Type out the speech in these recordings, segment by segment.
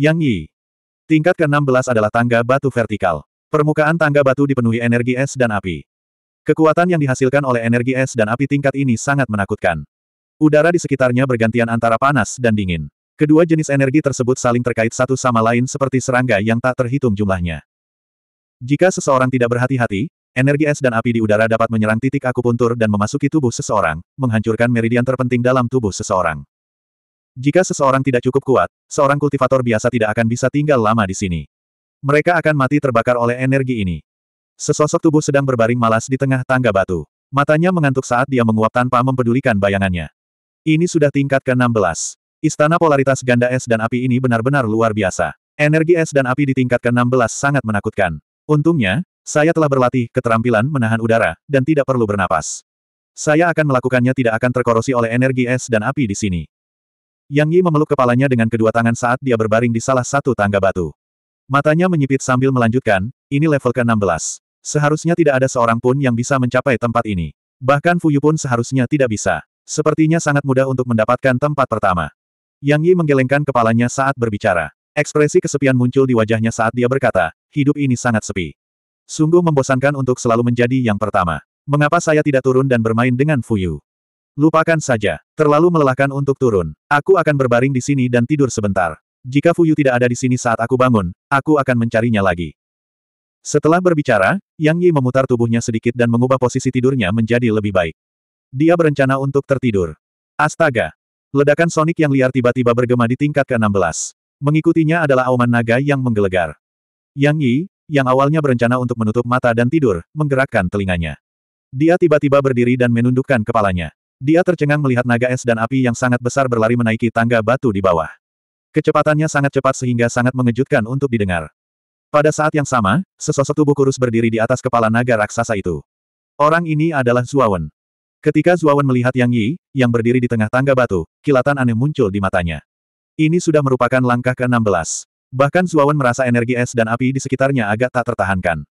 Yang Yi. Tingkat ke-16 adalah tangga batu vertikal. Permukaan tangga batu dipenuhi energi es dan api. Kekuatan yang dihasilkan oleh energi es dan api tingkat ini sangat menakutkan. Udara di sekitarnya bergantian antara panas dan dingin. Kedua jenis energi tersebut saling terkait satu sama lain seperti serangga yang tak terhitung jumlahnya. Jika seseorang tidak berhati-hati, energi es dan api di udara dapat menyerang titik akupuntur dan memasuki tubuh seseorang, menghancurkan meridian terpenting dalam tubuh seseorang. Jika seseorang tidak cukup kuat, seorang kultivator biasa tidak akan bisa tinggal lama di sini. Mereka akan mati terbakar oleh energi ini. Sesosok tubuh sedang berbaring malas di tengah tangga batu. Matanya mengantuk saat dia menguap tanpa mempedulikan bayangannya. Ini sudah tingkat ke-16. Istana polaritas ganda es dan api ini benar-benar luar biasa. Energi es dan api di tingkat ke-16 sangat menakutkan. Untungnya, saya telah berlatih keterampilan menahan udara, dan tidak perlu bernapas. Saya akan melakukannya tidak akan terkorosi oleh energi es dan api di sini. Yang Yi memeluk kepalanya dengan kedua tangan saat dia berbaring di salah satu tangga batu. Matanya menyipit sambil melanjutkan, ini level ke-16. Seharusnya tidak ada seorang pun yang bisa mencapai tempat ini. Bahkan Fuyu pun seharusnya tidak bisa. Sepertinya sangat mudah untuk mendapatkan tempat pertama. Yang Yi menggelengkan kepalanya saat berbicara. Ekspresi kesepian muncul di wajahnya saat dia berkata, hidup ini sangat sepi. Sungguh membosankan untuk selalu menjadi yang pertama. Mengapa saya tidak turun dan bermain dengan Fuyu? Lupakan saja. Terlalu melelahkan untuk turun. Aku akan berbaring di sini dan tidur sebentar. Jika Fuyu tidak ada di sini saat aku bangun, aku akan mencarinya lagi. Setelah berbicara, Yang Yi memutar tubuhnya sedikit dan mengubah posisi tidurnya menjadi lebih baik. Dia berencana untuk tertidur. Astaga! Ledakan sonik yang liar tiba-tiba bergema di tingkat ke-16. Mengikutinya adalah auman naga yang menggelegar. Yang Yi, yang awalnya berencana untuk menutup mata dan tidur, menggerakkan telinganya. Dia tiba-tiba berdiri dan menundukkan kepalanya. Dia tercengang melihat naga es dan api yang sangat besar berlari menaiki tangga batu di bawah. Kecepatannya sangat cepat sehingga sangat mengejutkan untuk didengar. Pada saat yang sama, sesosok tubuh kurus berdiri di atas kepala naga raksasa itu. Orang ini adalah Zuawan. Ketika Zuawan melihat Yang Yi, yang berdiri di tengah tangga batu, kilatan aneh muncul di matanya. Ini sudah merupakan langkah ke-16. Bahkan Zuawan merasa energi es dan api di sekitarnya agak tak tertahankan.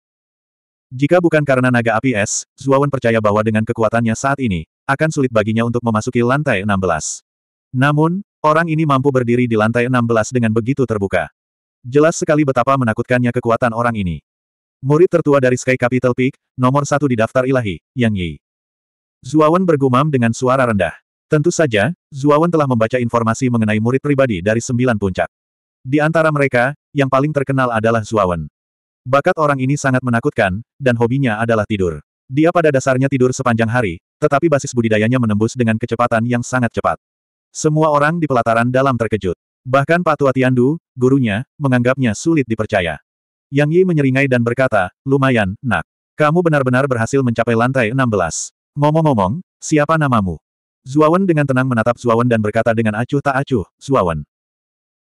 Jika bukan karena naga api es, Zuawan percaya bahwa dengan kekuatannya saat ini, akan sulit baginya untuk memasuki lantai 16. Namun, orang ini mampu berdiri di lantai 16 dengan begitu terbuka. Jelas sekali betapa menakutkannya kekuatan orang ini. Murid tertua dari Sky Capital Peak, nomor satu di daftar ilahi, Yang Yi. Zuawan bergumam dengan suara rendah. Tentu saja, Zuawan telah membaca informasi mengenai murid pribadi dari sembilan puncak. Di antara mereka, yang paling terkenal adalah Zuawan. Bakat orang ini sangat menakutkan, dan hobinya adalah tidur. Dia pada dasarnya tidur sepanjang hari, tetapi basis budidayanya menembus dengan kecepatan yang sangat cepat. Semua orang di pelataran dalam terkejut. Bahkan Pak Tua Tiandu, gurunya, menganggapnya sulit dipercaya. Yang Yi menyeringai dan berkata, lumayan, nak. Kamu benar-benar berhasil mencapai lantai 16. Ngomong-ngomong, siapa namamu? Zuawan dengan tenang menatap Zuawan dan berkata dengan acuh tak acuh, Zuawan.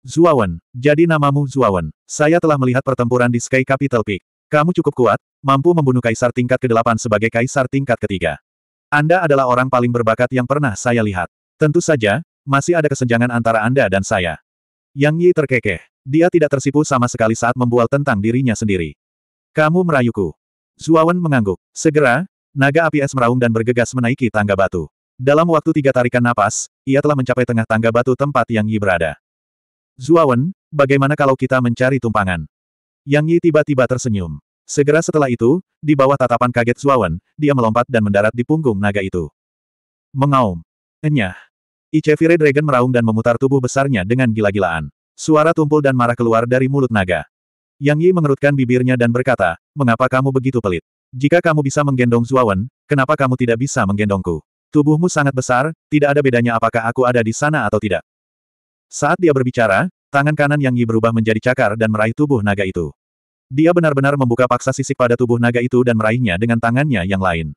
Zuawan, jadi namamu Zuawan. Saya telah melihat pertempuran di Sky Capital Peak. Kamu cukup kuat, mampu membunuh kaisar tingkat ke-8 sebagai kaisar tingkat ketiga. Anda adalah orang paling berbakat yang pernah saya lihat. Tentu saja, masih ada kesenjangan antara Anda dan saya. Yang Yi terkekeh. Dia tidak tersipu sama sekali saat membual tentang dirinya sendiri. Kamu merayuku. Zuawan mengangguk. Segera, naga api es meraung dan bergegas menaiki tangga batu. Dalam waktu tiga tarikan napas, ia telah mencapai tengah tangga batu tempat Yang Yi berada. Zuawan, bagaimana kalau kita mencari tumpangan? Yang Yi tiba-tiba tersenyum. Segera setelah itu, di bawah tatapan kaget Zuawan, dia melompat dan mendarat di punggung naga itu. Mengaum. Enyah. Icevire Dragon meraung dan memutar tubuh besarnya dengan gila-gilaan. Suara tumpul dan marah keluar dari mulut naga. Yang Yi mengerutkan bibirnya dan berkata, mengapa kamu begitu pelit? Jika kamu bisa menggendong Zuawan, kenapa kamu tidak bisa menggendongku? Tubuhmu sangat besar, tidak ada bedanya apakah aku ada di sana atau tidak. Saat dia berbicara, tangan kanan Yang Yi berubah menjadi cakar dan meraih tubuh naga itu. Dia benar-benar membuka paksa sisik pada tubuh naga itu dan meraihnya dengan tangannya yang lain.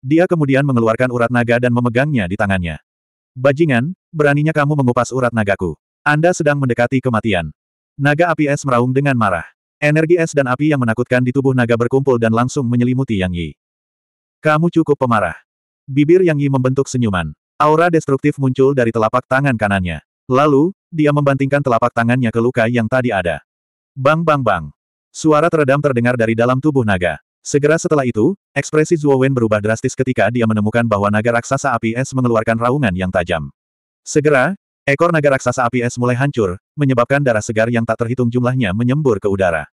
Dia kemudian mengeluarkan urat naga dan memegangnya di tangannya. Bajingan, beraninya kamu mengupas urat nagaku. Anda sedang mendekati kematian. Naga api es meraung dengan marah. Energi es dan api yang menakutkan di tubuh naga berkumpul dan langsung menyelimuti Yang Yi. Kamu cukup pemarah. Bibir Yang Yi membentuk senyuman. Aura destruktif muncul dari telapak tangan kanannya. Lalu, dia membantingkan telapak tangannya ke luka yang tadi ada. Bang bang bang. Suara teredam terdengar dari dalam tubuh naga. Segera setelah itu, ekspresi Zhuo Wen berubah drastis ketika dia menemukan bahwa naga raksasa api es mengeluarkan raungan yang tajam. Segera, ekor naga raksasa api es mulai hancur, menyebabkan darah segar yang tak terhitung jumlahnya menyembur ke udara.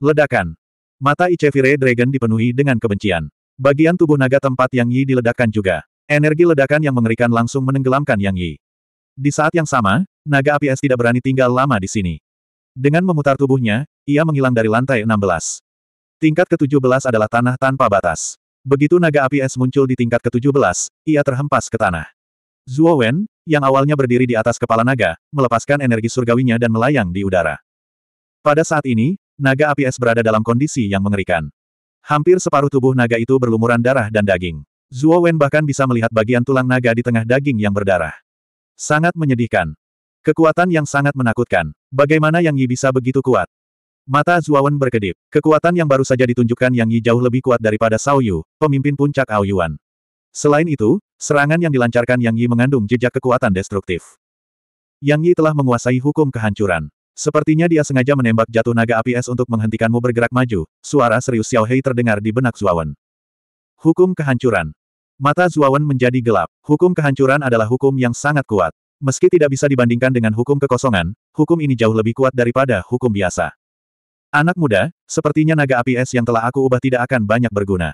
Ledakan. Mata Ichevire Dragon dipenuhi dengan kebencian. Bagian tubuh naga tempat Yang Yi diledakkan juga. Energi ledakan yang mengerikan langsung menenggelamkan Yang Yi. Di saat yang sama, naga api es tidak berani tinggal lama di sini. Dengan memutar tubuhnya, ia menghilang dari lantai 16. Tingkat ke-17 adalah tanah tanpa batas. Begitu naga api es muncul di tingkat ke-17, ia terhempas ke tanah. Zhuo Wen, yang awalnya berdiri di atas kepala naga, melepaskan energi surgawinya dan melayang di udara. Pada saat ini, naga api es berada dalam kondisi yang mengerikan. Hampir separuh tubuh naga itu berlumuran darah dan daging. Zhuo Wen bahkan bisa melihat bagian tulang naga di tengah daging yang berdarah. Sangat menyedihkan. Kekuatan yang sangat menakutkan. Bagaimana Yang Yi bisa begitu kuat? Mata Zuawan berkedip. Kekuatan yang baru saja ditunjukkan Yang Yi jauh lebih kuat daripada Sao Yu, pemimpin puncak Aoyuan. Selain itu, serangan yang dilancarkan Yang Yi mengandung jejak kekuatan destruktif. Yang Yi telah menguasai hukum kehancuran. Sepertinya dia sengaja menembak jatuh naga api es untuk menghentikanmu bergerak maju, suara serius Xiao Hei terdengar di benak Zuawan. Hukum kehancuran, Mata Zuawan menjadi gelap. Hukum kehancuran adalah hukum yang sangat kuat. Meski tidak bisa dibandingkan dengan hukum kekosongan, hukum ini jauh lebih kuat daripada hukum biasa. Anak muda, sepertinya naga api es yang telah aku ubah tidak akan banyak berguna.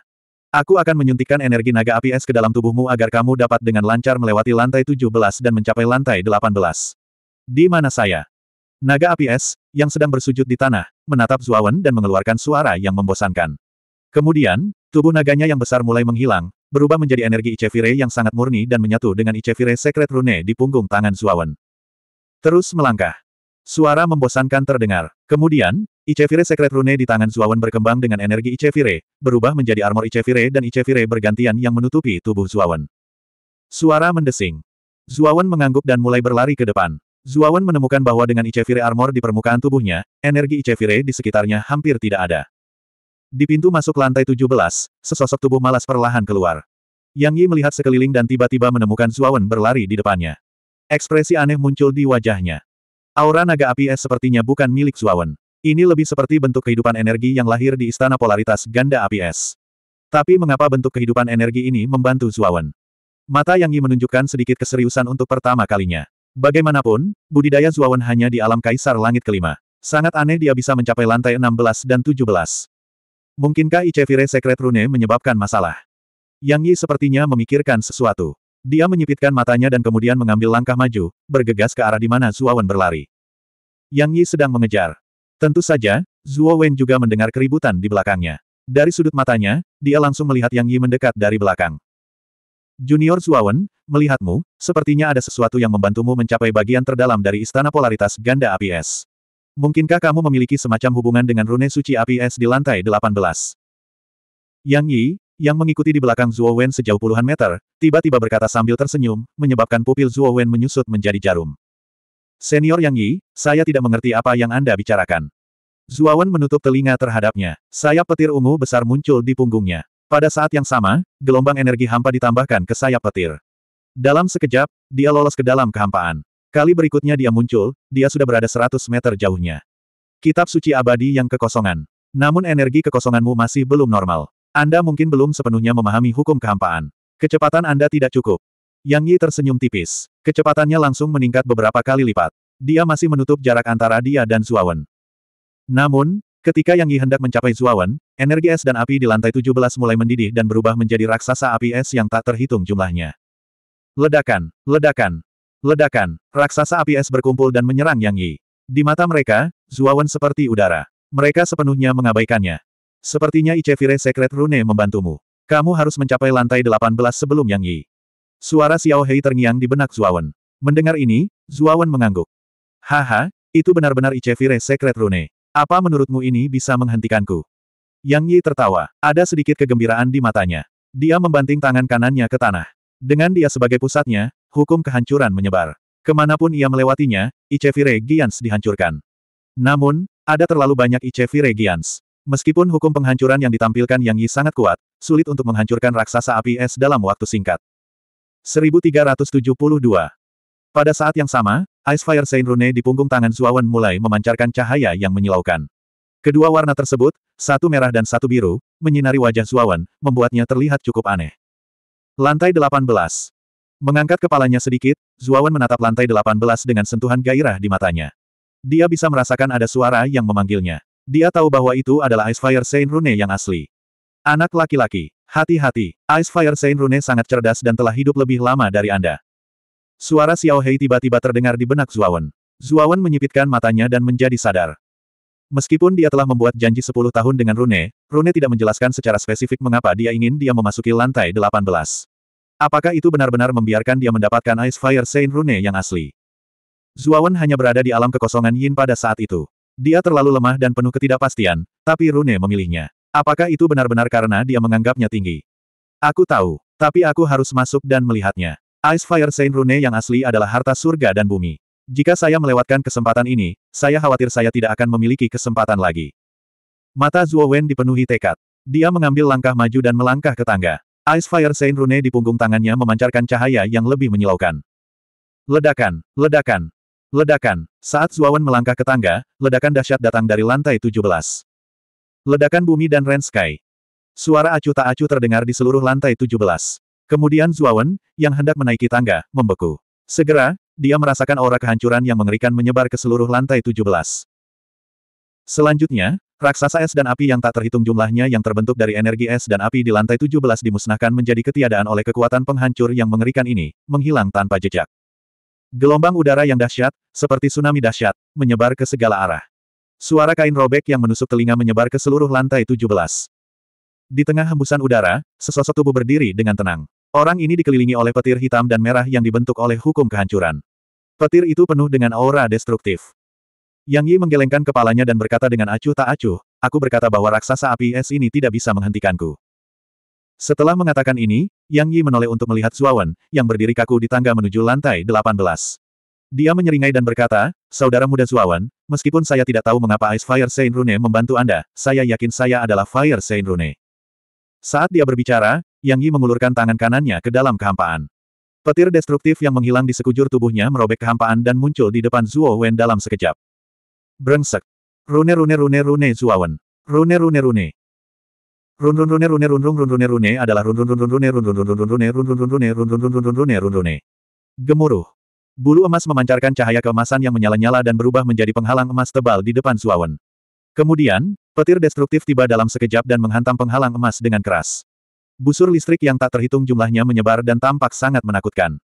Aku akan menyuntikkan energi naga api es ke dalam tubuhmu agar kamu dapat dengan lancar melewati lantai 17 dan mencapai lantai 18. Di mana saya? Naga api es, yang sedang bersujud di tanah, menatap Zuawan dan mengeluarkan suara yang membosankan. Kemudian, tubuh naganya yang besar mulai menghilang, berubah menjadi energi Icevire yang sangat murni dan menyatu dengan Icevire Secret Rune di punggung tangan Zuawan. Terus melangkah. Suara membosankan terdengar. Kemudian, Icevire Secret Rune di tangan Zuawan berkembang dengan energi Icevire, berubah menjadi armor Icevire dan Icevire bergantian yang menutupi tubuh Zuawan. Suara mendesing. Zuawan mengangguk dan mulai berlari ke depan. Zuawan menemukan bahwa dengan Icevire armor di permukaan tubuhnya, energi Icevire di sekitarnya hampir tidak ada. Di pintu masuk lantai 17, sesosok tubuh malas perlahan keluar. Yang Yi melihat sekeliling dan tiba-tiba menemukan Zuawan berlari di depannya. Ekspresi aneh muncul di wajahnya. Aura naga api es sepertinya bukan milik Zuawan. Ini lebih seperti bentuk kehidupan energi yang lahir di istana polaritas ganda api es. Tapi mengapa bentuk kehidupan energi ini membantu Zuawan? Mata Yang Yi menunjukkan sedikit keseriusan untuk pertama kalinya. Bagaimanapun, budidaya Zuawan hanya di alam kaisar langit kelima. Sangat aneh dia bisa mencapai lantai 16 dan 17. Mungkinkah Icevire Secret Rune menyebabkan masalah? Yang Yi sepertinya memikirkan sesuatu. Dia menyipitkan matanya dan kemudian mengambil langkah maju, bergegas ke arah di mana Zuawan berlari. Yang Yi sedang mengejar. Tentu saja, Zuawan juga mendengar keributan di belakangnya. Dari sudut matanya, dia langsung melihat Yang Yi mendekat dari belakang. Junior Zuawan, melihatmu, sepertinya ada sesuatu yang membantumu mencapai bagian terdalam dari Istana Polaritas Ganda Api Es. Mungkinkah kamu memiliki semacam hubungan dengan rune suci api es di lantai 18? Yang Yi, yang mengikuti di belakang Zuo Wen sejauh puluhan meter, tiba-tiba berkata sambil tersenyum, menyebabkan pupil Zuo Wen menyusut menjadi jarum. Senior Yang Yi, saya tidak mengerti apa yang Anda bicarakan. Zuo Wen menutup telinga terhadapnya. Sayap petir ungu besar muncul di punggungnya. Pada saat yang sama, gelombang energi hampa ditambahkan ke sayap petir. Dalam sekejap, dia lolos ke dalam kehampaan. Kali berikutnya dia muncul, dia sudah berada 100 meter jauhnya. Kitab suci abadi yang kekosongan. Namun energi kekosonganmu masih belum normal. Anda mungkin belum sepenuhnya memahami hukum kehampaan. Kecepatan Anda tidak cukup. Yang Yi tersenyum tipis. Kecepatannya langsung meningkat beberapa kali lipat. Dia masih menutup jarak antara dia dan Zuawan. Namun, ketika Yang Yi hendak mencapai Zuawan, energi es dan api di lantai 17 mulai mendidih dan berubah menjadi raksasa api es yang tak terhitung jumlahnya. Ledakan, ledakan, Ledakan, raksasa api es berkumpul dan menyerang Yang Yi. Di mata mereka, Zuawan seperti udara. Mereka sepenuhnya mengabaikannya. Sepertinya Icevire Secret Rune membantumu. Kamu harus mencapai lantai 18 sebelum Yang Yi. Suara Xiao Hei terngiang di benak Zuawan. Mendengar ini, Zuawan mengangguk. Haha, itu benar-benar Icevire Secret Rune. Apa menurutmu ini bisa menghentikanku? Yang Yi tertawa. Ada sedikit kegembiraan di matanya. Dia membanting tangan kanannya ke tanah. Dengan dia sebagai pusatnya, hukum kehancuran menyebar. Kemanapun ia melewatinya, Icevi Giants dihancurkan. Namun, ada terlalu banyak Icevi Giants. Meskipun hukum penghancuran yang ditampilkan Yang Yi sangat kuat, sulit untuk menghancurkan raksasa api es dalam waktu singkat. 1372 Pada saat yang sama, Ice Fire Saint Rune di punggung tangan Zuawan mulai memancarkan cahaya yang menyilaukan. Kedua warna tersebut, satu merah dan satu biru, menyinari wajah Zuawan, membuatnya terlihat cukup aneh. Lantai 18 Mengangkat kepalanya sedikit, Zuawan menatap lantai 18 dengan sentuhan gairah di matanya. Dia bisa merasakan ada suara yang memanggilnya. Dia tahu bahwa itu adalah Icefire Saint Rune yang asli. Anak laki-laki, hati-hati, Icefire Saint Rune sangat cerdas dan telah hidup lebih lama dari Anda. Suara Xiao Hei tiba-tiba terdengar di benak Zuawan. Zuawan menyipitkan matanya dan menjadi sadar. Meskipun dia telah membuat janji 10 tahun dengan Rune, Rune tidak menjelaskan secara spesifik mengapa dia ingin dia memasuki lantai 18. Apakah itu benar-benar membiarkan dia mendapatkan Ice Fire Saint Rune yang asli? Zuawan hanya berada di alam kekosongan Yin pada saat itu. Dia terlalu lemah dan penuh ketidakpastian, tapi Rune memilihnya. Apakah itu benar-benar karena dia menganggapnya tinggi? Aku tahu, tapi aku harus masuk dan melihatnya. Ice Fire Saint Rune yang asli adalah harta surga dan bumi. Jika saya melewatkan kesempatan ini, saya khawatir saya tidak akan memiliki kesempatan lagi. Mata Zuo Wen dipenuhi tekad. Dia mengambil langkah maju dan melangkah ke tangga. Ice Fire Saint Rune di punggung tangannya memancarkan cahaya yang lebih menyilaukan. Ledakan, ledakan, ledakan. Saat Zuawan melangkah ke tangga, ledakan dahsyat datang dari lantai 17. Ledakan bumi dan Ren Sky. Suara acuh tak acuh terdengar di seluruh lantai 17. Kemudian Zuawan, yang hendak menaiki tangga, membeku. Segera, dia merasakan aura kehancuran yang mengerikan menyebar ke seluruh lantai 17. Selanjutnya, Raksasa es dan api yang tak terhitung jumlahnya yang terbentuk dari energi es dan api di lantai 17 dimusnahkan menjadi ketiadaan oleh kekuatan penghancur yang mengerikan ini, menghilang tanpa jejak. Gelombang udara yang dahsyat, seperti tsunami dahsyat, menyebar ke segala arah. Suara kain robek yang menusuk telinga menyebar ke seluruh lantai 17. Di tengah hembusan udara, sesosok tubuh berdiri dengan tenang. Orang ini dikelilingi oleh petir hitam dan merah yang dibentuk oleh hukum kehancuran. Petir itu penuh dengan aura destruktif. Yang Yi menggelengkan kepalanya dan berkata dengan acuh tak acuh, aku berkata bahwa raksasa api es ini tidak bisa menghentikanku. Setelah mengatakan ini, Yang Yi menoleh untuk melihat Zuawan, yang berdiri kaku di tangga menuju lantai 18. Dia menyeringai dan berkata, Saudara muda Zuawan, meskipun saya tidak tahu mengapa Ice Fire Saint Rune membantu Anda, saya yakin saya adalah Fire Saint Rune. Saat dia berbicara, Yang Yi mengulurkan tangan kanannya ke dalam kehampaan. Petir destruktif yang menghilang di sekujur tubuhnya merobek kehampaan dan muncul di depan Zuo Wen dalam sekejap. Brengsek. Rune rune rune rune zuawan. Rune rune rune. Run run rune rune run run rune rune adalah run run run rune run run run rune run run rune run run run rune run rune. Gemuruh. Bulu emas memancarkan cahaya keemasan yang menyala-nyala dan berubah menjadi penghalang emas tebal di depan Zuawan. Kemudian, petir destruktif tiba dalam sekejap dan menghantam penghalang emas dengan keras. Busur listrik yang tak terhitung jumlahnya menyebar dan tampak sangat menakutkan.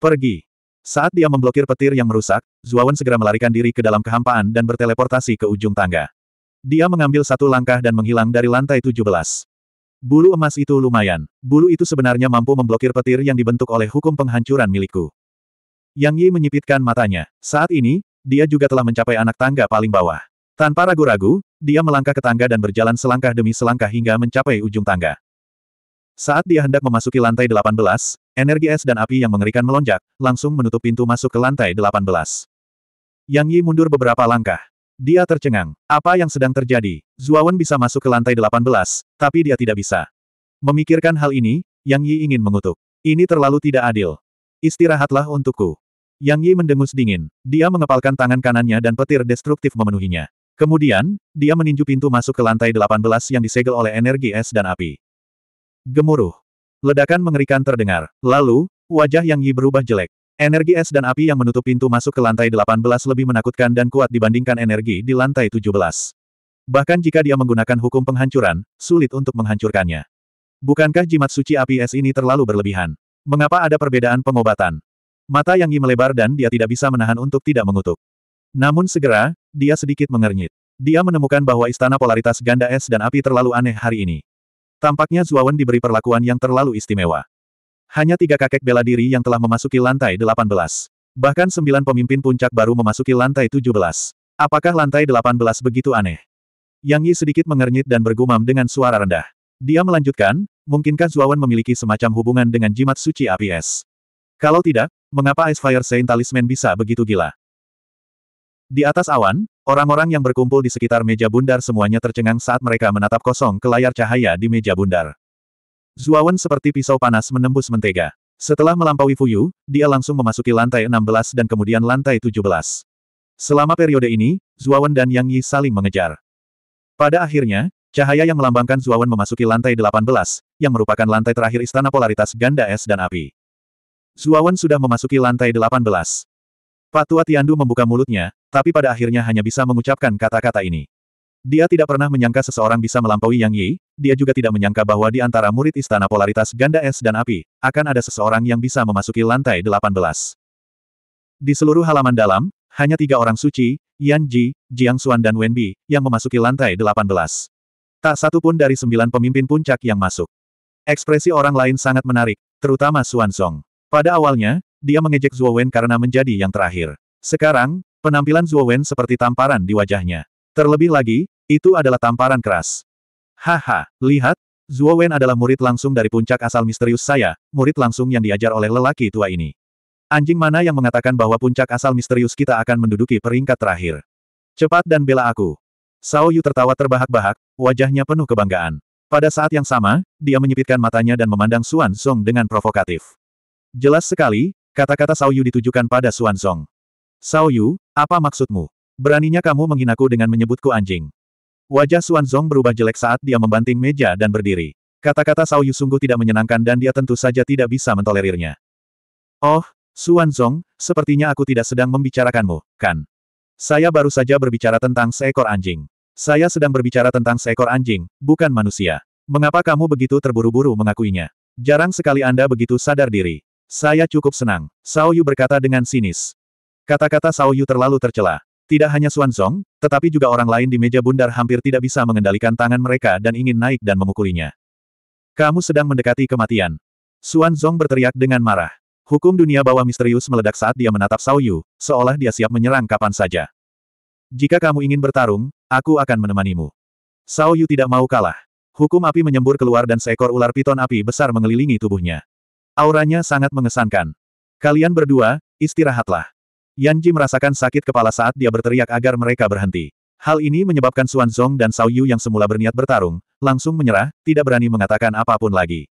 Pergi. Saat dia memblokir petir yang merusak, Zuawan segera melarikan diri ke dalam kehampaan dan berteleportasi ke ujung tangga. Dia mengambil satu langkah dan menghilang dari lantai 17. Bulu emas itu lumayan. Bulu itu sebenarnya mampu memblokir petir yang dibentuk oleh hukum penghancuran milikku. Yang Yi menyipitkan matanya. Saat ini, dia juga telah mencapai anak tangga paling bawah. Tanpa ragu-ragu, dia melangkah ke tangga dan berjalan selangkah demi selangkah hingga mencapai ujung tangga. Saat dia hendak memasuki lantai 18, Energi es dan api yang mengerikan melonjak, langsung menutup pintu masuk ke lantai 18. Yang Yi mundur beberapa langkah. Dia tercengang. Apa yang sedang terjadi? Zuawan bisa masuk ke lantai 18, tapi dia tidak bisa. Memikirkan hal ini, Yang Yi ingin mengutuk. Ini terlalu tidak adil. Istirahatlah untukku. Yang Yi mendengus dingin. Dia mengepalkan tangan kanannya dan petir destruktif memenuhinya. Kemudian, dia meninju pintu masuk ke lantai 18 yang disegel oleh energi es dan api. Gemuruh. Ledakan mengerikan terdengar. Lalu, wajah Yang Yi berubah jelek. Energi es dan api yang menutup pintu masuk ke lantai 18 lebih menakutkan dan kuat dibandingkan energi di lantai 17. Bahkan jika dia menggunakan hukum penghancuran, sulit untuk menghancurkannya. Bukankah jimat suci api es ini terlalu berlebihan? Mengapa ada perbedaan pengobatan? Mata Yang Yi melebar dan dia tidak bisa menahan untuk tidak mengutuk. Namun segera, dia sedikit mengernyit. Dia menemukan bahwa istana polaritas ganda es dan api terlalu aneh hari ini. Tampaknya Zuawan diberi perlakuan yang terlalu istimewa. Hanya tiga kakek bela diri yang telah memasuki lantai 18. Bahkan sembilan pemimpin puncak baru memasuki lantai 17. Apakah lantai 18 begitu aneh? Yang Yi sedikit mengernyit dan bergumam dengan suara rendah. Dia melanjutkan, mungkinkah Zuawan memiliki semacam hubungan dengan jimat suci APS? Kalau tidak, mengapa Icefire Saint Talisman bisa begitu gila? Di atas awan, Orang-orang yang berkumpul di sekitar meja bundar semuanya tercengang saat mereka menatap kosong ke layar cahaya di meja bundar. Zuawan seperti pisau panas menembus mentega. Setelah melampaui Fuyu, dia langsung memasuki lantai 16 dan kemudian lantai 17. Selama periode ini, Zuawan dan Yang Yi saling mengejar. Pada akhirnya, cahaya yang melambangkan Zuawan memasuki lantai 18, yang merupakan lantai terakhir istana polaritas ganda es dan api. Zuawan sudah memasuki lantai 18. Patua Tiandu membuka mulutnya, tapi pada akhirnya hanya bisa mengucapkan kata-kata ini. Dia tidak pernah menyangka seseorang bisa melampaui Yang Yi, dia juga tidak menyangka bahwa di antara murid istana polaritas ganda es dan api, akan ada seseorang yang bisa memasuki lantai 18. Di seluruh halaman dalam, hanya tiga orang suci, Yan Ji, Jiang Xuan dan Wen Bi, yang memasuki lantai 18. Tak satu pun dari sembilan pemimpin puncak yang masuk. Ekspresi orang lain sangat menarik, terutama Xuan Song. Pada awalnya, dia mengejek Zhuo Wen karena menjadi yang terakhir. Sekarang, Penampilan Zhuo Wen seperti tamparan di wajahnya. Terlebih lagi, itu adalah tamparan keras. Haha, lihat, Zhuo Wen adalah murid langsung dari puncak asal misterius saya, murid langsung yang diajar oleh lelaki tua ini. Anjing mana yang mengatakan bahwa puncak asal misterius kita akan menduduki peringkat terakhir? Cepat dan bela aku. Sao Yu tertawa terbahak-bahak, wajahnya penuh kebanggaan. Pada saat yang sama, dia menyipitkan matanya dan memandang Xuan Song dengan provokatif. Jelas sekali, kata-kata Sao Yu ditujukan pada Xuan Song. Sao Yu, apa maksudmu? Beraninya kamu menghinaku dengan menyebutku anjing. Wajah Xuan Zong berubah jelek saat dia membanting meja dan berdiri. Kata-kata Sao Yu sungguh tidak menyenangkan dan dia tentu saja tidak bisa mentolerirnya. Oh, Xuan Zong, sepertinya aku tidak sedang membicarakanmu, kan? Saya baru saja berbicara tentang seekor anjing. Saya sedang berbicara tentang seekor anjing, bukan manusia. Mengapa kamu begitu terburu-buru mengakuinya? Jarang sekali Anda begitu sadar diri. Saya cukup senang, Sao Yu berkata dengan sinis. Kata-kata Sao Yu terlalu tercela. Tidak hanya Xuanzong, tetapi juga orang lain di meja bundar hampir tidak bisa mengendalikan tangan mereka dan ingin naik dan memukulinya. Kamu sedang mendekati kematian. Xuanzong berteriak dengan marah. Hukum dunia bawah misterius meledak saat dia menatap Sao Yu, seolah dia siap menyerang kapan saja. Jika kamu ingin bertarung, aku akan menemanimu. Sao Yu tidak mau kalah. Hukum api menyembur keluar dan seekor ular piton api besar mengelilingi tubuhnya. Auranya sangat mengesankan. Kalian berdua, istirahatlah. Yanji merasakan sakit kepala saat dia berteriak agar mereka berhenti. Hal ini menyebabkan Xuan Zong dan Sao Yu yang semula berniat bertarung, langsung menyerah, tidak berani mengatakan apapun lagi.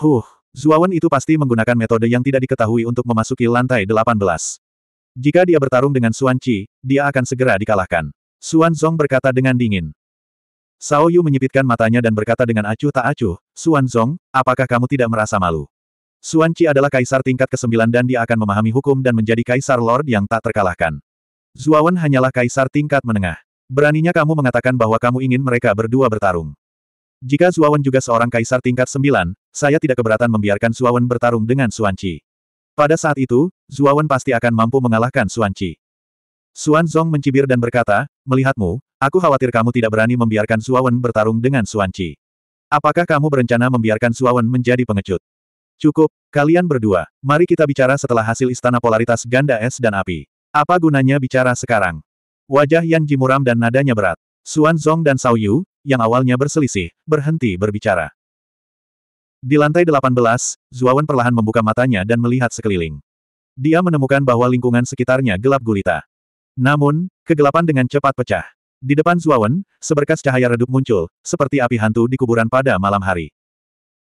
Huh, Zuawan itu pasti menggunakan metode yang tidak diketahui untuk memasuki lantai 18. Jika dia bertarung dengan Xuan Qi, dia akan segera dikalahkan. Xuan Zong berkata dengan dingin. Sao Yu menyipitkan matanya dan berkata dengan acuh tak acuh, Xuan Zong, apakah kamu tidak merasa malu? Xuan Qi adalah kaisar tingkat ke-9 dan dia akan memahami hukum dan menjadi kaisar lord yang tak terkalahkan. Zuawan hanyalah kaisar tingkat menengah. Beraninya kamu mengatakan bahwa kamu ingin mereka berdua bertarung. Jika Zuawan juga seorang kaisar tingkat 9, saya tidak keberatan membiarkan Zuawan bertarung dengan Xuan Qi. Pada saat itu, Zuawan pasti akan mampu mengalahkan Xuan Qi. Xuan Zong mencibir dan berkata, melihatmu, aku khawatir kamu tidak berani membiarkan Zuawan bertarung dengan Xuan Qi. Apakah kamu berencana membiarkan Zuawan menjadi pengecut? Cukup, kalian berdua. Mari kita bicara setelah hasil istana polaritas ganda es dan api. Apa gunanya bicara sekarang? Wajah Yan muram dan nadanya berat. Xuan Zong dan Sao Yu, yang awalnya berselisih, berhenti berbicara. Di lantai 18, Zuawan perlahan membuka matanya dan melihat sekeliling. Dia menemukan bahwa lingkungan sekitarnya gelap gulita. Namun, kegelapan dengan cepat pecah. Di depan Zuawan, seberkas cahaya redup muncul, seperti api hantu di kuburan pada malam hari.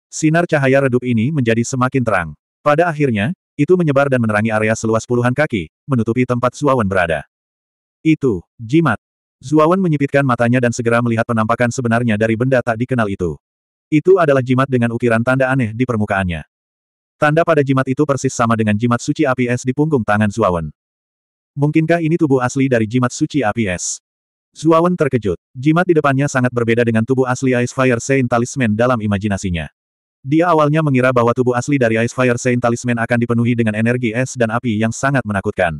Sinar cahaya redup ini menjadi semakin terang. Pada akhirnya, itu menyebar dan menerangi area seluas puluhan kaki, menutupi tempat Zuawan berada. Itu, jimat. Zuawan menyipitkan matanya dan segera melihat penampakan sebenarnya dari benda tak dikenal itu. Itu adalah jimat dengan ukiran tanda aneh di permukaannya. Tanda pada jimat itu persis sama dengan jimat suci api es di punggung tangan Zuawan. Mungkinkah ini tubuh asli dari jimat suci api es? Zuawan terkejut. Jimat di depannya sangat berbeda dengan tubuh asli Ice Fire Saint Talisman dalam imajinasinya. Dia awalnya mengira bahwa tubuh asli dari Ice Fire Saint Talisman akan dipenuhi dengan energi es dan api yang sangat menakutkan.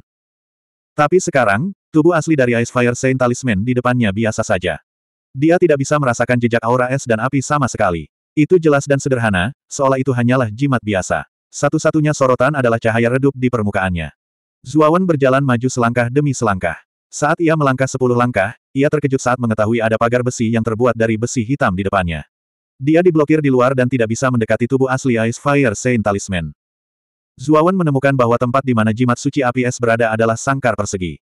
Tapi sekarang, tubuh asli dari Ice Fire Saint Talisman di depannya biasa saja. Dia tidak bisa merasakan jejak aura es dan api sama sekali. Itu jelas dan sederhana, seolah itu hanyalah jimat biasa. Satu-satunya sorotan adalah cahaya redup di permukaannya. Zuawan berjalan maju selangkah demi selangkah. Saat ia melangkah sepuluh langkah, ia terkejut saat mengetahui ada pagar besi yang terbuat dari besi hitam di depannya. Dia diblokir di luar dan tidak bisa mendekati tubuh asli Ice Fire Saint Talisman. Zuawan menemukan bahwa tempat di mana jimat suci api es berada adalah sangkar persegi.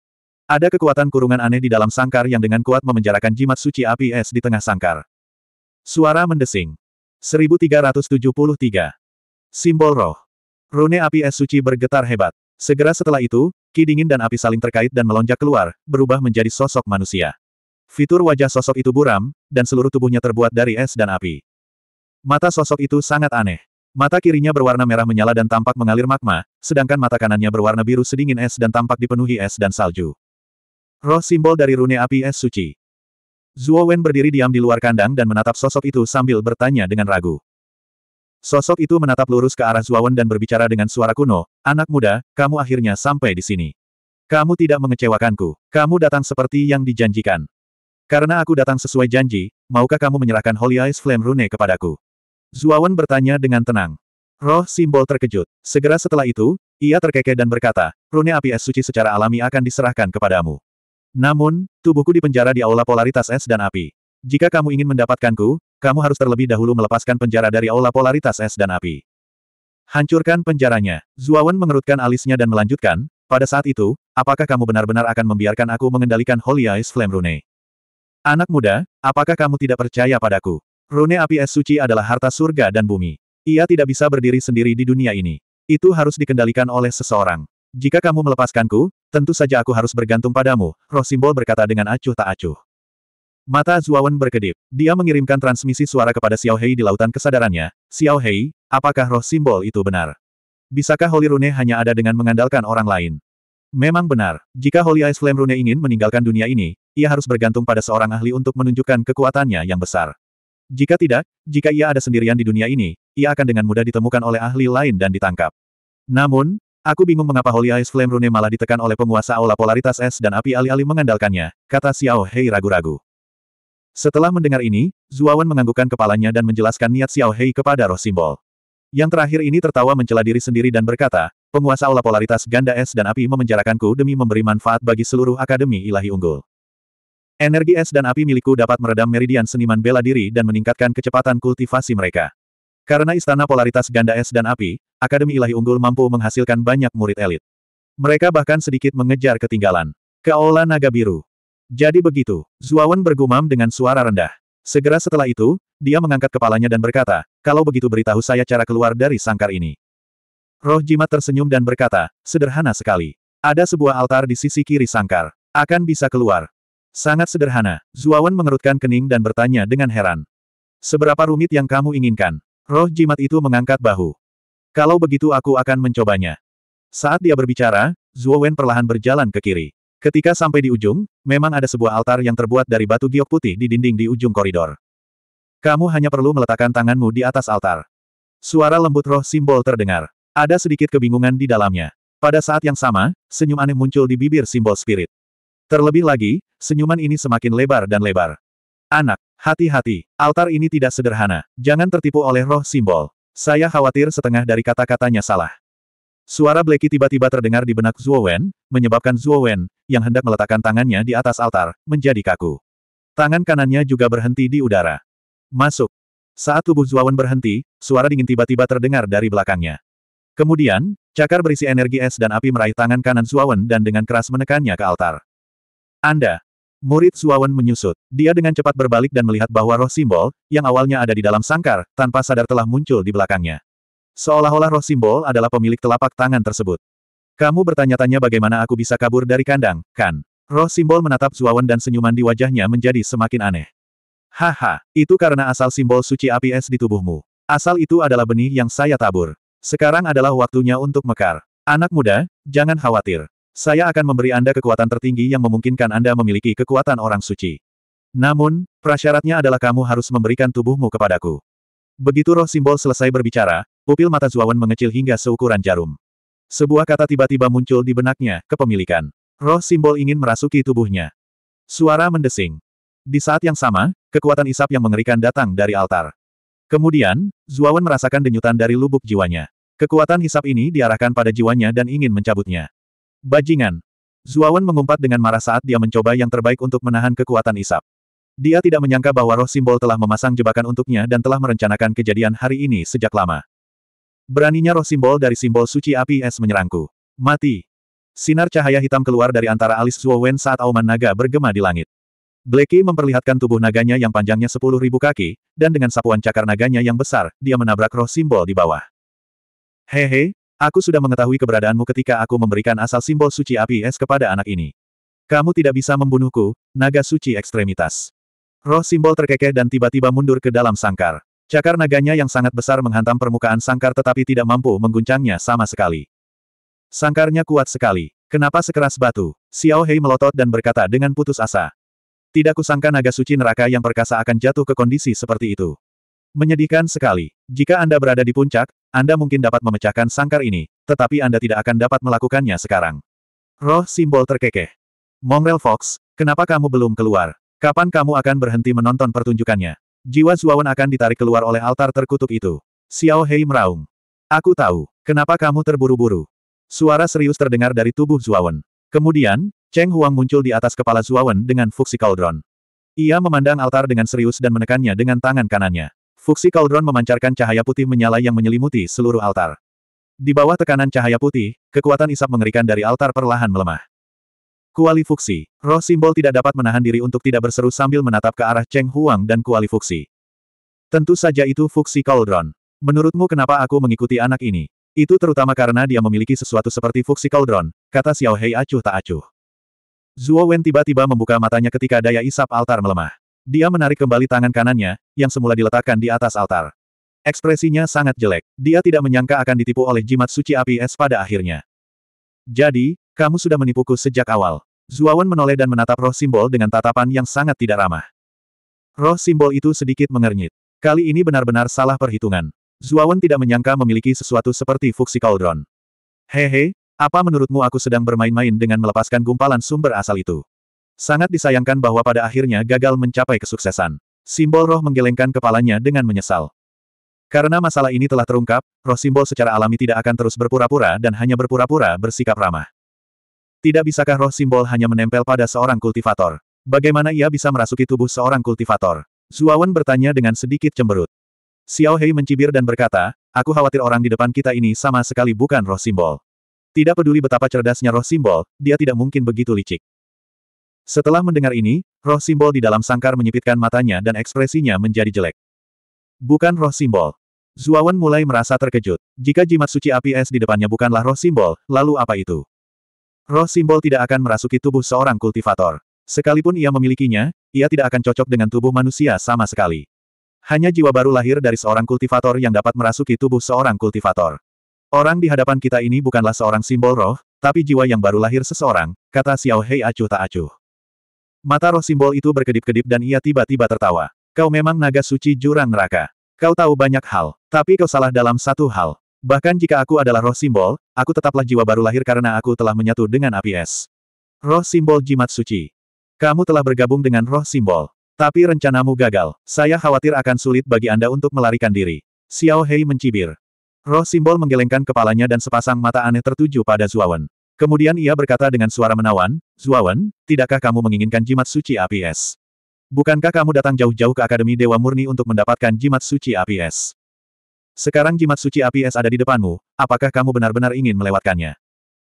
Ada kekuatan kurungan aneh di dalam sangkar yang dengan kuat memenjarakan jimat suci api es di tengah sangkar. Suara mendesing. 1373. Simbol roh. Rune api es suci bergetar hebat. Segera setelah itu, ki dingin dan api saling terkait dan melonjak keluar, berubah menjadi sosok manusia. Fitur wajah sosok itu buram, dan seluruh tubuhnya terbuat dari es dan api. Mata sosok itu sangat aneh. Mata kirinya berwarna merah menyala dan tampak mengalir magma, sedangkan mata kanannya berwarna biru sedingin es dan tampak dipenuhi es dan salju. Roh simbol dari rune api es suci. Zuo Wen berdiri diam di luar kandang dan menatap sosok itu sambil bertanya dengan ragu. Sosok itu menatap lurus ke arah Zuo Wen dan berbicara dengan suara kuno, Anak muda, kamu akhirnya sampai di sini. Kamu tidak mengecewakanku. Kamu datang seperti yang dijanjikan. Karena aku datang sesuai janji, maukah kamu menyerahkan Holy Eyes Flame Rune kepadaku? Zuawan bertanya dengan tenang. Roh simbol terkejut. Segera setelah itu, ia terkekeh dan berkata, rune api es suci secara alami akan diserahkan kepadamu. Namun, tubuhku dipenjara di aula polaritas es dan api. Jika kamu ingin mendapatkanku, kamu harus terlebih dahulu melepaskan penjara dari aula polaritas es dan api. Hancurkan penjaranya. Zuawan mengerutkan alisnya dan melanjutkan, pada saat itu, apakah kamu benar-benar akan membiarkan aku mengendalikan Holy Eyes Flame Rune? Anak muda, apakah kamu tidak percaya padaku? Rune api es suci adalah harta surga dan bumi. Ia tidak bisa berdiri sendiri di dunia ini. Itu harus dikendalikan oleh seseorang. Jika kamu melepaskanku, tentu saja aku harus bergantung padamu, roh simbol berkata dengan acuh tak acuh. Mata Zuawan berkedip. Dia mengirimkan transmisi suara kepada Xiao Hei di lautan kesadarannya. Xiao Hei, apakah roh simbol itu benar? Bisakah Holy Rune hanya ada dengan mengandalkan orang lain? Memang benar, jika Holy Ice Flame Rune ingin meninggalkan dunia ini, ia harus bergantung pada seorang ahli untuk menunjukkan kekuatannya yang besar. Jika tidak, jika ia ada sendirian di dunia ini, ia akan dengan mudah ditemukan oleh ahli lain dan ditangkap. Namun, aku bingung mengapa Holy Ice Flame Rune malah ditekan oleh penguasa aula polaritas es dan api alih-alih mengandalkannya, kata Xiao Hei ragu-ragu. Setelah mendengar ini, Zuawan menganggukkan kepalanya dan menjelaskan niat Xiao Hei kepada roh simbol. Yang terakhir ini tertawa mencela diri sendiri dan berkata, penguasa aula polaritas ganda es dan api memenjarakanku demi memberi manfaat bagi seluruh Akademi Ilahi Unggul. Energi es dan api milikku dapat meredam meridian seniman bela diri dan meningkatkan kecepatan kultivasi mereka. Karena istana polaritas ganda es dan api, Akademi Ilahi Unggul mampu menghasilkan banyak murid elit. Mereka bahkan sedikit mengejar ketinggalan. Keola Naga Biru. Jadi begitu, Zuawan bergumam dengan suara rendah. Segera setelah itu, dia mengangkat kepalanya dan berkata, kalau begitu beritahu saya cara keluar dari sangkar ini. Roh jimat tersenyum dan berkata, sederhana sekali. Ada sebuah altar di sisi kiri sangkar. Akan bisa keluar. Sangat sederhana, Zuawan mengerutkan kening dan bertanya dengan heran. Seberapa rumit yang kamu inginkan? Roh jimat itu mengangkat bahu. Kalau begitu aku akan mencobanya. Saat dia berbicara, Zuowen perlahan berjalan ke kiri. Ketika sampai di ujung, memang ada sebuah altar yang terbuat dari batu giok putih di dinding di ujung koridor. Kamu hanya perlu meletakkan tanganmu di atas altar. Suara lembut roh simbol terdengar. Ada sedikit kebingungan di dalamnya. Pada saat yang sama, senyum aneh muncul di bibir simbol spirit. Terlebih lagi, senyuman ini semakin lebar dan lebar. Anak, hati-hati, altar ini tidak sederhana, jangan tertipu oleh roh simbol. Saya khawatir setengah dari kata-katanya salah. Suara Blacky tiba-tiba terdengar di benak Zhuo Wen, menyebabkan Zhuo Wen, yang hendak meletakkan tangannya di atas altar, menjadi kaku. Tangan kanannya juga berhenti di udara. Masuk. Saat tubuh Zhuo Wen berhenti, suara dingin tiba-tiba terdengar dari belakangnya. Kemudian, cakar berisi energi es dan api meraih tangan kanan Zhuo Wen dan dengan keras menekannya ke altar. Anda. Murid Suawan menyusut. Dia dengan cepat berbalik dan melihat bahwa roh simbol, yang awalnya ada di dalam sangkar, tanpa sadar telah muncul di belakangnya. Seolah-olah roh simbol adalah pemilik telapak tangan tersebut. Kamu bertanya-tanya bagaimana aku bisa kabur dari kandang, kan? Roh simbol menatap Suawan dan senyuman di wajahnya menjadi semakin aneh. Haha, itu karena asal simbol suci api es di tubuhmu. Asal itu adalah benih yang saya tabur. Sekarang adalah waktunya untuk mekar. Anak muda, jangan khawatir. Saya akan memberi Anda kekuatan tertinggi yang memungkinkan Anda memiliki kekuatan orang suci. Namun, prasyaratnya adalah kamu harus memberikan tubuhmu kepadaku. Begitu roh simbol selesai berbicara, pupil mata Zuawan mengecil hingga seukuran jarum. Sebuah kata tiba-tiba muncul di benaknya, kepemilikan. Roh simbol ingin merasuki tubuhnya. Suara mendesing. Di saat yang sama, kekuatan isap yang mengerikan datang dari altar. Kemudian, Zuawan merasakan denyutan dari lubuk jiwanya. Kekuatan hisap ini diarahkan pada jiwanya dan ingin mencabutnya. Bajingan. Zuawan mengumpat dengan marah saat dia mencoba yang terbaik untuk menahan kekuatan isap. Dia tidak menyangka bahwa roh simbol telah memasang jebakan untuknya dan telah merencanakan kejadian hari ini sejak lama. Beraninya roh simbol dari simbol suci api es menyerangku. Mati. Sinar cahaya hitam keluar dari antara alis Zuowen saat auman naga bergema di langit. Blacky memperlihatkan tubuh naganya yang panjangnya sepuluh ribu kaki, dan dengan sapuan cakar naganya yang besar, dia menabrak roh simbol di bawah. Hehe, Aku sudah mengetahui keberadaanmu ketika aku memberikan asal simbol suci api es kepada anak ini. Kamu tidak bisa membunuhku, naga suci ekstremitas. Roh simbol terkekeh dan tiba-tiba mundur ke dalam sangkar. Cakar naganya yang sangat besar menghantam permukaan sangkar tetapi tidak mampu mengguncangnya sama sekali. Sangkarnya kuat sekali. Kenapa sekeras batu? Xiao Hei melotot dan berkata dengan putus asa. Tidak kusangka naga suci neraka yang perkasa akan jatuh ke kondisi seperti itu. Menyedihkan sekali. Jika Anda berada di puncak, anda mungkin dapat memecahkan sangkar ini, tetapi Anda tidak akan dapat melakukannya sekarang. Roh simbol terkekeh. Mongrel Fox, kenapa kamu belum keluar? Kapan kamu akan berhenti menonton pertunjukannya? Jiwa Zuawan akan ditarik keluar oleh altar terkutuk itu. Xiao Hei meraung. Aku tahu, kenapa kamu terburu-buru? Suara serius terdengar dari tubuh Zuawan. Kemudian, Cheng Huang muncul di atas kepala Zuawan dengan fuksi cauldron. Ia memandang altar dengan serius dan menekannya dengan tangan kanannya. Fuksi Cauldron memancarkan cahaya putih menyala yang menyelimuti seluruh altar. Di bawah tekanan cahaya putih, kekuatan isap mengerikan dari altar perlahan melemah. Kuali Fuksi, roh simbol tidak dapat menahan diri untuk tidak berseru sambil menatap ke arah Cheng Huang dan Kuali Fuksi. Tentu saja itu Fuksi Cauldron. Menurutmu kenapa aku mengikuti anak ini? Itu terutama karena dia memiliki sesuatu seperti fuksi cauldron, kata Xiao Hei acuh tak acuh. Zhuo Wen tiba-tiba membuka matanya ketika daya isap altar melemah. Dia menarik kembali tangan kanannya, yang semula diletakkan di atas altar. Ekspresinya sangat jelek. Dia tidak menyangka akan ditipu oleh jimat suci api es pada akhirnya. Jadi, kamu sudah menipuku sejak awal. Zuawan menoleh dan menatap roh simbol dengan tatapan yang sangat tidak ramah. Roh simbol itu sedikit mengernyit. Kali ini benar-benar salah perhitungan. Zuawan tidak menyangka memiliki sesuatu seperti Fuxi Cauldron. Hehe, apa menurutmu aku sedang bermain-main dengan melepaskan gumpalan sumber asal itu? Sangat disayangkan bahwa pada akhirnya gagal mencapai kesuksesan. Simbol roh menggelengkan kepalanya dengan menyesal. Karena masalah ini telah terungkap, roh simbol secara alami tidak akan terus berpura-pura dan hanya berpura-pura bersikap ramah. Tidak bisakah roh simbol hanya menempel pada seorang kultivator? Bagaimana ia bisa merasuki tubuh seorang kultivator? Zuawan bertanya dengan sedikit cemberut. Xiao Hei mencibir dan berkata, aku khawatir orang di depan kita ini sama sekali bukan roh simbol. Tidak peduli betapa cerdasnya roh simbol, dia tidak mungkin begitu licik. Setelah mendengar ini, roh simbol di dalam sangkar menyipitkan matanya dan ekspresinya menjadi jelek. Bukan roh simbol. Zuawan mulai merasa terkejut. Jika jimat suci api es di depannya bukanlah roh simbol, lalu apa itu? Roh simbol tidak akan merasuki tubuh seorang kultivator. Sekalipun ia memilikinya, ia tidak akan cocok dengan tubuh manusia sama sekali. Hanya jiwa baru lahir dari seorang kultivator yang dapat merasuki tubuh seorang kultivator. Orang di hadapan kita ini bukanlah seorang simbol roh, tapi jiwa yang baru lahir seseorang, kata Xiao Hei acuh tak acuh. Mata roh simbol itu berkedip-kedip dan ia tiba-tiba tertawa. Kau memang naga suci jurang neraka. Kau tahu banyak hal, tapi kau salah dalam satu hal. Bahkan jika aku adalah roh simbol, aku tetaplah jiwa baru lahir karena aku telah menyatu dengan api es. Roh simbol jimat suci. Kamu telah bergabung dengan roh simbol. Tapi rencanamu gagal. Saya khawatir akan sulit bagi Anda untuk melarikan diri. Xiao Hei mencibir. Roh simbol menggelengkan kepalanya dan sepasang mata aneh tertuju pada Zuawan. Kemudian ia berkata dengan suara menawan, Zuawan, tidakkah kamu menginginkan jimat suci APS? Bukankah kamu datang jauh-jauh ke Akademi Dewa Murni untuk mendapatkan jimat suci APS? Sekarang jimat suci APS ada di depanmu, apakah kamu benar-benar ingin melewatkannya?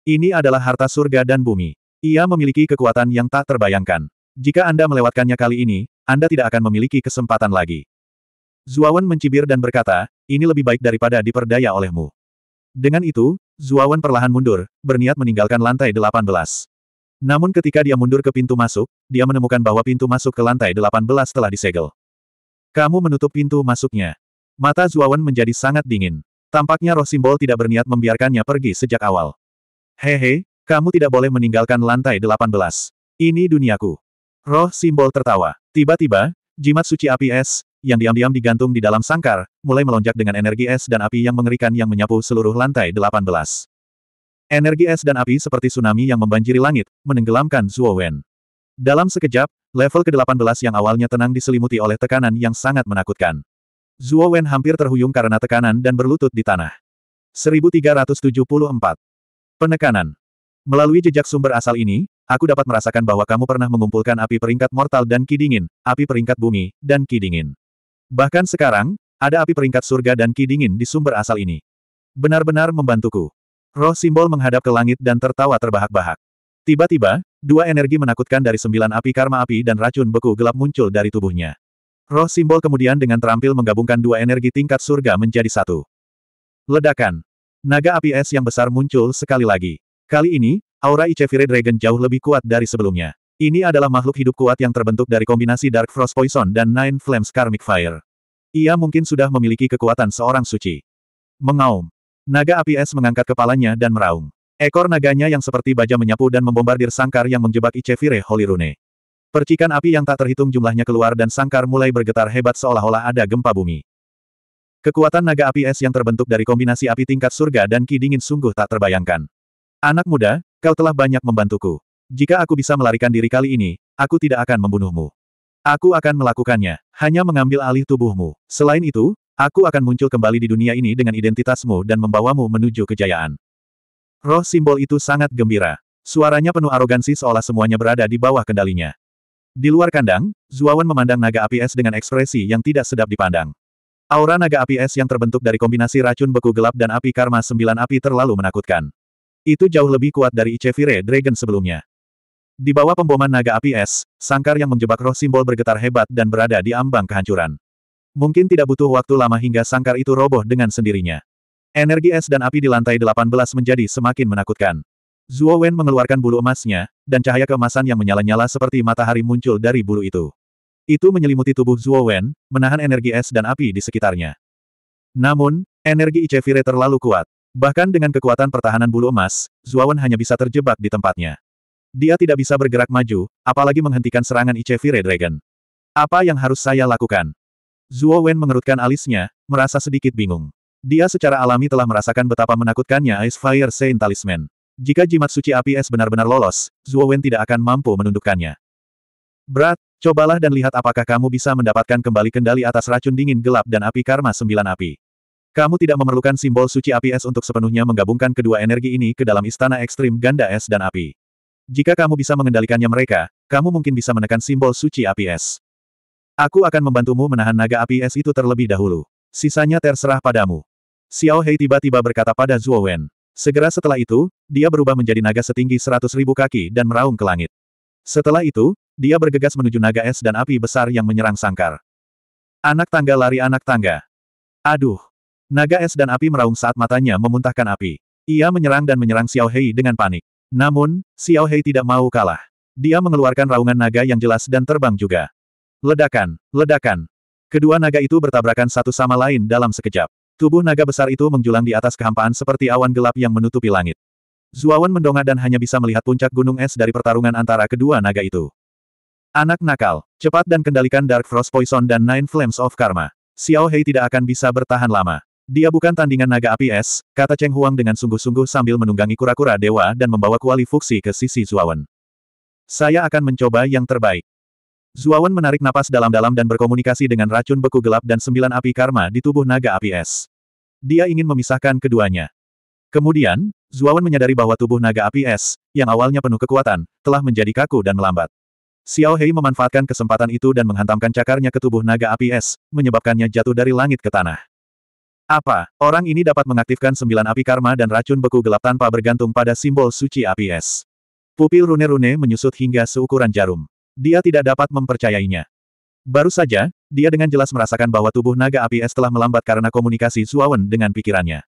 Ini adalah harta surga dan bumi. Ia memiliki kekuatan yang tak terbayangkan. Jika Anda melewatkannya kali ini, Anda tidak akan memiliki kesempatan lagi. Zuawan mencibir dan berkata, ini lebih baik daripada diperdaya olehmu. Dengan itu, Zuawan perlahan mundur, berniat meninggalkan lantai 18. Namun ketika dia mundur ke pintu masuk, dia menemukan bahwa pintu masuk ke lantai 18 telah disegel. Kamu menutup pintu masuknya. Mata Zuawan menjadi sangat dingin. Tampaknya roh simbol tidak berniat membiarkannya pergi sejak awal. Hehe, kamu tidak boleh meninggalkan lantai 18. Ini duniaku. Roh simbol tertawa. Tiba-tiba, jimat suci api es, yang diam-diam digantung di dalam sangkar, mulai melonjak dengan energi es dan api yang mengerikan yang menyapu seluruh lantai 18. Energi es dan api seperti tsunami yang membanjiri langit, menenggelamkan Zuo Wen. Dalam sekejap, level ke-18 yang awalnya tenang diselimuti oleh tekanan yang sangat menakutkan. Zuo Wen hampir terhuyung karena tekanan dan berlutut di tanah. 1374. Penekanan. Melalui jejak sumber asal ini, aku dapat merasakan bahwa kamu pernah mengumpulkan api peringkat mortal dan ki dingin, api peringkat bumi, dan ki dingin. Bahkan sekarang, ada api peringkat surga dan ki dingin di sumber asal ini. Benar-benar membantuku. Roh simbol menghadap ke langit dan tertawa terbahak-bahak. Tiba-tiba, dua energi menakutkan dari sembilan api karma api dan racun beku gelap muncul dari tubuhnya. Roh simbol kemudian dengan terampil menggabungkan dua energi tingkat surga menjadi satu. Ledakan. Naga api es yang besar muncul sekali lagi. Kali ini, aura Icefire Dragon jauh lebih kuat dari sebelumnya. Ini adalah makhluk hidup kuat yang terbentuk dari kombinasi Dark Frost Poison dan Nine Flames Karmic Fire. Ia mungkin sudah memiliki kekuatan seorang suci. Mengaum. Naga api es mengangkat kepalanya dan meraung. Ekor naganya yang seperti baja menyapu dan membombardir sangkar yang menjebak Icevire Holy Rune. Percikan api yang tak terhitung jumlahnya keluar dan sangkar mulai bergetar hebat seolah-olah ada gempa bumi. Kekuatan naga api es yang terbentuk dari kombinasi api tingkat surga dan ki dingin sungguh tak terbayangkan. Anak muda, kau telah banyak membantuku. Jika aku bisa melarikan diri kali ini, aku tidak akan membunuhmu. Aku akan melakukannya, hanya mengambil alih tubuhmu. Selain itu, aku akan muncul kembali di dunia ini dengan identitasmu dan membawamu menuju kejayaan. Roh simbol itu sangat gembira. Suaranya penuh arogansi seolah semuanya berada di bawah kendalinya. Di luar kandang, Zuawan memandang naga api es dengan ekspresi yang tidak sedap dipandang. Aura naga api es yang terbentuk dari kombinasi racun beku gelap dan api karma sembilan api terlalu menakutkan. Itu jauh lebih kuat dari Ichevire Dragon sebelumnya. Di bawah pemboman naga api es, sangkar yang menjebak roh simbol bergetar hebat dan berada di ambang kehancuran. Mungkin tidak butuh waktu lama hingga sangkar itu roboh dengan sendirinya. Energi es dan api di lantai 18 menjadi semakin menakutkan. Zuo Wen mengeluarkan bulu emasnya, dan cahaya kemasan yang menyala-nyala seperti matahari muncul dari bulu itu. Itu menyelimuti tubuh Zuo Wen, menahan energi es dan api di sekitarnya. Namun, energi Ichevire terlalu kuat. Bahkan dengan kekuatan pertahanan bulu emas, Zuo Wen hanya bisa terjebak di tempatnya. Dia tidak bisa bergerak maju, apalagi menghentikan serangan ICV Red Dragon. Apa yang harus saya lakukan? Zuo Wen mengerutkan alisnya, merasa sedikit bingung. Dia secara alami telah merasakan betapa menakutkannya Ice Fire Saint Talisman. Jika jimat suci api es benar-benar lolos, Zuo Wen tidak akan mampu menundukkannya. Berat, cobalah dan lihat apakah kamu bisa mendapatkan kembali kendali atas racun dingin gelap dan api karma sembilan api. Kamu tidak memerlukan simbol suci api es untuk sepenuhnya menggabungkan kedua energi ini ke dalam istana ekstrim ganda es dan api. Jika kamu bisa mengendalikannya mereka, kamu mungkin bisa menekan simbol suci api es. Aku akan membantumu menahan naga api es itu terlebih dahulu. Sisanya terserah padamu. Xiao Hei tiba-tiba berkata pada Zhuo Wen. Segera setelah itu, dia berubah menjadi naga setinggi seratus ribu kaki dan meraung ke langit. Setelah itu, dia bergegas menuju naga es dan api besar yang menyerang sangkar. Anak tangga lari anak tangga. Aduh! Naga es dan api meraung saat matanya memuntahkan api. Ia menyerang dan menyerang Xiao Hei dengan panik. Namun, Xiao Hei tidak mau kalah. Dia mengeluarkan raungan naga yang jelas dan terbang juga. Ledakan, ledakan. Kedua naga itu bertabrakan satu sama lain dalam sekejap. Tubuh naga besar itu menjulang di atas kehampaan seperti awan gelap yang menutupi langit. Zuawan mendongak dan hanya bisa melihat puncak gunung es dari pertarungan antara kedua naga itu. Anak nakal, cepat dan kendalikan Dark Frost Poison dan Nine Flames of Karma. Xiao Hei tidak akan bisa bertahan lama. Dia bukan tandingan naga api es, kata Cheng Huang dengan sungguh-sungguh sambil menunggangi kura-kura dewa dan membawa kuali fuksi ke sisi Zuawan. Saya akan mencoba yang terbaik. Zuawan menarik napas dalam-dalam dan berkomunikasi dengan racun beku gelap dan sembilan api karma di tubuh naga api es. Dia ingin memisahkan keduanya. Kemudian, Zuawan menyadari bahwa tubuh naga api es, yang awalnya penuh kekuatan, telah menjadi kaku dan melambat. Xiao Hei memanfaatkan kesempatan itu dan menghantamkan cakarnya ke tubuh naga api es, menyebabkannya jatuh dari langit ke tanah. Apa, orang ini dapat mengaktifkan sembilan api karma dan racun beku gelap tanpa bergantung pada simbol suci api es. Pupil Rune-Rune menyusut hingga seukuran jarum. Dia tidak dapat mempercayainya. Baru saja, dia dengan jelas merasakan bahwa tubuh naga api es telah melambat karena komunikasi Zuawan dengan pikirannya.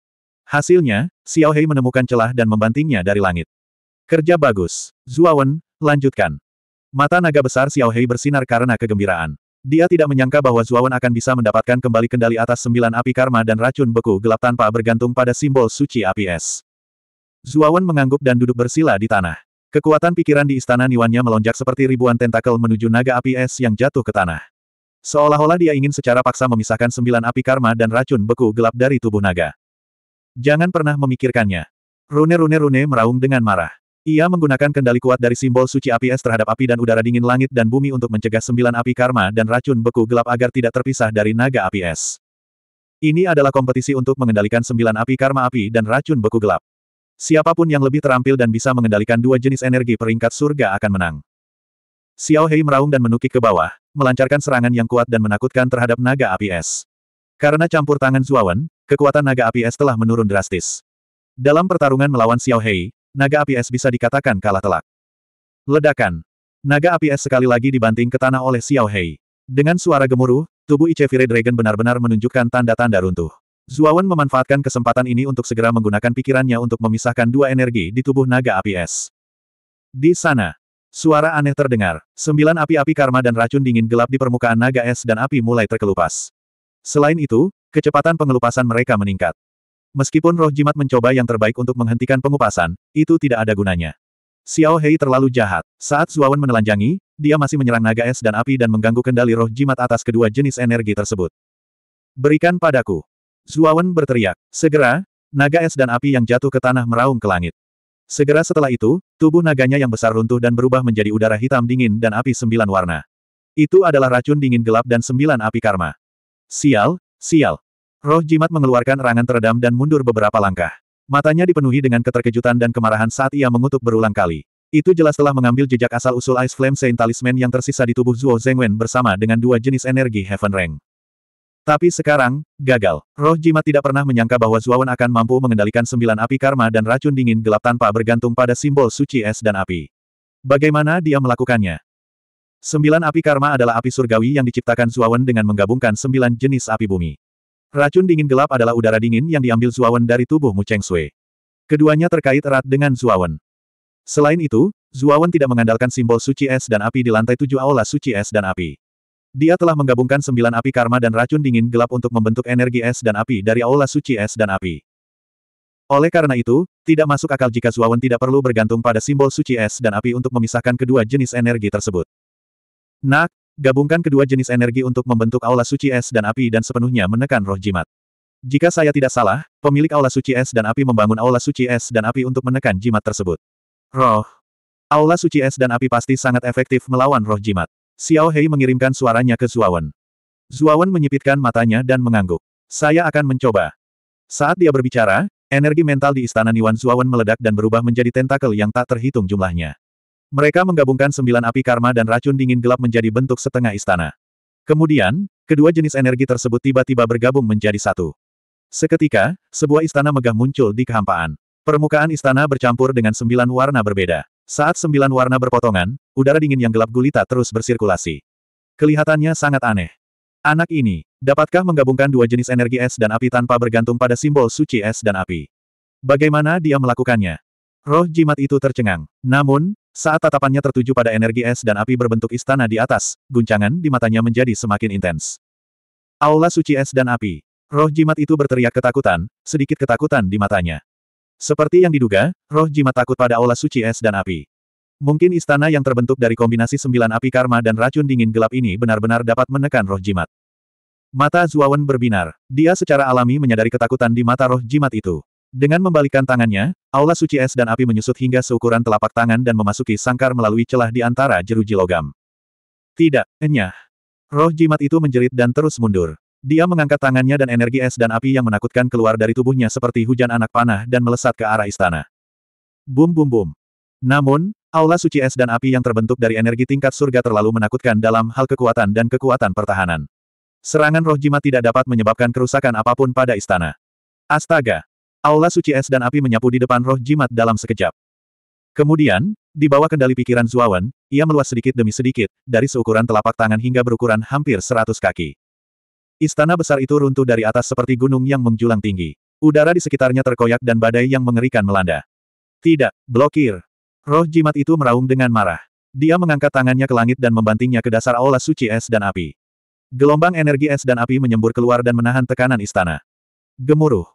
Hasilnya, Xiao Hei menemukan celah dan membantingnya dari langit. Kerja bagus. Zuawan, lanjutkan. Mata naga besar Xiao Hei bersinar karena kegembiraan. Dia tidak menyangka bahwa Zuawan akan bisa mendapatkan kembali kendali atas sembilan api karma dan racun beku gelap tanpa bergantung pada simbol suci api es. Zuawan mengangguk dan duduk bersila di tanah. Kekuatan pikiran di istana Niwannya melonjak seperti ribuan tentakel menuju naga api es yang jatuh ke tanah. Seolah-olah dia ingin secara paksa memisahkan sembilan api karma dan racun beku gelap dari tubuh naga. Jangan pernah memikirkannya. Rune-rune-rune meraung dengan marah. Ia menggunakan kendali kuat dari simbol suci api es terhadap api dan udara dingin langit dan bumi untuk mencegah sembilan api karma dan racun beku gelap agar tidak terpisah dari naga api es. Ini adalah kompetisi untuk mengendalikan sembilan api karma api dan racun beku gelap. Siapapun yang lebih terampil dan bisa mengendalikan dua jenis energi peringkat surga akan menang. Xiao Hei meraung dan menukik ke bawah, melancarkan serangan yang kuat dan menakutkan terhadap naga api es. Karena campur tangan Zuawan, kekuatan naga api es telah menurun drastis. Dalam pertarungan melawan Xiao Hei, naga api es bisa dikatakan kalah telak. Ledakan. Naga api es sekali lagi dibanting ke tanah oleh Xiao Hei. Dengan suara gemuruh, tubuh Ichevire Dragon benar-benar menunjukkan tanda-tanda runtuh. Zuawan memanfaatkan kesempatan ini untuk segera menggunakan pikirannya untuk memisahkan dua energi di tubuh naga api es. Di sana, suara aneh terdengar. Sembilan api-api karma dan racun dingin gelap di permukaan naga es dan api mulai terkelupas. Selain itu, kecepatan pengelupasan mereka meningkat. Meskipun roh jimat mencoba yang terbaik untuk menghentikan pengupasan, itu tidak ada gunanya. Xiao Hei terlalu jahat. Saat Zuawan menelanjangi, dia masih menyerang naga es dan api dan mengganggu kendali roh jimat atas kedua jenis energi tersebut. Berikan padaku. Zuawan berteriak. Segera, naga es dan api yang jatuh ke tanah meraung ke langit. Segera setelah itu, tubuh naganya yang besar runtuh dan berubah menjadi udara hitam dingin dan api sembilan warna. Itu adalah racun dingin gelap dan sembilan api karma. Sial, sial, Roh jimat mengeluarkan erangan teredam dan mundur beberapa langkah. Matanya dipenuhi dengan keterkejutan dan kemarahan saat ia mengutuk berulang kali. Itu jelas telah mengambil jejak asal-usul Ice Flame Saint Talisman yang tersisa di tubuh Zuo Zengwen bersama dengan dua jenis energi Heaven Ring. Tapi sekarang, gagal. Roh jimat tidak pernah menyangka bahwa Zuawan akan mampu mengendalikan sembilan api karma dan racun dingin gelap tanpa bergantung pada simbol suci es dan api. Bagaimana dia melakukannya? Sembilan api karma adalah api surgawi yang diciptakan Zuawan dengan menggabungkan sembilan jenis api bumi. Racun dingin gelap adalah udara dingin yang diambil Zuawan dari tubuh Mu Cheng Sui. Keduanya terkait erat dengan Zuawan. Selain itu, Zuawan tidak mengandalkan simbol suci es dan api di lantai tujuh aula suci es dan api. Dia telah menggabungkan sembilan api karma dan racun dingin gelap untuk membentuk energi es dan api dari aula suci es dan api. Oleh karena itu, tidak masuk akal jika Zuawan tidak perlu bergantung pada simbol suci es dan api untuk memisahkan kedua jenis energi tersebut. Nak, Gabungkan kedua jenis energi untuk membentuk aula suci es dan api dan sepenuhnya menekan roh jimat. Jika saya tidak salah, pemilik aula suci es dan api membangun aula suci es dan api untuk menekan jimat tersebut. Roh. Aula suci es dan api pasti sangat efektif melawan roh jimat. Xiao Hei mengirimkan suaranya ke Zuawan. Zuawan menyipitkan matanya dan mengangguk. Saya akan mencoba. Saat dia berbicara, Energi mental di istana Niwan Zuawan meledak dan berubah menjadi tentakel yang tak terhitung jumlahnya. Mereka menggabungkan sembilan api karma dan racun dingin gelap menjadi bentuk setengah istana. Kemudian, kedua jenis energi tersebut tiba-tiba bergabung menjadi satu. Seketika, sebuah istana megah muncul di kehampaan. Permukaan istana bercampur dengan sembilan warna berbeda. Saat sembilan warna berpotongan, udara dingin yang gelap gulita terus bersirkulasi. Kelihatannya sangat aneh. Anak ini, dapatkah menggabungkan dua jenis energi es dan api tanpa bergantung pada simbol suci es dan api? Bagaimana dia melakukannya? Roh jimat itu tercengang. Namun, saat tatapannya tertuju pada energi es dan api berbentuk istana di atas, guncangan di matanya menjadi semakin intens. Aula suci es dan api. Roh jimat itu berteriak ketakutan, sedikit ketakutan di matanya. Seperti yang diduga, roh jimat takut pada aula suci es dan api. Mungkin istana yang terbentuk dari kombinasi sembilan api karma dan racun dingin gelap ini benar-benar dapat menekan roh jimat. Mata Zuawan berbinar. Dia secara alami menyadari ketakutan di mata roh jimat itu. Dengan membalikkan tangannya, aula suci es dan api menyusut hingga seukuran telapak tangan dan memasuki sangkar melalui celah di antara jeruji logam. Tidak, enyah. Roh jimat itu menjerit dan terus mundur. Dia mengangkat tangannya dan energi es dan api yang menakutkan keluar dari tubuhnya seperti hujan anak panah dan melesat ke arah istana. Bum bum bum. Namun, aula suci es dan api yang terbentuk dari energi tingkat surga terlalu menakutkan dalam hal kekuatan dan kekuatan pertahanan. Serangan roh jimat tidak dapat menyebabkan kerusakan apapun pada istana. Astaga! Aula suci es dan api menyapu di depan roh jimat dalam sekejap. Kemudian, di bawah kendali pikiran Zuawan, ia meluas sedikit demi sedikit, dari seukuran telapak tangan hingga berukuran hampir seratus kaki. Istana besar itu runtuh dari atas seperti gunung yang menjulang tinggi. Udara di sekitarnya terkoyak dan badai yang mengerikan melanda. Tidak, blokir. Roh jimat itu meraung dengan marah. Dia mengangkat tangannya ke langit dan membantingnya ke dasar aula suci es dan api. Gelombang energi es dan api menyembur keluar dan menahan tekanan istana. Gemuruh.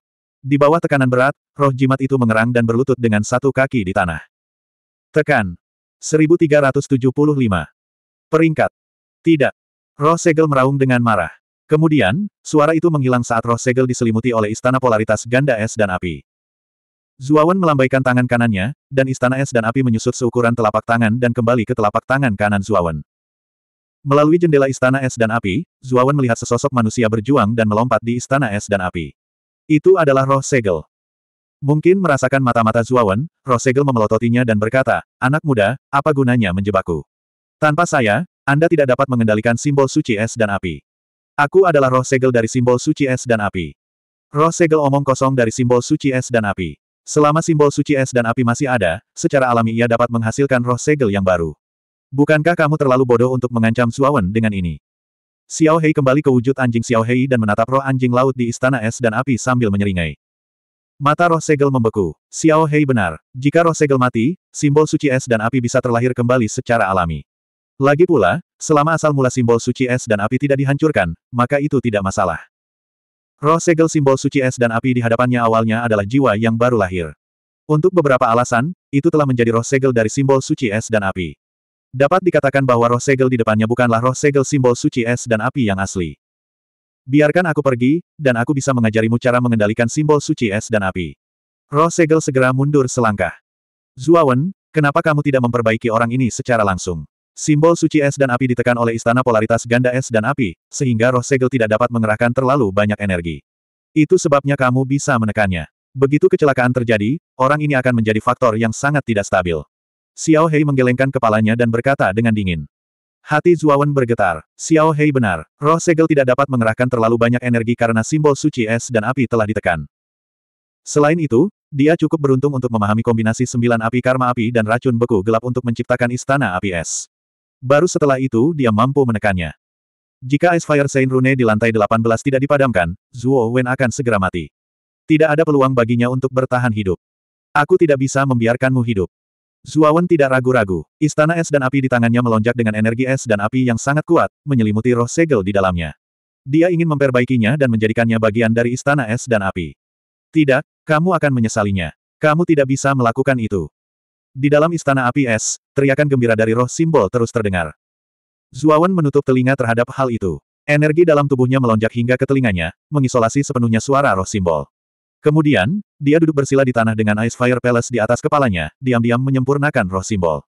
Di bawah tekanan berat, roh jimat itu mengerang dan berlutut dengan satu kaki di tanah. Tekan. 1375. Peringkat. Tidak. Roh segel meraung dengan marah. Kemudian, suara itu menghilang saat roh segel diselimuti oleh istana polaritas ganda es dan api. Zuawan melambaikan tangan kanannya, dan istana es dan api menyusut seukuran telapak tangan dan kembali ke telapak tangan kanan Zuawan. Melalui jendela istana es dan api, Zuawan melihat sesosok manusia berjuang dan melompat di istana es dan api. Itu adalah roh segel. Mungkin merasakan mata-mata Zuawan, roh segel memelototinya dan berkata, Anak muda, apa gunanya menjebakku? Tanpa saya, Anda tidak dapat mengendalikan simbol suci es dan api. Aku adalah roh segel dari simbol suci es dan api. Roh segel omong kosong dari simbol suci es dan api. Selama simbol suci es dan api masih ada, secara alami ia dapat menghasilkan roh segel yang baru. Bukankah kamu terlalu bodoh untuk mengancam Zuawan dengan ini? Xiao Hei kembali ke wujud anjing Xiao Hei dan menatap roh anjing laut di istana es dan api sambil menyeringai. Mata roh segel membeku. Xiao Hei benar. Jika roh segel mati, simbol suci es dan api bisa terlahir kembali secara alami. Lagi pula, selama asal mula simbol suci es dan api tidak dihancurkan, maka itu tidak masalah. Roh segel simbol suci es dan api di hadapannya awalnya adalah jiwa yang baru lahir. Untuk beberapa alasan, itu telah menjadi roh segel dari simbol suci es dan api. Dapat dikatakan bahwa roh segel di depannya bukanlah roh segel simbol suci es dan api yang asli. Biarkan aku pergi, dan aku bisa mengajarimu cara mengendalikan simbol suci es dan api. Roh segel segera mundur selangkah. Zuawan, kenapa kamu tidak memperbaiki orang ini secara langsung? Simbol suci es dan api ditekan oleh istana polaritas ganda es dan api, sehingga roh segel tidak dapat mengerahkan terlalu banyak energi. Itu sebabnya kamu bisa menekannya. Begitu kecelakaan terjadi, orang ini akan menjadi faktor yang sangat tidak stabil. Xiao Hei menggelengkan kepalanya dan berkata dengan dingin. Hati Zuawan bergetar. Xiao Hei benar, roh segel tidak dapat mengerahkan terlalu banyak energi karena simbol suci es dan api telah ditekan. Selain itu, dia cukup beruntung untuk memahami kombinasi sembilan api karma api dan racun beku gelap untuk menciptakan istana api es. Baru setelah itu dia mampu menekannya. Jika es Fire Saint Rune di lantai 18 tidak dipadamkan, Zuo Wen akan segera mati. Tidak ada peluang baginya untuk bertahan hidup. Aku tidak bisa membiarkanmu hidup. Zuawan tidak ragu-ragu, istana es dan api di tangannya melonjak dengan energi es dan api yang sangat kuat, menyelimuti roh segel di dalamnya. Dia ingin memperbaikinya dan menjadikannya bagian dari istana es dan api. Tidak, kamu akan menyesalinya. Kamu tidak bisa melakukan itu. Di dalam istana api es, teriakan gembira dari roh simbol terus terdengar. Zuawan menutup telinga terhadap hal itu. Energi dalam tubuhnya melonjak hingga ke telinganya, mengisolasi sepenuhnya suara roh simbol. Kemudian, dia duduk bersila di tanah dengan Ice Fire Palace di atas kepalanya, diam-diam menyempurnakan roh simbol.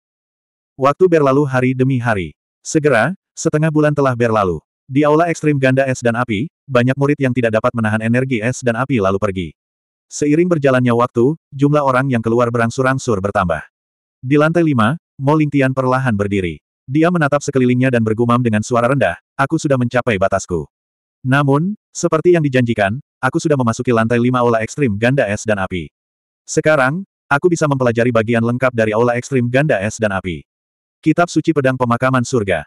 Waktu berlalu hari demi hari. Segera, setengah bulan telah berlalu. Di aula ekstrim ganda es dan api, banyak murid yang tidak dapat menahan energi es dan api lalu pergi. Seiring berjalannya waktu, jumlah orang yang keluar berangsur-angsur bertambah. Di lantai lima, Mo Lingtian perlahan berdiri. Dia menatap sekelilingnya dan bergumam dengan suara rendah, aku sudah mencapai batasku. Namun, seperti yang dijanjikan, aku sudah memasuki lantai lima aula ekstrim ganda es dan api. Sekarang, aku bisa mempelajari bagian lengkap dari aula ekstrim ganda es dan api. Kitab Suci Pedang Pemakaman Surga.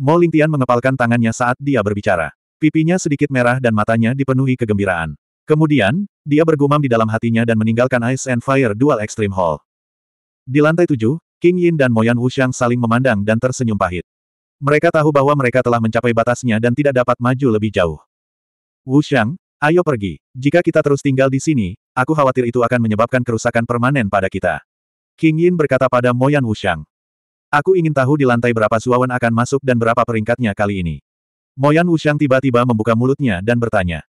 Mo Lingtian mengepalkan tangannya saat dia berbicara. Pipinya sedikit merah dan matanya dipenuhi kegembiraan. Kemudian, dia bergumam di dalam hatinya dan meninggalkan Ice and Fire Dual Extreme Hall. Di lantai tujuh, King Yin dan Moyan Wuxiang saling memandang dan tersenyum pahit. Mereka tahu bahwa mereka telah mencapai batasnya dan tidak dapat maju lebih jauh. Wu Shang, ayo pergi. Jika kita terus tinggal di sini, aku khawatir itu akan menyebabkan kerusakan permanen pada kita. King Yin berkata pada Moyan Wu Shang. Aku ingin tahu di lantai berapa Suawan akan masuk dan berapa peringkatnya kali ini. Moyan Wu Shang tiba-tiba membuka mulutnya dan bertanya.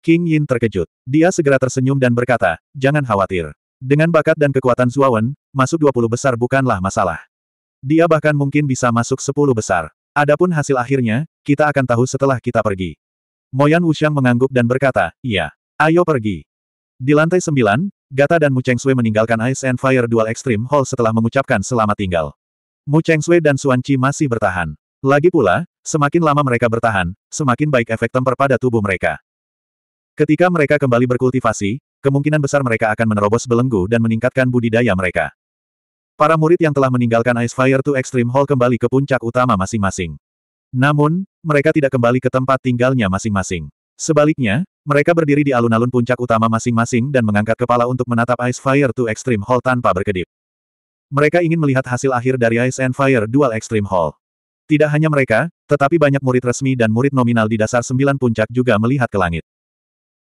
King Yin terkejut. Dia segera tersenyum dan berkata, jangan khawatir. Dengan bakat dan kekuatan Suawan, masuk 20 besar bukanlah masalah. Dia bahkan mungkin bisa masuk 10 besar. Adapun hasil akhirnya, kita akan tahu setelah kita pergi. Moyan Wuxiang mengangguk dan berkata, iya. Ayo pergi. Di lantai sembilan, Gata dan Mu Cheng Sui meninggalkan Ice and Fire Dual Extreme Hall setelah mengucapkan selamat tinggal. Mu Cheng Sui dan Suan Qi masih bertahan. Lagi pula, semakin lama mereka bertahan, semakin baik efek temper pada tubuh mereka. Ketika mereka kembali berkultivasi, kemungkinan besar mereka akan menerobos belenggu dan meningkatkan budidaya mereka. Para murid yang telah meninggalkan Ice Fire to Extreme Hall kembali ke puncak utama masing-masing. Namun, mereka tidak kembali ke tempat tinggalnya masing-masing. Sebaliknya, mereka berdiri di alun-alun puncak utama masing-masing dan mengangkat kepala untuk menatap Ice Fire to Extreme Hall tanpa berkedip. Mereka ingin melihat hasil akhir dari Ice and Fire Dual Extreme Hall. Tidak hanya mereka, tetapi banyak murid resmi dan murid nominal di dasar sembilan puncak juga melihat ke langit.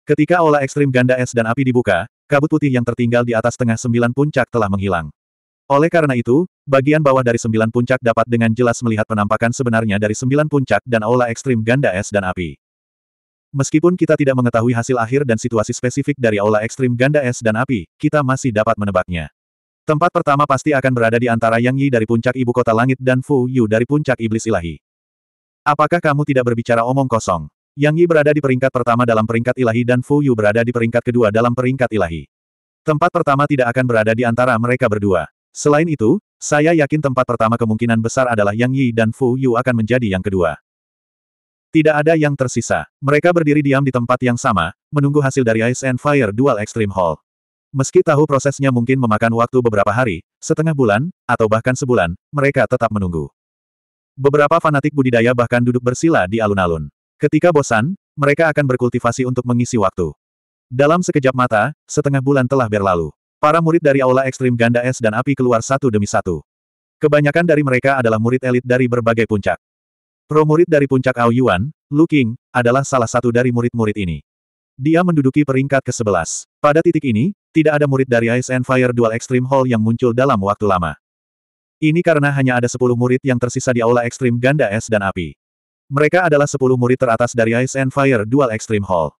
Ketika olah ekstrim ganda es dan api dibuka, kabut putih yang tertinggal di atas tengah sembilan puncak telah menghilang. Oleh karena itu, bagian bawah dari sembilan puncak dapat dengan jelas melihat penampakan sebenarnya dari sembilan puncak dan aula ekstrim ganda es dan api. Meskipun kita tidak mengetahui hasil akhir dan situasi spesifik dari aula ekstrim ganda es dan api, kita masih dapat menebaknya. Tempat pertama pasti akan berada di antara Yang Yi dari puncak ibu kota langit dan Fu Yu dari puncak iblis ilahi. Apakah kamu tidak berbicara omong kosong? Yang Yi berada di peringkat pertama dalam peringkat ilahi dan Fu Yu berada di peringkat kedua dalam peringkat ilahi. Tempat pertama tidak akan berada di antara mereka berdua. Selain itu, saya yakin tempat pertama kemungkinan besar adalah Yang Yi dan Fu Yu akan menjadi yang kedua. Tidak ada yang tersisa. Mereka berdiri diam di tempat yang sama, menunggu hasil dari Ice and Fire Dual Extreme Hall. Meski tahu prosesnya mungkin memakan waktu beberapa hari, setengah bulan, atau bahkan sebulan, mereka tetap menunggu. Beberapa fanatik budidaya bahkan duduk bersila di alun-alun. Ketika bosan, mereka akan berkultivasi untuk mengisi waktu. Dalam sekejap mata, setengah bulan telah berlalu. Para murid dari Aula Ekstrim Ganda Es dan Api keluar satu demi satu. Kebanyakan dari mereka adalah murid elit dari berbagai puncak. Pro murid dari puncak Ao Yuan, Lu King, adalah salah satu dari murid-murid ini. Dia menduduki peringkat ke-11. Pada titik ini, tidak ada murid dari Ice and Fire Dual Extreme Hall yang muncul dalam waktu lama. Ini karena hanya ada 10 murid yang tersisa di Aula Ekstrim Ganda Es dan Api. Mereka adalah 10 murid teratas dari Ice and Fire Dual Extreme Hall.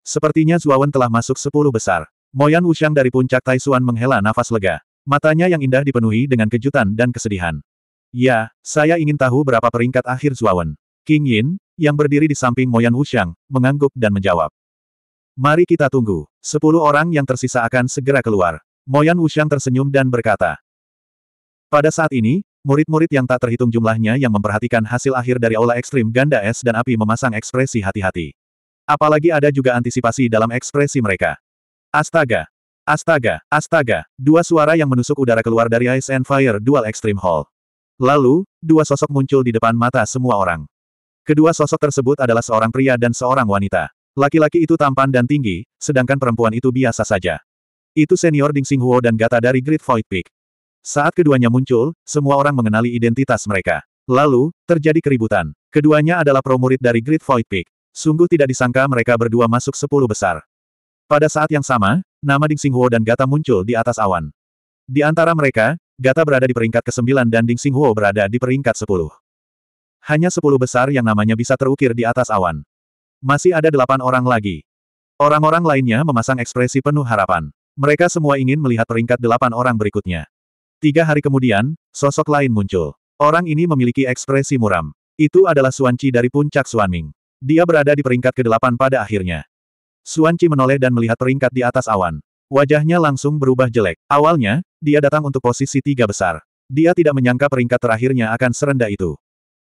Sepertinya Zuawan telah masuk 10 besar. Moyan Wuxiang dari puncak Taisuan menghela nafas lega. Matanya yang indah dipenuhi dengan kejutan dan kesedihan. Ya, saya ingin tahu berapa peringkat akhir Zuawan. King Yin, yang berdiri di samping Moyan Wuxiang, mengangguk dan menjawab. Mari kita tunggu. Sepuluh orang yang tersisa akan segera keluar. Moyan Wuxiang tersenyum dan berkata. Pada saat ini, murid-murid yang tak terhitung jumlahnya yang memperhatikan hasil akhir dari aula ekstrim ganda es dan api memasang ekspresi hati-hati. Apalagi ada juga antisipasi dalam ekspresi mereka. Astaga! Astaga! Astaga! Dua suara yang menusuk udara keluar dari Ice and Fire Dual Extreme Hall. Lalu, dua sosok muncul di depan mata semua orang. Kedua sosok tersebut adalah seorang pria dan seorang wanita. Laki-laki itu tampan dan tinggi, sedangkan perempuan itu biasa saja. Itu senior Ding Xinghuo dan Gata dari Great Void Peak. Saat keduanya muncul, semua orang mengenali identitas mereka. Lalu, terjadi keributan. Keduanya adalah promurid dari Great Void Peak. Sungguh tidak disangka mereka berdua masuk sepuluh besar. Pada saat yang sama, nama Ding Xinghuo dan Gata muncul di atas awan. Di antara mereka, Gata berada di peringkat ke-9 dan Ding Xinghuo berada di peringkat 10. Hanya 10 besar yang namanya bisa terukir di atas awan. Masih ada delapan orang lagi. Orang-orang lainnya memasang ekspresi penuh harapan. Mereka semua ingin melihat peringkat delapan orang berikutnya. Tiga hari kemudian, sosok lain muncul. Orang ini memiliki ekspresi muram. Itu adalah Suanci dari puncak Suanming. Dia berada di peringkat ke-8 pada akhirnya. Suan menoleh dan melihat peringkat di atas awan. Wajahnya langsung berubah jelek. Awalnya, dia datang untuk posisi tiga besar. Dia tidak menyangka peringkat terakhirnya akan serendah itu.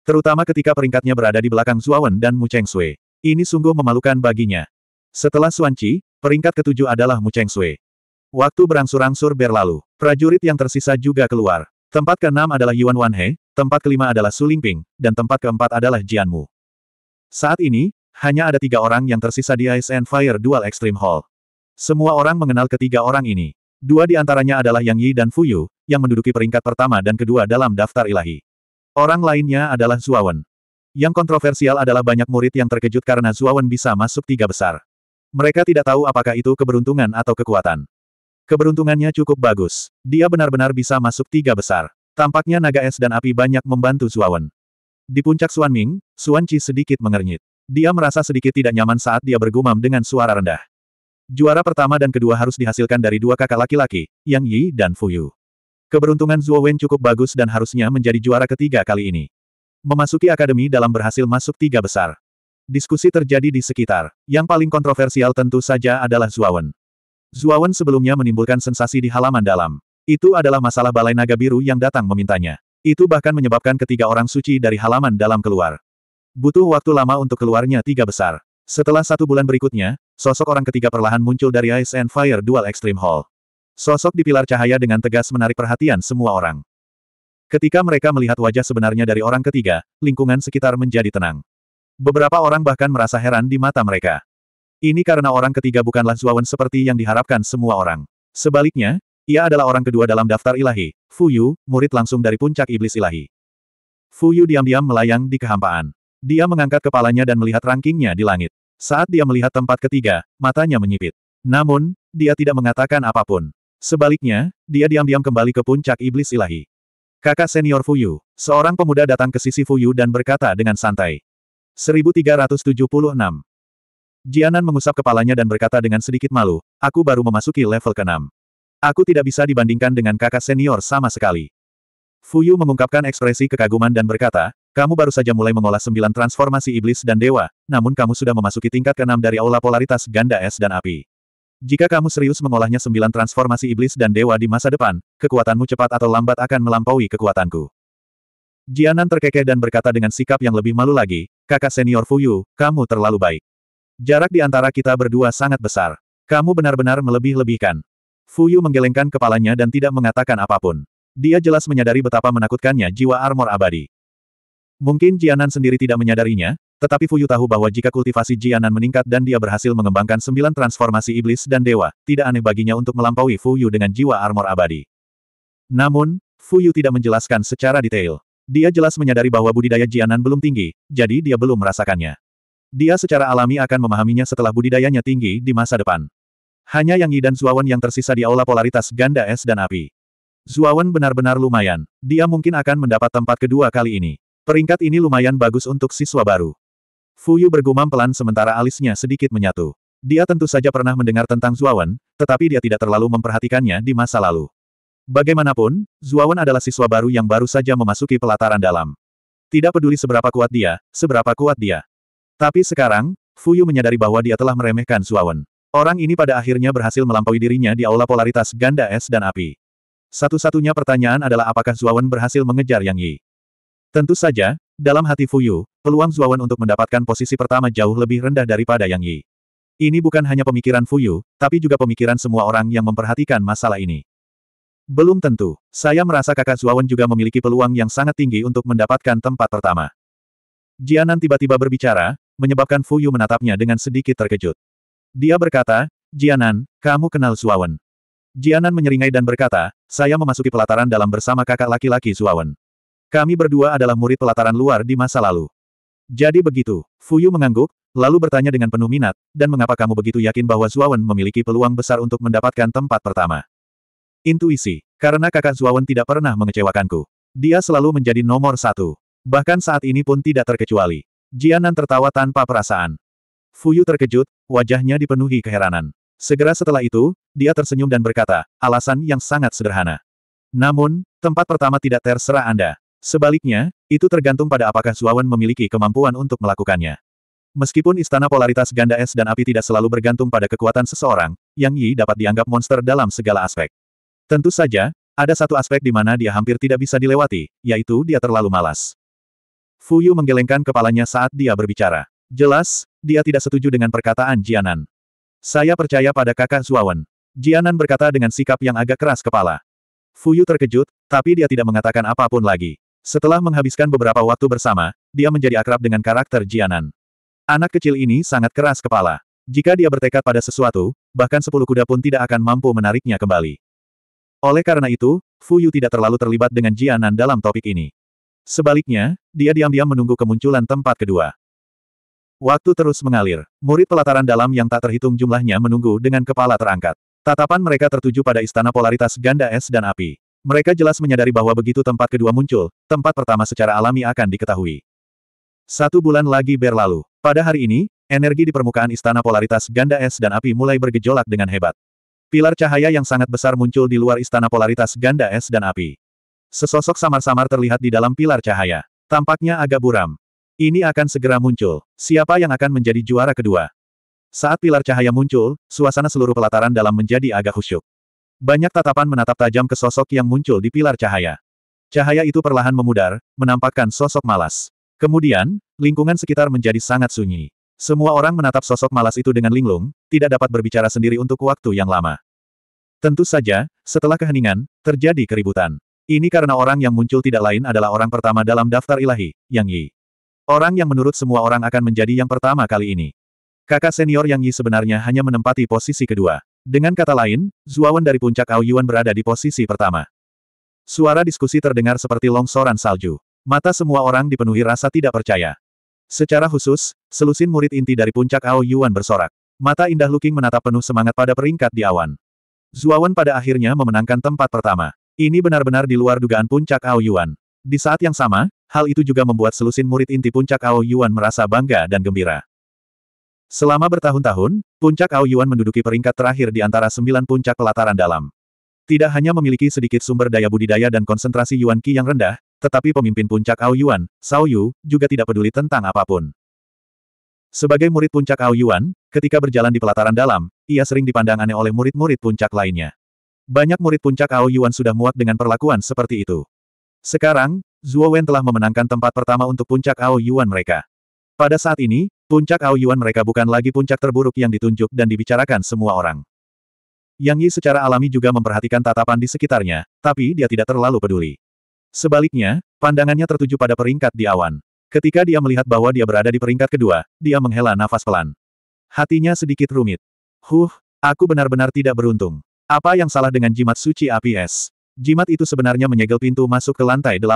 Terutama ketika peringkatnya berada di belakang Zuawan dan Mu Cheng Sui. Ini sungguh memalukan baginya. Setelah Suan peringkat ketujuh adalah Mu Cheng Sui. Waktu berangsur-angsur berlalu. Prajurit yang tersisa juga keluar. Tempat keenam adalah Yuan Wanhe, tempat kelima adalah Su Lingping, dan tempat keempat adalah Jianmu. Saat ini, hanya ada tiga orang yang tersisa di Ice and Fire Dual Extreme Hall. Semua orang mengenal ketiga orang ini. Dua di antaranya adalah Yang Yi dan Fu Yu, yang menduduki peringkat pertama dan kedua dalam daftar ilahi. Orang lainnya adalah Zuawan. Yang kontroversial adalah banyak murid yang terkejut karena Zuawan bisa masuk tiga besar. Mereka tidak tahu apakah itu keberuntungan atau kekuatan. Keberuntungannya cukup bagus. Dia benar-benar bisa masuk tiga besar. Tampaknya naga es dan api banyak membantu Zuawan. Di puncak Suan Ming, Suan Chi sedikit mengernyit. Dia merasa sedikit tidak nyaman saat dia bergumam dengan suara rendah. Juara pertama dan kedua harus dihasilkan dari dua kakak laki-laki, Yang Yi dan Fuyu. Keberuntungan Zhuo Wen cukup bagus dan harusnya menjadi juara ketiga kali ini. Memasuki akademi dalam berhasil masuk tiga besar. Diskusi terjadi di sekitar. Yang paling kontroversial tentu saja adalah Zhuo Wen. Zhuo Wen sebelumnya menimbulkan sensasi di halaman dalam. Itu adalah masalah balai naga biru yang datang memintanya. Itu bahkan menyebabkan ketiga orang suci dari halaman dalam keluar. Butuh waktu lama untuk keluarnya tiga besar. Setelah satu bulan berikutnya, sosok orang ketiga perlahan muncul dari Ice and Fire Dual Extreme Hall. Sosok di pilar cahaya dengan tegas menarik perhatian semua orang. Ketika mereka melihat wajah sebenarnya dari orang ketiga, lingkungan sekitar menjadi tenang. Beberapa orang bahkan merasa heran di mata mereka. Ini karena orang ketiga bukanlah Zuawan seperti yang diharapkan semua orang. Sebaliknya, ia adalah orang kedua dalam daftar ilahi, Fuyu, murid langsung dari puncak iblis ilahi. Fuyu diam-diam melayang di kehampaan. Dia mengangkat kepalanya dan melihat rankingnya di langit. Saat dia melihat tempat ketiga, matanya menyipit. Namun, dia tidak mengatakan apapun. Sebaliknya, dia diam-diam kembali ke puncak iblis ilahi. Kakak senior Fuyu, seorang pemuda datang ke sisi Fuyu dan berkata dengan santai. 1376. Jianan mengusap kepalanya dan berkata dengan sedikit malu, aku baru memasuki level ke-6. Aku tidak bisa dibandingkan dengan kakak senior sama sekali. Fuyu mengungkapkan ekspresi kekaguman dan berkata, kamu baru saja mulai mengolah sembilan transformasi iblis dan dewa, namun kamu sudah memasuki tingkat keenam dari aula polaritas ganda es dan api. Jika kamu serius mengolahnya sembilan transformasi iblis dan dewa di masa depan, kekuatanmu cepat atau lambat akan melampaui kekuatanku. Jianan terkekeh dan berkata dengan sikap yang lebih malu lagi, kakak senior Fuyu, kamu terlalu baik. Jarak di antara kita berdua sangat besar. Kamu benar-benar melebih-lebihkan. Fuyu menggelengkan kepalanya dan tidak mengatakan apapun. Dia jelas menyadari betapa menakutkannya jiwa armor abadi. Mungkin Jianan sendiri tidak menyadarinya, tetapi Fuyu tahu bahwa jika kultivasi Jianan meningkat dan dia berhasil mengembangkan sembilan transformasi iblis dan dewa, tidak aneh baginya untuk melampaui Fuyu dengan jiwa armor abadi. Namun, Fuyu tidak menjelaskan secara detail. Dia jelas menyadari bahwa budidaya Jianan belum tinggi, jadi dia belum merasakannya. Dia secara alami akan memahaminya setelah budidayanya tinggi di masa depan. Hanya Yang Yi dan Zuawan yang tersisa di aula polaritas ganda es dan api. Zuawan benar-benar lumayan. Dia mungkin akan mendapat tempat kedua kali ini. Peringkat ini lumayan bagus untuk siswa baru. Fuyu bergumam pelan sementara alisnya sedikit menyatu. Dia tentu saja pernah mendengar tentang Zuawan, tetapi dia tidak terlalu memperhatikannya di masa lalu. Bagaimanapun, Zuawan adalah siswa baru yang baru saja memasuki pelataran dalam. Tidak peduli seberapa kuat dia, seberapa kuat dia. Tapi sekarang, Fuyu menyadari bahwa dia telah meremehkan Zuawan. Orang ini pada akhirnya berhasil melampaui dirinya di aula polaritas ganda es dan api. Satu-satunya pertanyaan adalah apakah Zuawan berhasil mengejar Yang Yi. Tentu saja, dalam hati Fuyu, peluang Zuawan untuk mendapatkan posisi pertama jauh lebih rendah daripada Yang Yi. Ini bukan hanya pemikiran Fuyu, tapi juga pemikiran semua orang yang memperhatikan masalah ini. Belum tentu, saya merasa kakak Zuawan juga memiliki peluang yang sangat tinggi untuk mendapatkan tempat pertama. Jianan tiba-tiba berbicara, menyebabkan Fuyu menatapnya dengan sedikit terkejut. Dia berkata, Jianan, kamu kenal Zuawan. Jianan menyeringai dan berkata, saya memasuki pelataran dalam bersama kakak laki-laki Zuawan. Kami berdua adalah murid pelataran luar di masa lalu. Jadi begitu, Fuyu mengangguk, lalu bertanya dengan penuh minat, dan mengapa kamu begitu yakin bahwa Zuawan memiliki peluang besar untuk mendapatkan tempat pertama? Intuisi, karena kakak Zuawan tidak pernah mengecewakanku. Dia selalu menjadi nomor satu. Bahkan saat ini pun tidak terkecuali. Jianan tertawa tanpa perasaan. Fuyu terkejut, wajahnya dipenuhi keheranan. Segera setelah itu, dia tersenyum dan berkata, alasan yang sangat sederhana. Namun, tempat pertama tidak terserah Anda. Sebaliknya, itu tergantung pada apakah Zuawan memiliki kemampuan untuk melakukannya. Meskipun istana polaritas ganda es dan api tidak selalu bergantung pada kekuatan seseorang, Yang Yi dapat dianggap monster dalam segala aspek. Tentu saja, ada satu aspek di mana dia hampir tidak bisa dilewati, yaitu dia terlalu malas. Fu Yu menggelengkan kepalanya saat dia berbicara. Jelas, dia tidak setuju dengan perkataan Jianan. Saya percaya pada kakak Zuawan. Jianan berkata dengan sikap yang agak keras kepala. Fu Yu terkejut, tapi dia tidak mengatakan apapun lagi. Setelah menghabiskan beberapa waktu bersama, dia menjadi akrab dengan karakter Jianan. Anak kecil ini sangat keras kepala. Jika dia bertekad pada sesuatu, bahkan sepuluh kuda pun tidak akan mampu menariknya kembali. Oleh karena itu, Fu Yu tidak terlalu terlibat dengan Jianan dalam topik ini. Sebaliknya, dia diam-diam menunggu kemunculan tempat kedua. Waktu terus mengalir. Murid pelataran dalam yang tak terhitung jumlahnya menunggu dengan kepala terangkat. Tatapan mereka tertuju pada istana polaritas ganda es dan api. Mereka jelas menyadari bahwa begitu tempat kedua muncul, tempat pertama secara alami akan diketahui. Satu bulan lagi berlalu. Pada hari ini, energi di permukaan istana polaritas ganda es dan api mulai bergejolak dengan hebat. Pilar cahaya yang sangat besar muncul di luar istana polaritas ganda es dan api. Sesosok samar-samar terlihat di dalam pilar cahaya. Tampaknya agak buram. Ini akan segera muncul. Siapa yang akan menjadi juara kedua? Saat pilar cahaya muncul, suasana seluruh pelataran dalam menjadi agak khusyuk. Banyak tatapan menatap tajam ke sosok yang muncul di pilar cahaya. Cahaya itu perlahan memudar, menampakkan sosok malas. Kemudian, lingkungan sekitar menjadi sangat sunyi. Semua orang menatap sosok malas itu dengan linglung, tidak dapat berbicara sendiri untuk waktu yang lama. Tentu saja, setelah keheningan, terjadi keributan. Ini karena orang yang muncul tidak lain adalah orang pertama dalam daftar ilahi, Yang Yi. Orang yang menurut semua orang akan menjadi yang pertama kali ini. Kakak senior Yang Yi sebenarnya hanya menempati posisi kedua. Dengan kata lain, Zuawan dari puncak Ao Yuan berada di posisi pertama. Suara diskusi terdengar seperti longsoran salju. Mata semua orang dipenuhi rasa tidak percaya. Secara khusus, selusin murid inti dari puncak Ao Yuan bersorak. Mata indah Luking menatap penuh semangat pada peringkat di awan. Zuawan pada akhirnya memenangkan tempat pertama. Ini benar-benar di luar dugaan puncak Ao Yuan. Di saat yang sama, hal itu juga membuat selusin murid inti puncak Ao Yuan merasa bangga dan gembira. Selama bertahun-tahun, puncak Ao menduduki peringkat terakhir di antara sembilan puncak pelataran dalam. Tidak hanya memiliki sedikit sumber daya budidaya dan konsentrasi Yuan Qi yang rendah, tetapi pemimpin puncak Ao Yuan, Sao Yu, juga tidak peduli tentang apapun. Sebagai murid puncak Ao ketika berjalan di pelataran dalam, ia sering dipandang aneh oleh murid-murid puncak lainnya. Banyak murid puncak Ao sudah muak dengan perlakuan seperti itu. Sekarang, Zhuo Wen telah memenangkan tempat pertama untuk puncak Ao mereka. Pada saat ini, Puncak Ao mereka bukan lagi puncak terburuk yang ditunjuk dan dibicarakan semua orang. Yang Yi secara alami juga memperhatikan tatapan di sekitarnya, tapi dia tidak terlalu peduli. Sebaliknya, pandangannya tertuju pada peringkat di awan. Ketika dia melihat bahwa dia berada di peringkat kedua, dia menghela nafas pelan. Hatinya sedikit rumit. Huh, aku benar-benar tidak beruntung. Apa yang salah dengan jimat suci APS? Jimat itu sebenarnya menyegel pintu masuk ke lantai 18.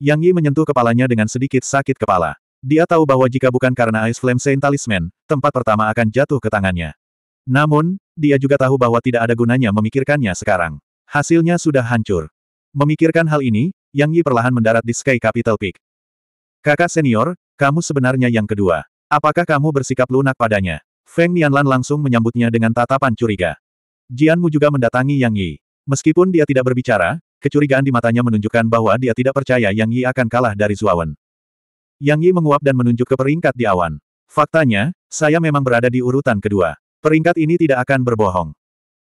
Yang Yi menyentuh kepalanya dengan sedikit sakit kepala. Dia tahu bahwa jika bukan karena Ice Flame Saint Talisman, tempat pertama akan jatuh ke tangannya. Namun, dia juga tahu bahwa tidak ada gunanya memikirkannya sekarang. Hasilnya sudah hancur. Memikirkan hal ini, Yang Yi perlahan mendarat di Sky Capital Peak. Kakak senior, kamu sebenarnya yang kedua. Apakah kamu bersikap lunak padanya? Feng Nianlan langsung menyambutnya dengan tatapan curiga. Jianmu juga mendatangi Yang Yi. Meskipun dia tidak berbicara, kecurigaan di matanya menunjukkan bahwa dia tidak percaya Yang Yi akan kalah dari Zuawan. Yang Yi menguap dan menunjuk ke peringkat di awan. Faktanya, saya memang berada di urutan kedua. Peringkat ini tidak akan berbohong.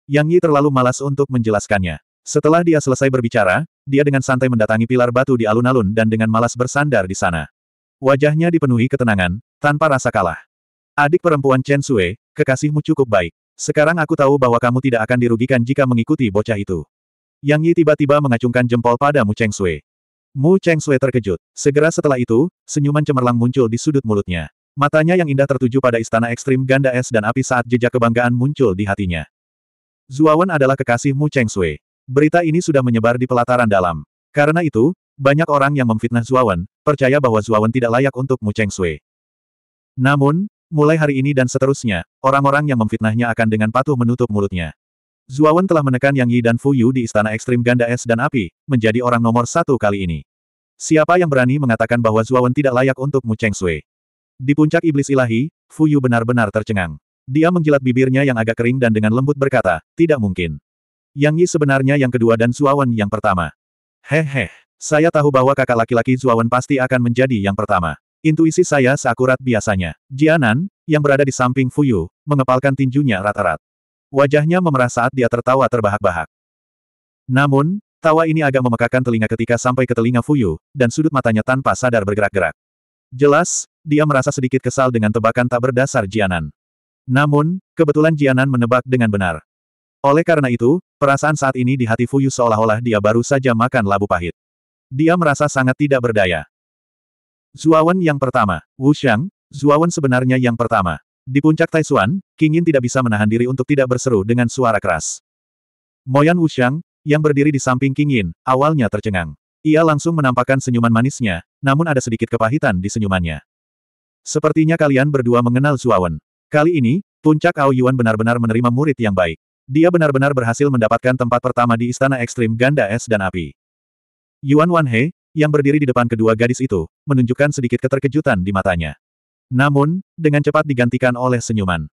Yang Yi terlalu malas untuk menjelaskannya. Setelah dia selesai berbicara, dia dengan santai mendatangi pilar batu di alun-alun dan dengan malas bersandar di sana. Wajahnya dipenuhi ketenangan, tanpa rasa kalah. Adik perempuan Chen Sue, kekasihmu cukup baik. Sekarang aku tahu bahwa kamu tidak akan dirugikan jika mengikuti bocah itu. Yang Yi tiba-tiba mengacungkan jempol pada Mu Cheng Sui. Mu Cheng Sui terkejut. Segera setelah itu, senyuman cemerlang muncul di sudut mulutnya. Matanya yang indah tertuju pada istana ekstrim ganda es dan api saat jejak kebanggaan muncul di hatinya. Zuawan adalah kekasih Mu Cheng Sui. Berita ini sudah menyebar di pelataran dalam. Karena itu, banyak orang yang memfitnah Zuawan, percaya bahwa Zuawan tidak layak untuk Mu Cheng Sui. Namun, mulai hari ini dan seterusnya, orang-orang yang memfitnahnya akan dengan patuh menutup mulutnya. Zuawan telah menekan Yang Yi dan Fu Yu di Istana Ekstrim Ganda Es dan Api, menjadi orang nomor satu kali ini. Siapa yang berani mengatakan bahwa Zuawan tidak layak untuk Mu Cheng Sui? Di puncak iblis ilahi, Fu Yu benar-benar tercengang. Dia menjilat bibirnya yang agak kering dan dengan lembut berkata, tidak mungkin. Yang Yi sebenarnya yang kedua dan Zuawan yang pertama. Hehe, saya tahu bahwa kakak laki-laki Zuawan pasti akan menjadi yang pertama. Intuisi saya seakurat biasanya. Jianan, yang berada di samping Fu Yu, mengepalkan tinjunya rata-rata. Wajahnya memerah saat dia tertawa terbahak-bahak. Namun, tawa ini agak memekakan telinga ketika sampai ke telinga Fuyu, dan sudut matanya tanpa sadar bergerak-gerak. Jelas, dia merasa sedikit kesal dengan tebakan tak berdasar Jianan. Namun, kebetulan Jianan menebak dengan benar. Oleh karena itu, perasaan saat ini di hati Fuyu seolah-olah dia baru saja makan labu pahit. Dia merasa sangat tidak berdaya. Zuawan yang pertama, Wu Xiang, Zuawan sebenarnya yang pertama. Di puncak Taisuan, Yin tidak bisa menahan diri untuk tidak berseru dengan suara keras. Moyan Wuxiang, yang berdiri di samping King Yin, awalnya tercengang. Ia langsung menampakkan senyuman manisnya, namun ada sedikit kepahitan di senyumannya. Sepertinya kalian berdua mengenal Zuawan. Kali ini, puncak Ao Yuan benar-benar menerima murid yang baik. Dia benar-benar berhasil mendapatkan tempat pertama di Istana Ekstrim Ganda Es dan Api. Yuan Wanhe, yang berdiri di depan kedua gadis itu, menunjukkan sedikit keterkejutan di matanya. Namun, dengan cepat digantikan oleh senyuman.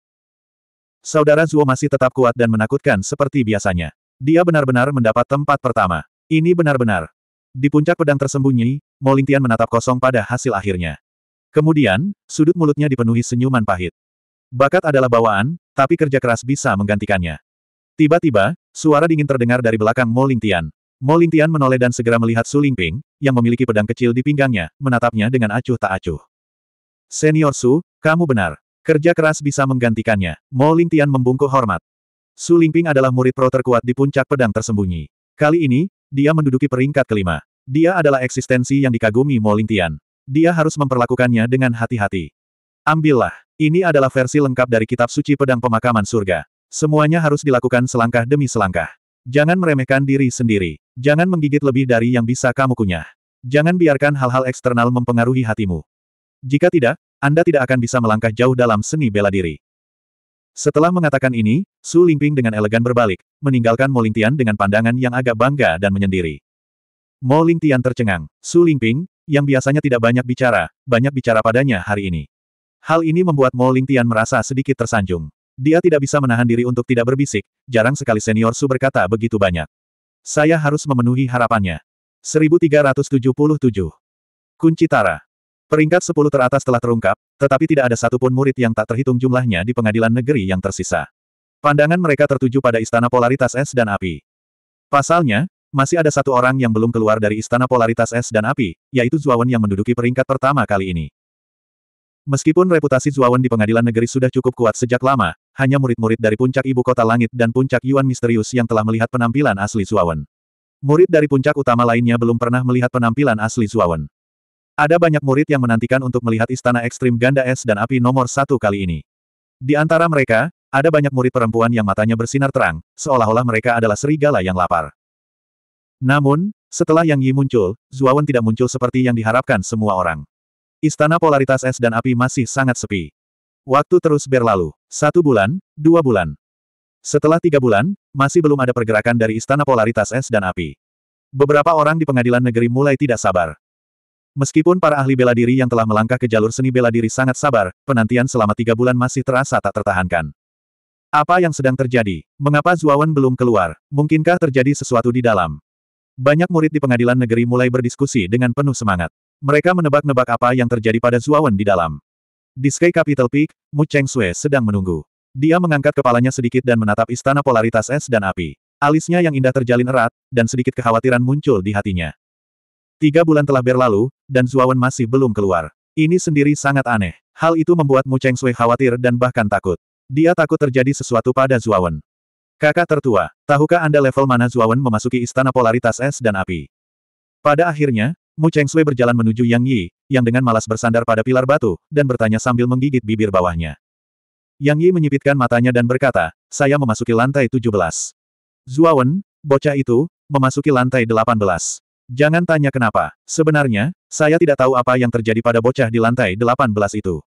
Saudara Zuo masih tetap kuat dan menakutkan seperti biasanya. Dia benar-benar mendapat tempat pertama. Ini benar-benar. Di puncak pedang tersembunyi, Molintian menatap kosong pada hasil akhirnya. Kemudian, sudut mulutnya dipenuhi senyuman pahit. Bakat adalah bawaan, tapi kerja keras bisa menggantikannya. Tiba-tiba, suara dingin terdengar dari belakang Molintian. Molintian menoleh dan segera melihat Su Lingping, yang memiliki pedang kecil di pinggangnya, menatapnya dengan acuh tak acuh. Senior Su, kamu benar. Kerja keras bisa menggantikannya. Mo Lingtian membungkuk hormat. Su Lingping adalah murid pro terkuat di puncak pedang tersembunyi. Kali ini, dia menduduki peringkat kelima. Dia adalah eksistensi yang dikagumi Mo Lingtian. Dia harus memperlakukannya dengan hati-hati. Ambillah, ini adalah versi lengkap dari kitab suci pedang pemakaman surga. Semuanya harus dilakukan selangkah demi selangkah. Jangan meremehkan diri sendiri. Jangan menggigit lebih dari yang bisa kamu kunyah. Jangan biarkan hal-hal eksternal mempengaruhi hatimu. Jika tidak, Anda tidak akan bisa melangkah jauh dalam seni bela diri. Setelah mengatakan ini, Su Lingping dengan elegan berbalik, meninggalkan Mo Lingtian dengan pandangan yang agak bangga dan menyendiri. Mo Lingtian tercengang. Su Lingping, yang biasanya tidak banyak bicara, banyak bicara padanya hari ini. Hal ini membuat Mo Lingtian merasa sedikit tersanjung. Dia tidak bisa menahan diri untuk tidak berbisik, jarang sekali senior Su berkata begitu banyak. Saya harus memenuhi harapannya. 1377 Kunci Tara Peringkat 10 teratas telah terungkap, tetapi tidak ada satupun murid yang tak terhitung jumlahnya di pengadilan negeri yang tersisa. Pandangan mereka tertuju pada istana polaritas es dan api. Pasalnya, masih ada satu orang yang belum keluar dari istana polaritas es dan api, yaitu Zuawan yang menduduki peringkat pertama kali ini. Meskipun reputasi Zuawan di pengadilan negeri sudah cukup kuat sejak lama, hanya murid-murid dari puncak ibu kota langit dan puncak Yuan misterius yang telah melihat penampilan asli Zuawan. Murid dari puncak utama lainnya belum pernah melihat penampilan asli Zuawan. Ada banyak murid yang menantikan untuk melihat istana ekstrim ganda es dan api nomor satu kali ini. Di antara mereka, ada banyak murid perempuan yang matanya bersinar terang, seolah-olah mereka adalah serigala yang lapar. Namun, setelah Yang Yi muncul, Zuawan tidak muncul seperti yang diharapkan semua orang. Istana polaritas es dan api masih sangat sepi. Waktu terus berlalu. Satu bulan, dua bulan. Setelah tiga bulan, masih belum ada pergerakan dari Istana Polaritas Es dan Api. Beberapa orang di pengadilan negeri mulai tidak sabar. Meskipun para ahli bela diri yang telah melangkah ke jalur seni bela diri sangat sabar, penantian selama tiga bulan masih terasa tak tertahankan. Apa yang sedang terjadi? Mengapa Zuawan belum keluar? Mungkinkah terjadi sesuatu di dalam? Banyak murid di pengadilan negeri mulai berdiskusi dengan penuh semangat. Mereka menebak-nebak apa yang terjadi pada Zuawan di dalam. Di Sky Capital Peak, Mu Cheng Sui sedang menunggu. Dia mengangkat kepalanya sedikit dan menatap istana polaritas es dan api. Alisnya yang indah terjalin erat, dan sedikit kekhawatiran muncul di hatinya. Tiga bulan telah berlalu, dan Zuawan masih belum keluar. Ini sendiri sangat aneh. Hal itu membuat Mu Cheng Sui khawatir dan bahkan takut. Dia takut terjadi sesuatu pada Zuawan. Kakak tertua, tahukah Anda level mana Zuawan memasuki istana polaritas es dan api? Pada akhirnya, Mu Cheng Sui berjalan menuju Yang Yi, yang dengan malas bersandar pada pilar batu, dan bertanya sambil menggigit bibir bawahnya. Yang Yi menyipitkan matanya dan berkata, saya memasuki lantai 17. Zuawan, bocah itu, memasuki lantai 18. Jangan tanya kenapa. Sebenarnya, saya tidak tahu apa yang terjadi pada bocah di lantai 18 itu.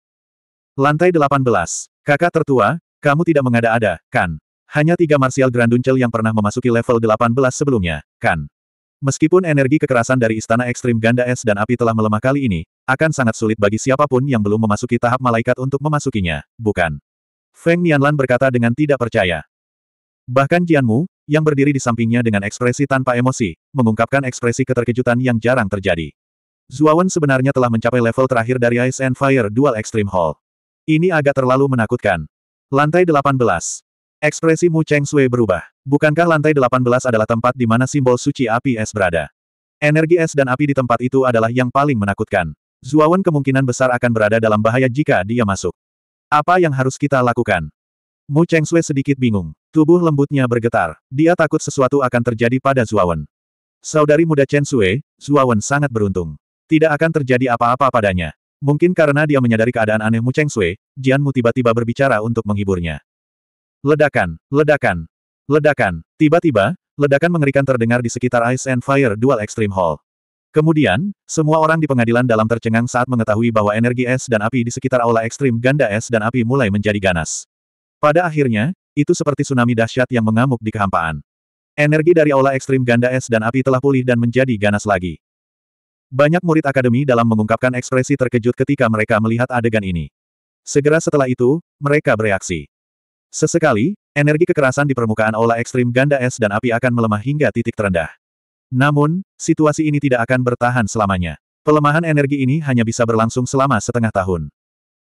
Lantai 18. Kakak tertua, kamu tidak mengada-ada, kan? Hanya tiga Martial Granduncel yang pernah memasuki level 18 sebelumnya, kan? Meskipun energi kekerasan dari Istana Ekstrim Ganda Es dan Api telah melemah kali ini, akan sangat sulit bagi siapapun yang belum memasuki tahap malaikat untuk memasukinya, bukan? Feng Nianlan berkata dengan tidak percaya. Bahkan Jianmu, yang berdiri di sampingnya dengan ekspresi tanpa emosi, mengungkapkan ekspresi keterkejutan yang jarang terjadi. Zuawan sebenarnya telah mencapai level terakhir dari Ice and Fire Dual Extreme Hall. Ini agak terlalu menakutkan. Lantai 18. Ekspresi Mu Cheng Sui berubah. Bukankah lantai 18 adalah tempat di mana simbol suci api es berada? Energi es dan api di tempat itu adalah yang paling menakutkan. Zuawan kemungkinan besar akan berada dalam bahaya jika dia masuk. Apa yang harus kita lakukan? Mu Cheng Sui sedikit bingung. Tubuh lembutnya bergetar. Dia takut sesuatu akan terjadi pada Zuawan. Saudari muda Chen Sui, Zuawan sangat beruntung. Tidak akan terjadi apa-apa padanya. Mungkin karena dia menyadari keadaan aneh Mu Cheng Sui, Jian Mu tiba-tiba berbicara untuk menghiburnya. Ledakan, ledakan, ledakan. Tiba-tiba, ledakan mengerikan terdengar di sekitar Ice and Fire Dual Extreme Hall. Kemudian, semua orang di pengadilan dalam tercengang saat mengetahui bahwa energi es dan api di sekitar aula ekstrim ganda es dan api mulai menjadi ganas. Pada akhirnya, itu seperti tsunami dahsyat yang mengamuk di kehampaan. Energi dari aula ekstrim ganda es dan api telah pulih dan menjadi ganas lagi. Banyak murid akademi dalam mengungkapkan ekspresi terkejut ketika mereka melihat adegan ini. Segera setelah itu, mereka bereaksi. Sesekali, energi kekerasan di permukaan aula ekstrim ganda es dan api akan melemah hingga titik terendah. Namun, situasi ini tidak akan bertahan selamanya. Pelemahan energi ini hanya bisa berlangsung selama setengah tahun.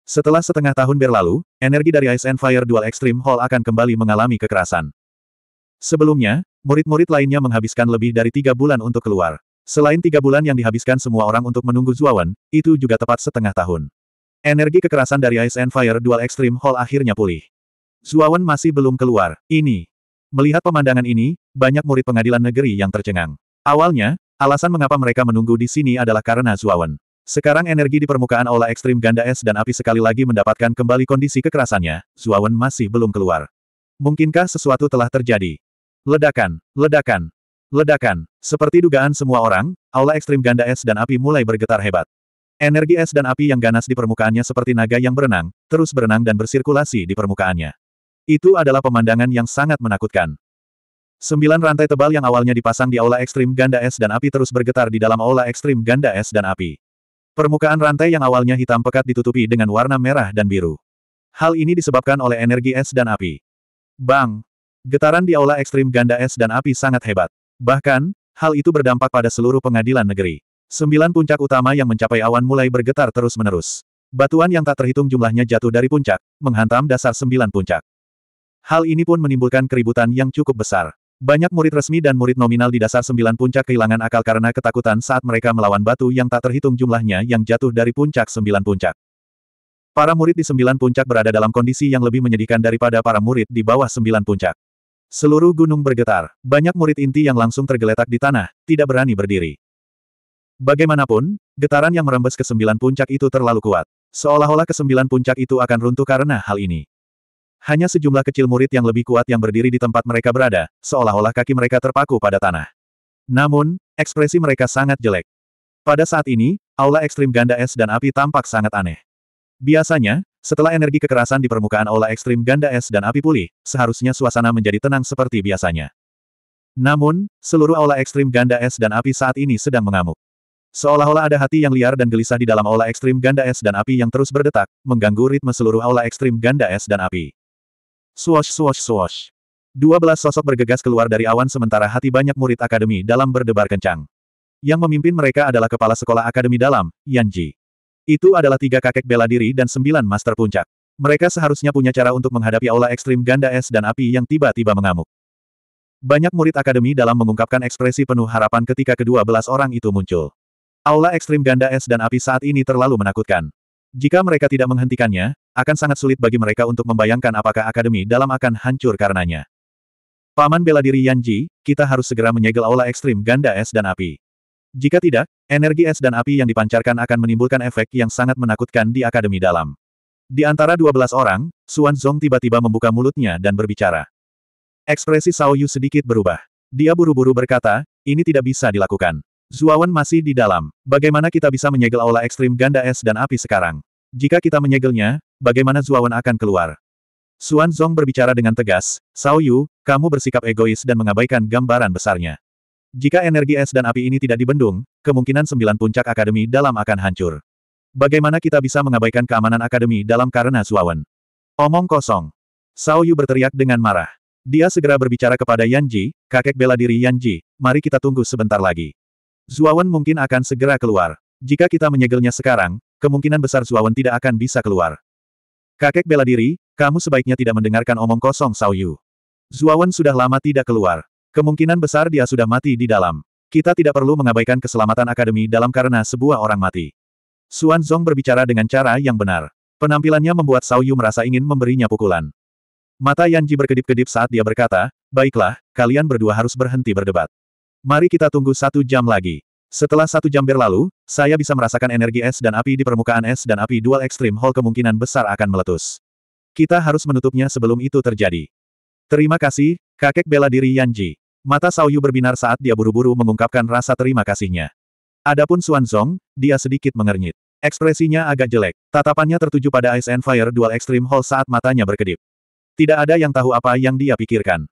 Setelah setengah tahun berlalu, energi dari Ice and Fire Dual Extreme Hall akan kembali mengalami kekerasan. Sebelumnya, murid-murid lainnya menghabiskan lebih dari tiga bulan untuk keluar. Selain tiga bulan yang dihabiskan semua orang untuk menunggu Zuawan, itu juga tepat setengah tahun. Energi kekerasan dari Ice and Fire Dual Extreme Hall akhirnya pulih. Zuawan masih belum keluar, ini. Melihat pemandangan ini, banyak murid pengadilan negeri yang tercengang. Awalnya, Alasan mengapa mereka menunggu di sini adalah karena Zuawan. Sekarang energi di permukaan aula ekstrim ganda es dan api sekali lagi mendapatkan kembali kondisi kekerasannya, Zuawan masih belum keluar. Mungkinkah sesuatu telah terjadi? Ledakan, ledakan, ledakan. Seperti dugaan semua orang, aula ekstrim ganda es dan api mulai bergetar hebat. Energi es dan api yang ganas di permukaannya seperti naga yang berenang, terus berenang dan bersirkulasi di permukaannya. Itu adalah pemandangan yang sangat menakutkan. Sembilan rantai tebal yang awalnya dipasang di aula ekstrim ganda es dan api terus bergetar di dalam aula ekstrim ganda es dan api. Permukaan rantai yang awalnya hitam pekat ditutupi dengan warna merah dan biru. Hal ini disebabkan oleh energi es dan api. Bang! Getaran di aula ekstrim ganda es dan api sangat hebat. Bahkan, hal itu berdampak pada seluruh pengadilan negeri. Sembilan puncak utama yang mencapai awan mulai bergetar terus-menerus. Batuan yang tak terhitung jumlahnya jatuh dari puncak, menghantam dasar sembilan puncak. Hal ini pun menimbulkan keributan yang cukup besar. Banyak murid resmi dan murid nominal di dasar sembilan puncak kehilangan akal karena ketakutan saat mereka melawan batu yang tak terhitung jumlahnya yang jatuh dari puncak sembilan puncak. Para murid di sembilan puncak berada dalam kondisi yang lebih menyedihkan daripada para murid di bawah sembilan puncak. Seluruh gunung bergetar, banyak murid inti yang langsung tergeletak di tanah, tidak berani berdiri. Bagaimanapun, getaran yang merembes ke sembilan puncak itu terlalu kuat. Seolah-olah kesembilan puncak itu akan runtuh karena hal ini. Hanya sejumlah kecil murid yang lebih kuat yang berdiri di tempat mereka berada, seolah-olah kaki mereka terpaku pada tanah. Namun, ekspresi mereka sangat jelek. Pada saat ini, aula ekstrim ganda es dan api tampak sangat aneh. Biasanya, setelah energi kekerasan di permukaan aula ekstrim ganda es dan api pulih, seharusnya suasana menjadi tenang seperti biasanya. Namun, seluruh aula ekstrim ganda es dan api saat ini sedang mengamuk. Seolah-olah ada hati yang liar dan gelisah di dalam aula ekstrim ganda es dan api yang terus berdetak, mengganggu ritme seluruh aula ekstrim ganda es dan api. Swash swash swash. Dua belas sosok bergegas keluar dari awan sementara hati banyak murid akademi dalam berdebar kencang. Yang memimpin mereka adalah kepala sekolah akademi dalam, Yan Ji. Itu adalah tiga kakek bela diri dan sembilan master puncak. Mereka seharusnya punya cara untuk menghadapi aula ekstrim ganda es dan api yang tiba-tiba mengamuk. Banyak murid akademi dalam mengungkapkan ekspresi penuh harapan ketika kedua belas orang itu muncul. Aula ekstrim ganda es dan api saat ini terlalu menakutkan. Jika mereka tidak menghentikannya, akan sangat sulit bagi mereka untuk membayangkan apakah akademi dalam akan hancur karenanya. Paman bela diri Yanji, kita harus segera menyegel aula ekstrim ganda es dan api. Jika tidak, energi es dan api yang dipancarkan akan menimbulkan efek yang sangat menakutkan di akademi dalam. Di antara 12 orang, Xuan Zong tiba-tiba membuka mulutnya dan berbicara. Ekspresi Sao Yu sedikit berubah. Dia buru-buru berkata, ini tidak bisa dilakukan. Zuawan masih di dalam. Bagaimana kita bisa menyegel aula ekstrim ganda es dan api sekarang? Jika kita menyegelnya, bagaimana Zuawan akan keluar? Xuan Zong berbicara dengan tegas, Sao Yu, kamu bersikap egois dan mengabaikan gambaran besarnya. Jika energi es dan api ini tidak dibendung, kemungkinan sembilan puncak akademi dalam akan hancur. Bagaimana kita bisa mengabaikan keamanan akademi dalam karena Zuawan? Omong kosong. Sao Yu berteriak dengan marah. Dia segera berbicara kepada Yan Ji, kakek bela diri Yan Ji, mari kita tunggu sebentar lagi. Zuawan mungkin akan segera keluar. Jika kita menyegelnya sekarang, kemungkinan besar Zuawan tidak akan bisa keluar. Kakek bela diri, kamu sebaiknya tidak mendengarkan omong kosong Sao Yu. Zuawan sudah lama tidak keluar. Kemungkinan besar dia sudah mati di dalam. Kita tidak perlu mengabaikan keselamatan akademi dalam karena sebuah orang mati. Xuan Zong berbicara dengan cara yang benar. Penampilannya membuat Sao merasa ingin memberinya pukulan. Mata Yanji berkedip-kedip saat dia berkata, Baiklah, kalian berdua harus berhenti berdebat. Mari kita tunggu satu jam lagi. Setelah satu jam berlalu, saya bisa merasakan energi es dan api di permukaan es dan api dual ekstrim hall kemungkinan besar akan meletus. Kita harus menutupnya sebelum itu terjadi. Terima kasih, kakek bela diri Yanji. Mata Saoyu berbinar saat dia buru-buru mengungkapkan rasa terima kasihnya. Adapun Xuanzong, dia sedikit mengernyit. Ekspresinya agak jelek. Tatapannya tertuju pada Ice and Fire Dual Extreme Hall saat matanya berkedip. Tidak ada yang tahu apa yang dia pikirkan.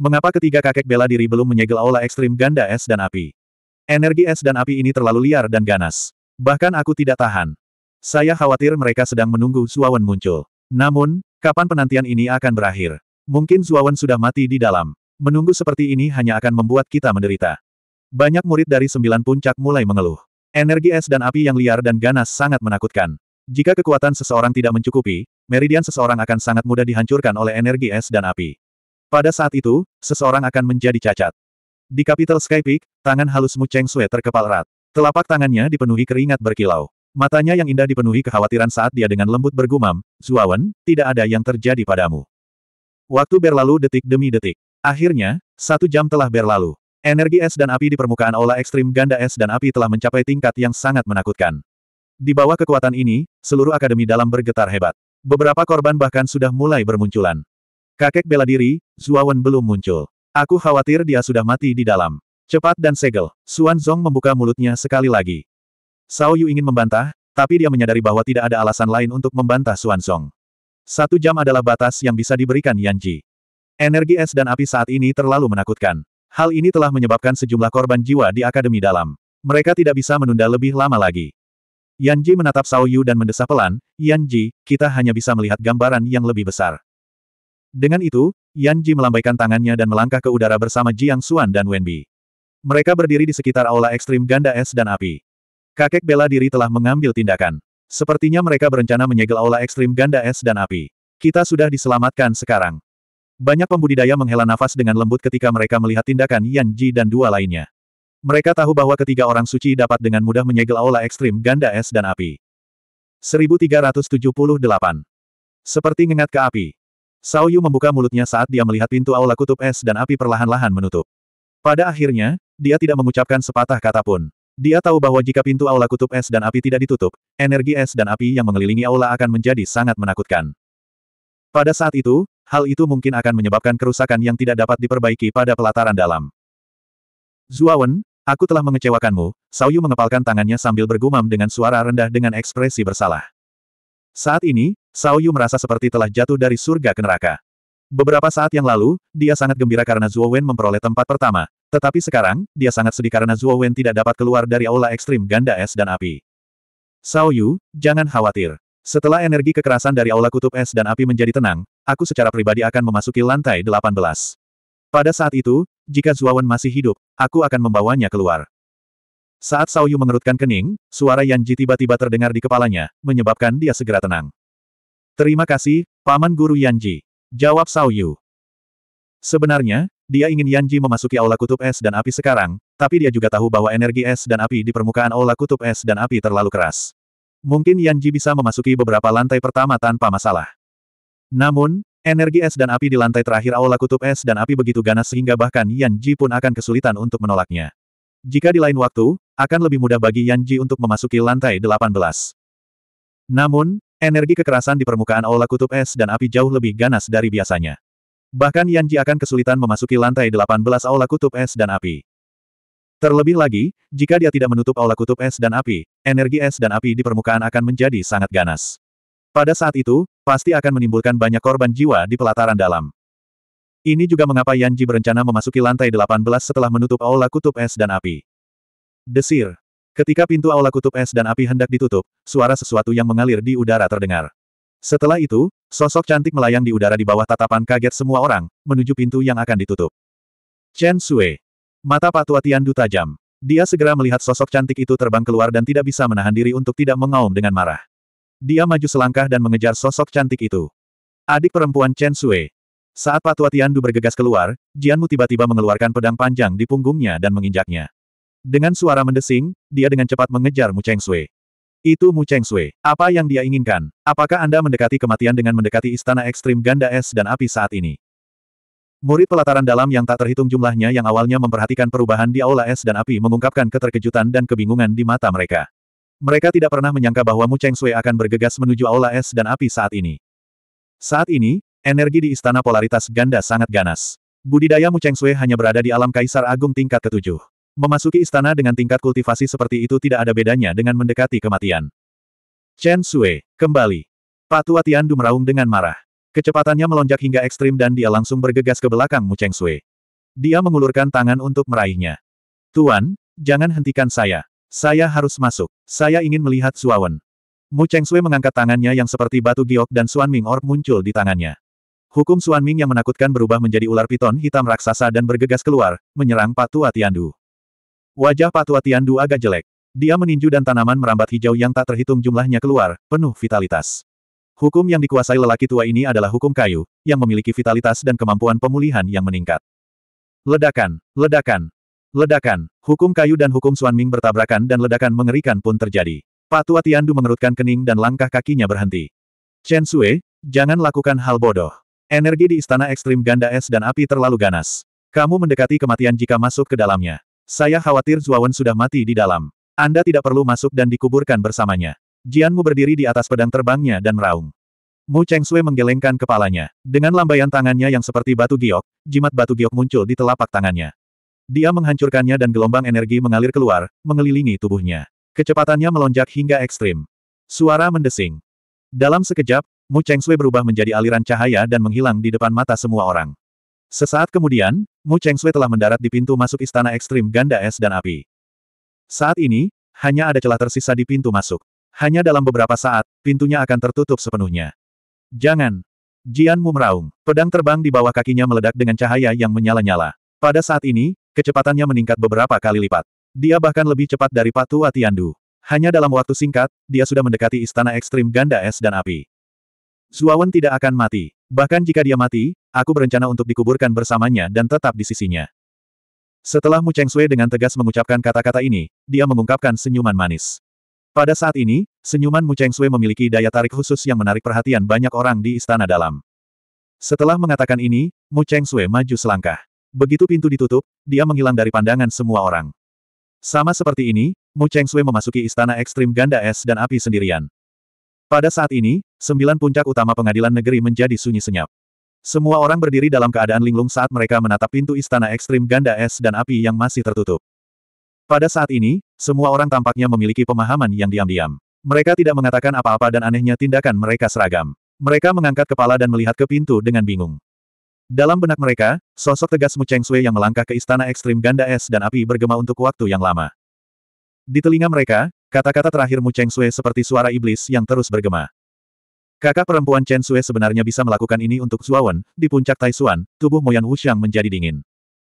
Mengapa ketiga kakek bela diri belum menyegel aula ekstrim ganda es dan api? Energi es dan api ini terlalu liar dan ganas. Bahkan aku tidak tahan. Saya khawatir mereka sedang menunggu Zuawan muncul. Namun, kapan penantian ini akan berakhir? Mungkin Zuawan sudah mati di dalam. Menunggu seperti ini hanya akan membuat kita menderita. Banyak murid dari sembilan puncak mulai mengeluh. Energi es dan api yang liar dan ganas sangat menakutkan. Jika kekuatan seseorang tidak mencukupi, meridian seseorang akan sangat mudah dihancurkan oleh energi es dan api. Pada saat itu, seseorang akan menjadi cacat. Di Capital Sky Peak, tangan halus Mu Cheng Sui terkepal erat. Telapak tangannya dipenuhi keringat berkilau. Matanya yang indah dipenuhi kekhawatiran saat dia dengan lembut bergumam, Zuawan, tidak ada yang terjadi padamu. Waktu berlalu detik demi detik. Akhirnya, satu jam telah berlalu. Energi es dan api di permukaan olah ekstrim ganda es dan api telah mencapai tingkat yang sangat menakutkan. Di bawah kekuatan ini, seluruh akademi dalam bergetar hebat. Beberapa korban bahkan sudah mulai bermunculan. Kakek bela diri, Zuawan belum muncul. Aku khawatir dia sudah mati di dalam. Cepat dan segel, Xuan Zong membuka mulutnya sekali lagi. Sao Yu ingin membantah, tapi dia menyadari bahwa tidak ada alasan lain untuk membantah Xuan Zong. Satu jam adalah batas yang bisa diberikan Yan Ji. Energi es dan api saat ini terlalu menakutkan. Hal ini telah menyebabkan sejumlah korban jiwa di Akademi Dalam. Mereka tidak bisa menunda lebih lama lagi. Yan Ji menatap Sao Yu dan mendesah pelan, Yan Ji, kita hanya bisa melihat gambaran yang lebih besar. Dengan itu, Yan Ji melambaikan tangannya dan melangkah ke udara bersama Jiang Xuan dan Wenbi. Mereka berdiri di sekitar aula ekstrim ganda es dan api. Kakek bela diri telah mengambil tindakan. Sepertinya mereka berencana menyegel aula ekstrim ganda es dan api. Kita sudah diselamatkan sekarang. Banyak pembudidaya menghela nafas dengan lembut ketika mereka melihat tindakan Yan Ji dan dua lainnya. Mereka tahu bahwa ketiga orang suci dapat dengan mudah menyegel aula ekstrim ganda es dan api. 1378. Seperti ngengat ke api. Sao Yu membuka mulutnya saat dia melihat pintu aula kutub es dan api perlahan-lahan menutup. Pada akhirnya, dia tidak mengucapkan sepatah kata pun. Dia tahu bahwa jika pintu aula kutub es dan api tidak ditutup, energi es dan api yang mengelilingi aula akan menjadi sangat menakutkan. Pada saat itu, hal itu mungkin akan menyebabkan kerusakan yang tidak dapat diperbaiki pada pelataran dalam. Zuawan, aku telah mengecewakanmu, Sao Yu mengepalkan tangannya sambil bergumam dengan suara rendah dengan ekspresi bersalah. Saat ini, Sao Yu merasa seperti telah jatuh dari surga ke neraka. Beberapa saat yang lalu, dia sangat gembira karena Zhuo Wen memperoleh tempat pertama. Tetapi sekarang, dia sangat sedih karena Zhuo Wen tidak dapat keluar dari aula ekstrim ganda es dan api. Sao Yu, jangan khawatir. Setelah energi kekerasan dari aula kutub es dan api menjadi tenang, aku secara pribadi akan memasuki lantai 18. Pada saat itu, jika Zhuo Wen masih hidup, aku akan membawanya keluar. Saat Sao Yu mengerutkan kening, suara Yan Ji tiba-tiba terdengar di kepalanya, menyebabkan dia segera tenang. Terima kasih, Paman Guru Yanji. Jawab Sao Yu. Sebenarnya, dia ingin Yanji memasuki aula kutub es dan api sekarang, tapi dia juga tahu bahwa energi es dan api di permukaan aula kutub es dan api terlalu keras. Mungkin Yanji bisa memasuki beberapa lantai pertama tanpa masalah. Namun, energi es dan api di lantai terakhir aula kutub es dan api begitu ganas sehingga bahkan Yanji pun akan kesulitan untuk menolaknya. Jika di lain waktu, akan lebih mudah bagi Yanji untuk memasuki lantai 18. Namun, Energi kekerasan di permukaan aula kutub es dan api jauh lebih ganas dari biasanya. Bahkan Yanji akan kesulitan memasuki lantai 18 aula kutub es dan api. Terlebih lagi, jika dia tidak menutup aula kutub es dan api, energi es dan api di permukaan akan menjadi sangat ganas. Pada saat itu, pasti akan menimbulkan banyak korban jiwa di pelataran dalam. Ini juga mengapa Yanji berencana memasuki lantai 18 setelah menutup aula kutub es dan api. Desir. Ketika pintu aula kutub es dan api hendak ditutup, suara sesuatu yang mengalir di udara terdengar. Setelah itu, sosok cantik melayang di udara di bawah tatapan kaget semua orang, menuju pintu yang akan ditutup. Chen Sui. Mata Pak Patua Tiandu tajam. Dia segera melihat sosok cantik itu terbang keluar dan tidak bisa menahan diri untuk tidak mengaum dengan marah. Dia maju selangkah dan mengejar sosok cantik itu. Adik perempuan Chen Sui. Saat Pak Patua Tiandu bergegas keluar, Jianmu tiba-tiba mengeluarkan pedang panjang di punggungnya dan menginjaknya. Dengan suara mendesing, dia dengan cepat mengejar Mu Cheng Sui. Itu Mu Cheng Sui. Apa yang dia inginkan? Apakah Anda mendekati kematian dengan mendekati istana ekstrim ganda es dan api saat ini? Murid pelataran dalam yang tak terhitung jumlahnya yang awalnya memperhatikan perubahan di aula es dan api mengungkapkan keterkejutan dan kebingungan di mata mereka. Mereka tidak pernah menyangka bahwa Mu Cheng Sui akan bergegas menuju aula es dan api saat ini. Saat ini, energi di istana polaritas ganda sangat ganas. Budidaya Mu Cheng Sui hanya berada di alam kaisar agung tingkat ketujuh. Memasuki istana dengan tingkat kultivasi seperti itu tidak ada bedanya dengan mendekati kematian. Chen Sui, kembali. Patu Du meraung dengan marah. Kecepatannya melonjak hingga ekstrim dan dia langsung bergegas ke belakang Mu Cheng Sui. Dia mengulurkan tangan untuk meraihnya. Tuan, jangan hentikan saya. Saya harus masuk. Saya ingin melihat Suawen. Mu Cheng Sui mengangkat tangannya yang seperti batu giok dan Suan Ming Orb muncul di tangannya. Hukum Suan Ming yang menakutkan berubah menjadi ular piton hitam raksasa dan bergegas keluar, menyerang Patua Tiandu. Wajah Patua Du agak jelek. Dia meninju dan tanaman merambat hijau yang tak terhitung jumlahnya keluar, penuh vitalitas. Hukum yang dikuasai lelaki tua ini adalah hukum kayu, yang memiliki vitalitas dan kemampuan pemulihan yang meningkat. Ledakan, ledakan, ledakan, hukum kayu dan hukum Ming bertabrakan dan ledakan mengerikan pun terjadi. Patua Tiandu mengerutkan kening dan langkah kakinya berhenti. Chen Sui, jangan lakukan hal bodoh. Energi di istana ekstrim ganda es dan api terlalu ganas. Kamu mendekati kematian jika masuk ke dalamnya. Saya khawatir Zuawan sudah mati di dalam. Anda tidak perlu masuk dan dikuburkan bersamanya. Jianmu berdiri di atas pedang terbangnya dan meraung. Mu Sui menggelengkan kepalanya. Dengan lambaian tangannya yang seperti batu giok, jimat batu giok muncul di telapak tangannya. Dia menghancurkannya dan gelombang energi mengalir keluar, mengelilingi tubuhnya. Kecepatannya melonjak hingga ekstrim. Suara mendesing. Dalam sekejap, Mu Sui berubah menjadi aliran cahaya dan menghilang di depan mata semua orang. Sesaat kemudian, Mu Cheng Sui telah mendarat di pintu masuk Istana Ekstrim Ganda Es dan Api. Saat ini, hanya ada celah tersisa di pintu masuk. Hanya dalam beberapa saat, pintunya akan tertutup sepenuhnya. Jangan! Jian Mu meraung. Pedang terbang di bawah kakinya meledak dengan cahaya yang menyala-nyala. Pada saat ini, kecepatannya meningkat beberapa kali lipat. Dia bahkan lebih cepat dari Patu Atiandu. Hanya dalam waktu singkat, dia sudah mendekati istana ekstrim ganda es dan api. Zuawan tidak akan mati. Bahkan jika dia mati, aku berencana untuk dikuburkan bersamanya dan tetap di sisinya. Setelah Mu Cheng Sui dengan tegas mengucapkan kata-kata ini, dia mengungkapkan senyuman manis. Pada saat ini, senyuman Mu Cheng Sui memiliki daya tarik khusus yang menarik perhatian banyak orang di istana dalam. Setelah mengatakan ini, Mu Cheng Sui maju selangkah. Begitu pintu ditutup, dia menghilang dari pandangan semua orang. Sama seperti ini, Mu Cheng Sui memasuki istana ekstrim ganda es dan api sendirian. Pada saat ini, Sembilan puncak utama pengadilan negeri menjadi sunyi senyap. Semua orang berdiri dalam keadaan linglung saat mereka menatap pintu istana ekstrim ganda es dan api yang masih tertutup. Pada saat ini, semua orang tampaknya memiliki pemahaman yang diam-diam. Mereka tidak mengatakan apa-apa dan anehnya tindakan mereka seragam. Mereka mengangkat kepala dan melihat ke pintu dengan bingung. Dalam benak mereka, sosok tegas Mu Cheng Sui yang melangkah ke istana ekstrim ganda es dan api bergema untuk waktu yang lama. Di telinga mereka, kata-kata terakhir Mu Cheng Sui seperti suara iblis yang terus bergema. Kakak perempuan Chen Sue sebenarnya bisa melakukan ini untuk Zuawan, di puncak Taisuan, tubuh Moyan Wuxiang menjadi dingin.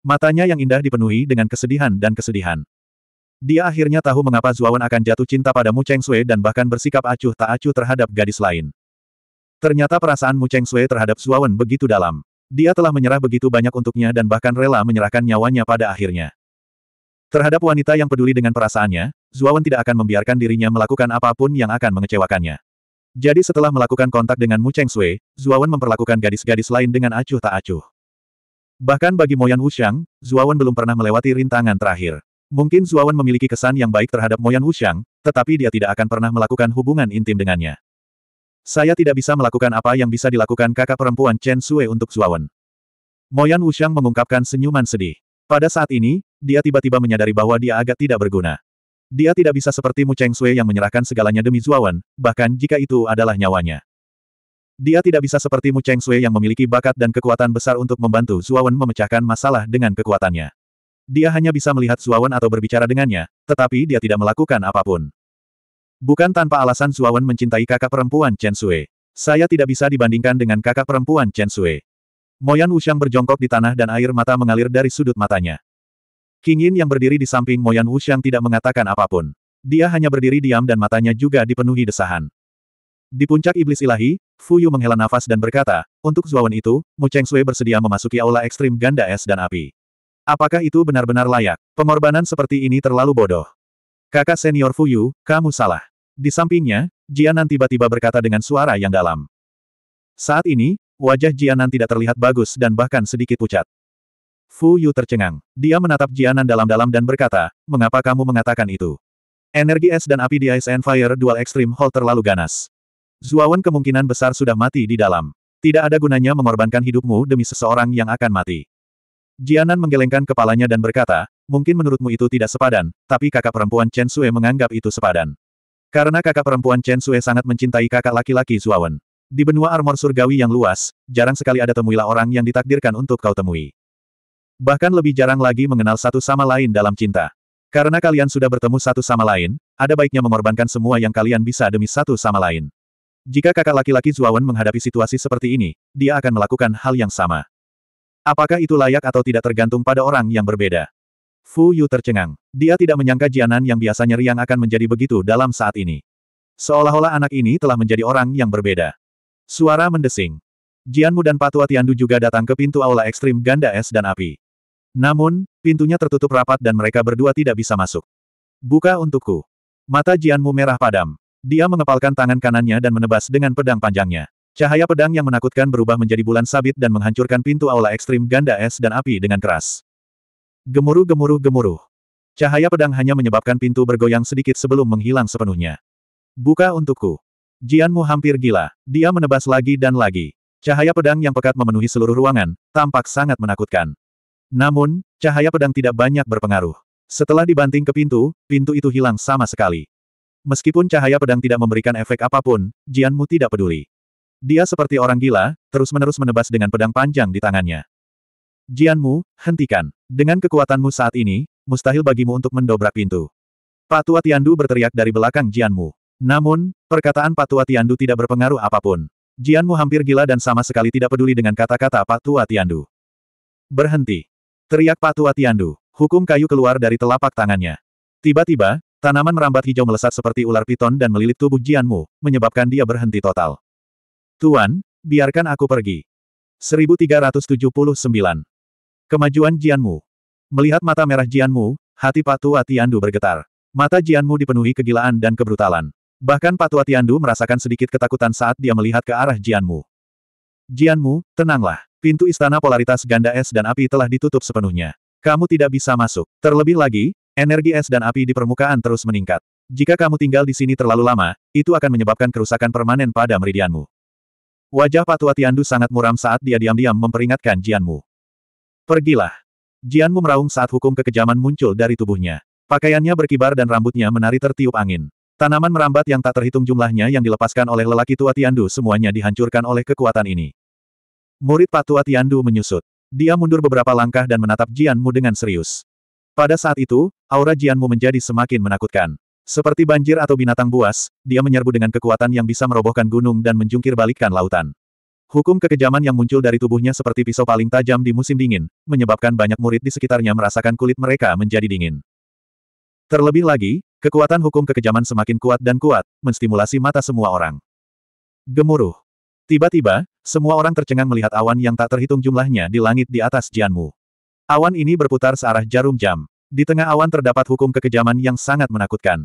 Matanya yang indah dipenuhi dengan kesedihan dan kesedihan. Dia akhirnya tahu mengapa Zuawan akan jatuh cinta pada Mu Cheng Sue dan bahkan bersikap acuh tak acuh terhadap gadis lain. Ternyata perasaan Mu Cheng Sue terhadap Zuawan begitu dalam. Dia telah menyerah begitu banyak untuknya dan bahkan rela menyerahkan nyawanya pada akhirnya. Terhadap wanita yang peduli dengan perasaannya, Zuawan tidak akan membiarkan dirinya melakukan apapun yang akan mengecewakannya. Jadi setelah melakukan kontak dengan Mu Cheng Sui, Zuawan memperlakukan gadis-gadis lain dengan acuh tak acuh. Bahkan bagi Moyan Wuxiang, Zuawan belum pernah melewati rintangan terakhir. Mungkin Zuawan memiliki kesan yang baik terhadap Moyan Wuxiang, tetapi dia tidak akan pernah melakukan hubungan intim dengannya. Saya tidak bisa melakukan apa yang bisa dilakukan kakak perempuan Chen Sui untuk Zuawan. Moyan Wuxiang mengungkapkan senyuman sedih. Pada saat ini, dia tiba-tiba menyadari bahwa dia agak tidak berguna. Dia tidak bisa seperti Mu Cheng Sui yang menyerahkan segalanya demi Zuawan, bahkan jika itu adalah nyawanya. Dia tidak bisa seperti Mu Cheng Sui yang memiliki bakat dan kekuatan besar untuk membantu Zuawan memecahkan masalah dengan kekuatannya. Dia hanya bisa melihat Zuawan atau berbicara dengannya, tetapi dia tidak melakukan apapun. Bukan tanpa alasan Zuawan mencintai kakak perempuan Chen Sui. Saya tidak bisa dibandingkan dengan kakak perempuan Chen Sui. Moyan Wuxiang berjongkok di tanah dan air mata mengalir dari sudut matanya. King Yin yang berdiri di samping Moyan Wuxiang tidak mengatakan apapun. Dia hanya berdiri diam dan matanya juga dipenuhi desahan. Di puncak iblis ilahi, Fu Yu menghela nafas dan berkata, untuk Zuawan itu, Mu Cheng Sui bersedia memasuki aula ekstrim ganda es dan api. Apakah itu benar-benar layak? Pengorbanan seperti ini terlalu bodoh. Kakak senior Fu Yu, kamu salah. Di sampingnya, Jianan tiba-tiba berkata dengan suara yang dalam. Saat ini, wajah Jianan tidak terlihat bagus dan bahkan sedikit pucat. Fu Yu tercengang. Dia menatap Jianan dalam-dalam dan berkata, mengapa kamu mengatakan itu? Energi es dan api di Ice and Fire Dual Extreme Hall terlalu ganas. Zuawan kemungkinan besar sudah mati di dalam. Tidak ada gunanya mengorbankan hidupmu demi seseorang yang akan mati. Jianan menggelengkan kepalanya dan berkata, mungkin menurutmu itu tidak sepadan, tapi kakak perempuan Chen Sue menganggap itu sepadan. Karena kakak perempuan Chen Sue sangat mencintai kakak laki-laki Zuawan. Di benua armor surgawi yang luas, jarang sekali ada temuilah orang yang ditakdirkan untuk kau temui. Bahkan lebih jarang lagi mengenal satu sama lain dalam cinta. Karena kalian sudah bertemu satu sama lain, ada baiknya mengorbankan semua yang kalian bisa demi satu sama lain. Jika kakak laki-laki Zuawan menghadapi situasi seperti ini, dia akan melakukan hal yang sama. Apakah itu layak atau tidak tergantung pada orang yang berbeda. Fu Yu tercengang. Dia tidak menyangka Jianan yang biasanya riang akan menjadi begitu dalam saat ini. Seolah-olah anak ini telah menjadi orang yang berbeda. Suara mendesing. Jianmu dan Patua Tiandu juga datang ke pintu aula ekstrim ganda es dan api. Namun, pintunya tertutup rapat dan mereka berdua tidak bisa masuk. Buka untukku. Mata Jianmu merah padam. Dia mengepalkan tangan kanannya dan menebas dengan pedang panjangnya. Cahaya pedang yang menakutkan berubah menjadi bulan sabit dan menghancurkan pintu aula ekstrim ganda es dan api dengan keras. Gemuruh gemuruh gemuruh. Cahaya pedang hanya menyebabkan pintu bergoyang sedikit sebelum menghilang sepenuhnya. Buka untukku. Jianmu hampir gila. Dia menebas lagi dan lagi. Cahaya pedang yang pekat memenuhi seluruh ruangan, tampak sangat menakutkan. Namun, cahaya pedang tidak banyak berpengaruh. Setelah dibanting ke pintu, pintu itu hilang sama sekali. Meskipun cahaya pedang tidak memberikan efek apapun, Jianmu tidak peduli. Dia seperti orang gila, terus-menerus menebas dengan pedang panjang di tangannya. Jianmu, hentikan. Dengan kekuatanmu saat ini, mustahil bagimu untuk mendobrak pintu. Pak Tua Tiandu berteriak dari belakang Jianmu. Namun, perkataan Pak Tua Tiandu tidak berpengaruh apapun. Jianmu hampir gila dan sama sekali tidak peduli dengan kata-kata Pak Tua Tiandu. Berhenti. Teriak Patu Atiandu. Hukum kayu keluar dari telapak tangannya. Tiba-tiba, tanaman merambat hijau melesat seperti ular piton dan melilit tubuh Jianmu, menyebabkan dia berhenti total. Tuan, biarkan aku pergi. 1379. Kemajuan Jianmu. Melihat mata merah Jianmu, hati Patu Atiandu bergetar. Mata Jianmu dipenuhi kegilaan dan kebrutalan. Bahkan Patu Atiandu merasakan sedikit ketakutan saat dia melihat ke arah Jianmu. Jianmu, tenanglah. Pintu istana polaritas ganda es dan api telah ditutup sepenuhnya. Kamu tidak bisa masuk. Terlebih lagi, energi es dan api di permukaan terus meningkat. Jika kamu tinggal di sini terlalu lama, itu akan menyebabkan kerusakan permanen pada meridianmu. Wajah Patua Tiandu sangat muram saat dia diam-diam memperingatkan Jianmu. Pergilah. Jianmu meraung saat hukum kekejaman muncul dari tubuhnya. Pakaiannya berkibar dan rambutnya menari tertiup angin. Tanaman merambat yang tak terhitung jumlahnya yang dilepaskan oleh lelaki tua Tiandu semuanya dihancurkan oleh kekuatan ini. Murid patua Tiandu menyusut. Dia mundur beberapa langkah dan menatap Jianmu dengan serius. Pada saat itu, aura Jianmu menjadi semakin menakutkan. Seperti banjir atau binatang buas, dia menyerbu dengan kekuatan yang bisa merobohkan gunung dan menjungkir balikkan lautan. Hukum kekejaman yang muncul dari tubuhnya seperti pisau paling tajam di musim dingin, menyebabkan banyak murid di sekitarnya merasakan kulit mereka menjadi dingin. Terlebih lagi, kekuatan hukum kekejaman semakin kuat dan kuat, menstimulasi mata semua orang. Gemuruh. Tiba-tiba, semua orang tercengang melihat awan yang tak terhitung jumlahnya di langit di atas Jianmu. Awan ini berputar searah jarum jam. Di tengah awan terdapat hukum kekejaman yang sangat menakutkan.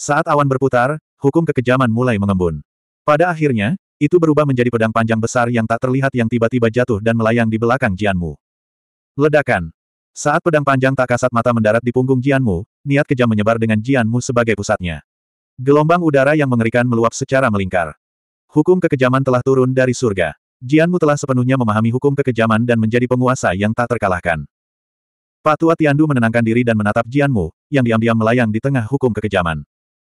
Saat awan berputar, hukum kekejaman mulai mengembun. Pada akhirnya, itu berubah menjadi pedang panjang besar yang tak terlihat yang tiba-tiba jatuh dan melayang di belakang Jianmu. Ledakan. Saat pedang panjang tak kasat mata mendarat di punggung Jianmu, niat kejam menyebar dengan Jianmu sebagai pusatnya. Gelombang udara yang mengerikan meluap secara melingkar. Hukum kekejaman telah turun dari surga. Jianmu telah sepenuhnya memahami hukum kekejaman dan menjadi penguasa yang tak terkalahkan. Patua Tiandu menenangkan diri dan menatap Jianmu, yang diam-diam melayang di tengah hukum kekejaman.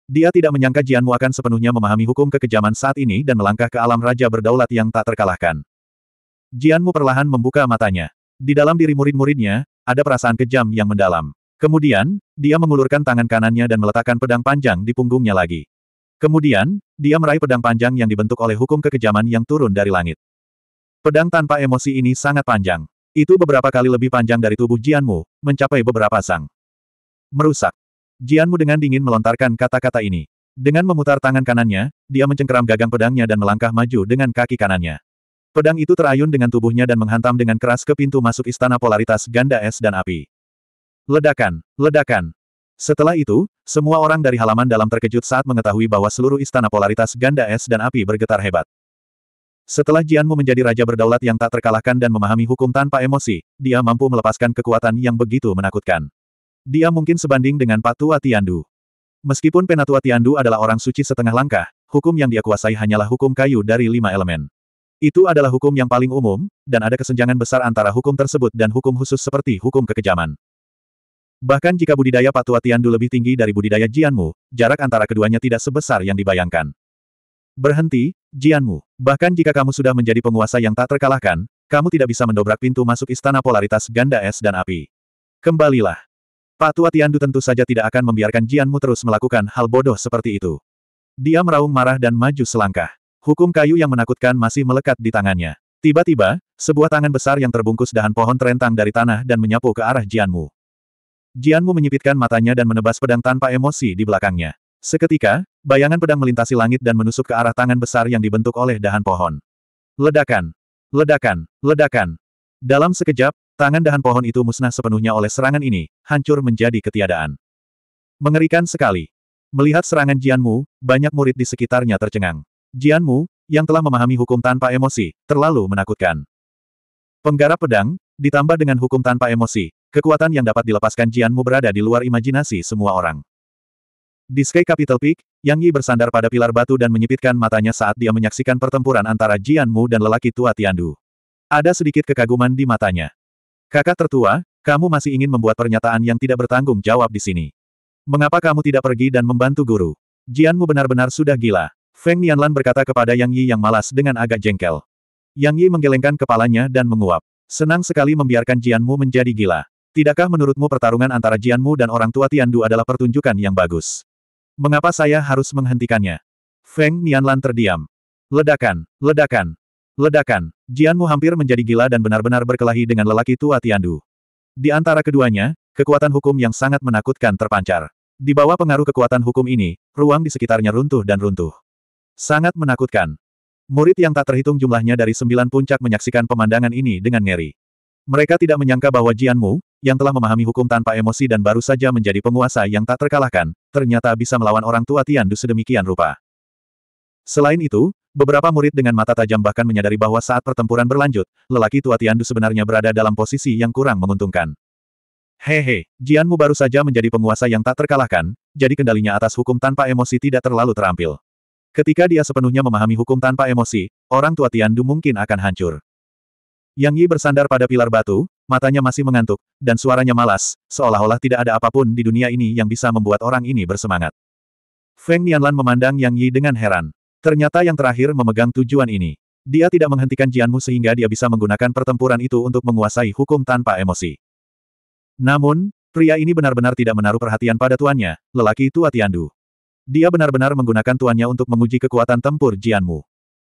Dia tidak menyangka Jianmu akan sepenuhnya memahami hukum kekejaman saat ini dan melangkah ke alam raja berdaulat yang tak terkalahkan. Jianmu perlahan membuka matanya. Di dalam diri murid-muridnya, ada perasaan kejam yang mendalam. Kemudian, dia mengulurkan tangan kanannya dan meletakkan pedang panjang di punggungnya lagi. Kemudian, dia meraih pedang panjang yang dibentuk oleh hukum kekejaman yang turun dari langit. Pedang tanpa emosi ini sangat panjang. Itu beberapa kali lebih panjang dari tubuh Jianmu, mencapai beberapa sang. Merusak. Jianmu dengan dingin melontarkan kata-kata ini. Dengan memutar tangan kanannya, dia mencengkeram gagang pedangnya dan melangkah maju dengan kaki kanannya. Pedang itu terayun dengan tubuhnya dan menghantam dengan keras ke pintu masuk istana polaritas ganda es dan api. Ledakan, ledakan, setelah itu, semua orang dari halaman dalam terkejut saat mengetahui bahwa seluruh istana polaritas ganda es dan api bergetar hebat. Setelah Jianmu menjadi raja berdaulat yang tak terkalahkan dan memahami hukum tanpa emosi, dia mampu melepaskan kekuatan yang begitu menakutkan. Dia mungkin sebanding dengan Patua Tiandu. Meskipun Penatua Tiandu adalah orang suci setengah langkah, hukum yang dia kuasai hanyalah hukum kayu dari lima elemen. Itu adalah hukum yang paling umum, dan ada kesenjangan besar antara hukum tersebut dan hukum khusus seperti hukum kekejaman. Bahkan jika budidaya Patua Tiandu lebih tinggi dari budidaya Jianmu, jarak antara keduanya tidak sebesar yang dibayangkan. Berhenti, Jianmu. Bahkan jika kamu sudah menjadi penguasa yang tak terkalahkan, kamu tidak bisa mendobrak pintu masuk istana polaritas ganda es dan api. Kembalilah. Patua Tiandu tentu saja tidak akan membiarkan Jianmu terus melakukan hal bodoh seperti itu. Dia meraung marah dan maju selangkah. Hukum kayu yang menakutkan masih melekat di tangannya. Tiba-tiba, sebuah tangan besar yang terbungkus dahan pohon terentang dari tanah dan menyapu ke arah Jianmu. Jianmu menyipitkan matanya dan menebas pedang tanpa emosi di belakangnya. Seketika, bayangan pedang melintasi langit dan menusuk ke arah tangan besar yang dibentuk oleh dahan pohon. Ledakan! Ledakan! Ledakan! Dalam sekejap, tangan dahan pohon itu musnah sepenuhnya oleh serangan ini, hancur menjadi ketiadaan. Mengerikan sekali. Melihat serangan Jianmu, banyak murid di sekitarnya tercengang. Jianmu, yang telah memahami hukum tanpa emosi, terlalu menakutkan. Penggarap pedang, Ditambah dengan hukum tanpa emosi, kekuatan yang dapat dilepaskan Jianmu berada di luar imajinasi semua orang. Di Sky Capital Peak, Yang Yi bersandar pada pilar batu dan menyipitkan matanya saat dia menyaksikan pertempuran antara Jianmu dan lelaki tua Tiandu. Ada sedikit kekaguman di matanya. Kakak tertua, kamu masih ingin membuat pernyataan yang tidak bertanggung jawab di sini. Mengapa kamu tidak pergi dan membantu guru? Jianmu benar-benar sudah gila. Feng Nianlan berkata kepada Yang Yi yang malas dengan agak jengkel. Yang Yi menggelengkan kepalanya dan menguap. Senang sekali membiarkan Jianmu menjadi gila. Tidakkah menurutmu pertarungan antara Jianmu dan orang tua Tiandu adalah pertunjukan yang bagus? Mengapa saya harus menghentikannya? Feng Nianlan terdiam. Ledakan, ledakan, ledakan. Jianmu hampir menjadi gila dan benar-benar berkelahi dengan lelaki tua Tiandu. Di antara keduanya, kekuatan hukum yang sangat menakutkan terpancar. Di bawah pengaruh kekuatan hukum ini, ruang di sekitarnya runtuh dan runtuh. Sangat menakutkan. Murid yang tak terhitung jumlahnya dari sembilan puncak menyaksikan pemandangan ini dengan ngeri. Mereka tidak menyangka bahwa Jianmu, yang telah memahami hukum tanpa emosi dan baru saja menjadi penguasa yang tak terkalahkan, ternyata bisa melawan orang tua Tian Du sedemikian rupa. Selain itu, beberapa murid dengan mata tajam bahkan menyadari bahwa saat pertempuran berlanjut, lelaki tua Tian Du sebenarnya berada dalam posisi yang kurang menguntungkan. Hehe, Jianmu baru saja menjadi penguasa yang tak terkalahkan, jadi kendalinya atas hukum tanpa emosi tidak terlalu terampil. Ketika dia sepenuhnya memahami hukum tanpa emosi, orang tua Tian Du mungkin akan hancur. Yang Yi bersandar pada pilar batu, matanya masih mengantuk, dan suaranya malas, seolah-olah tidak ada apapun di dunia ini yang bisa membuat orang ini bersemangat. Feng Nianlan memandang Yang Yi dengan heran. Ternyata yang terakhir memegang tujuan ini. Dia tidak menghentikan Jianmu sehingga dia bisa menggunakan pertempuran itu untuk menguasai hukum tanpa emosi. Namun, pria ini benar-benar tidak menaruh perhatian pada tuannya, lelaki tua Tiandu. Dia benar-benar menggunakan tuannya untuk menguji kekuatan tempur Jianmu.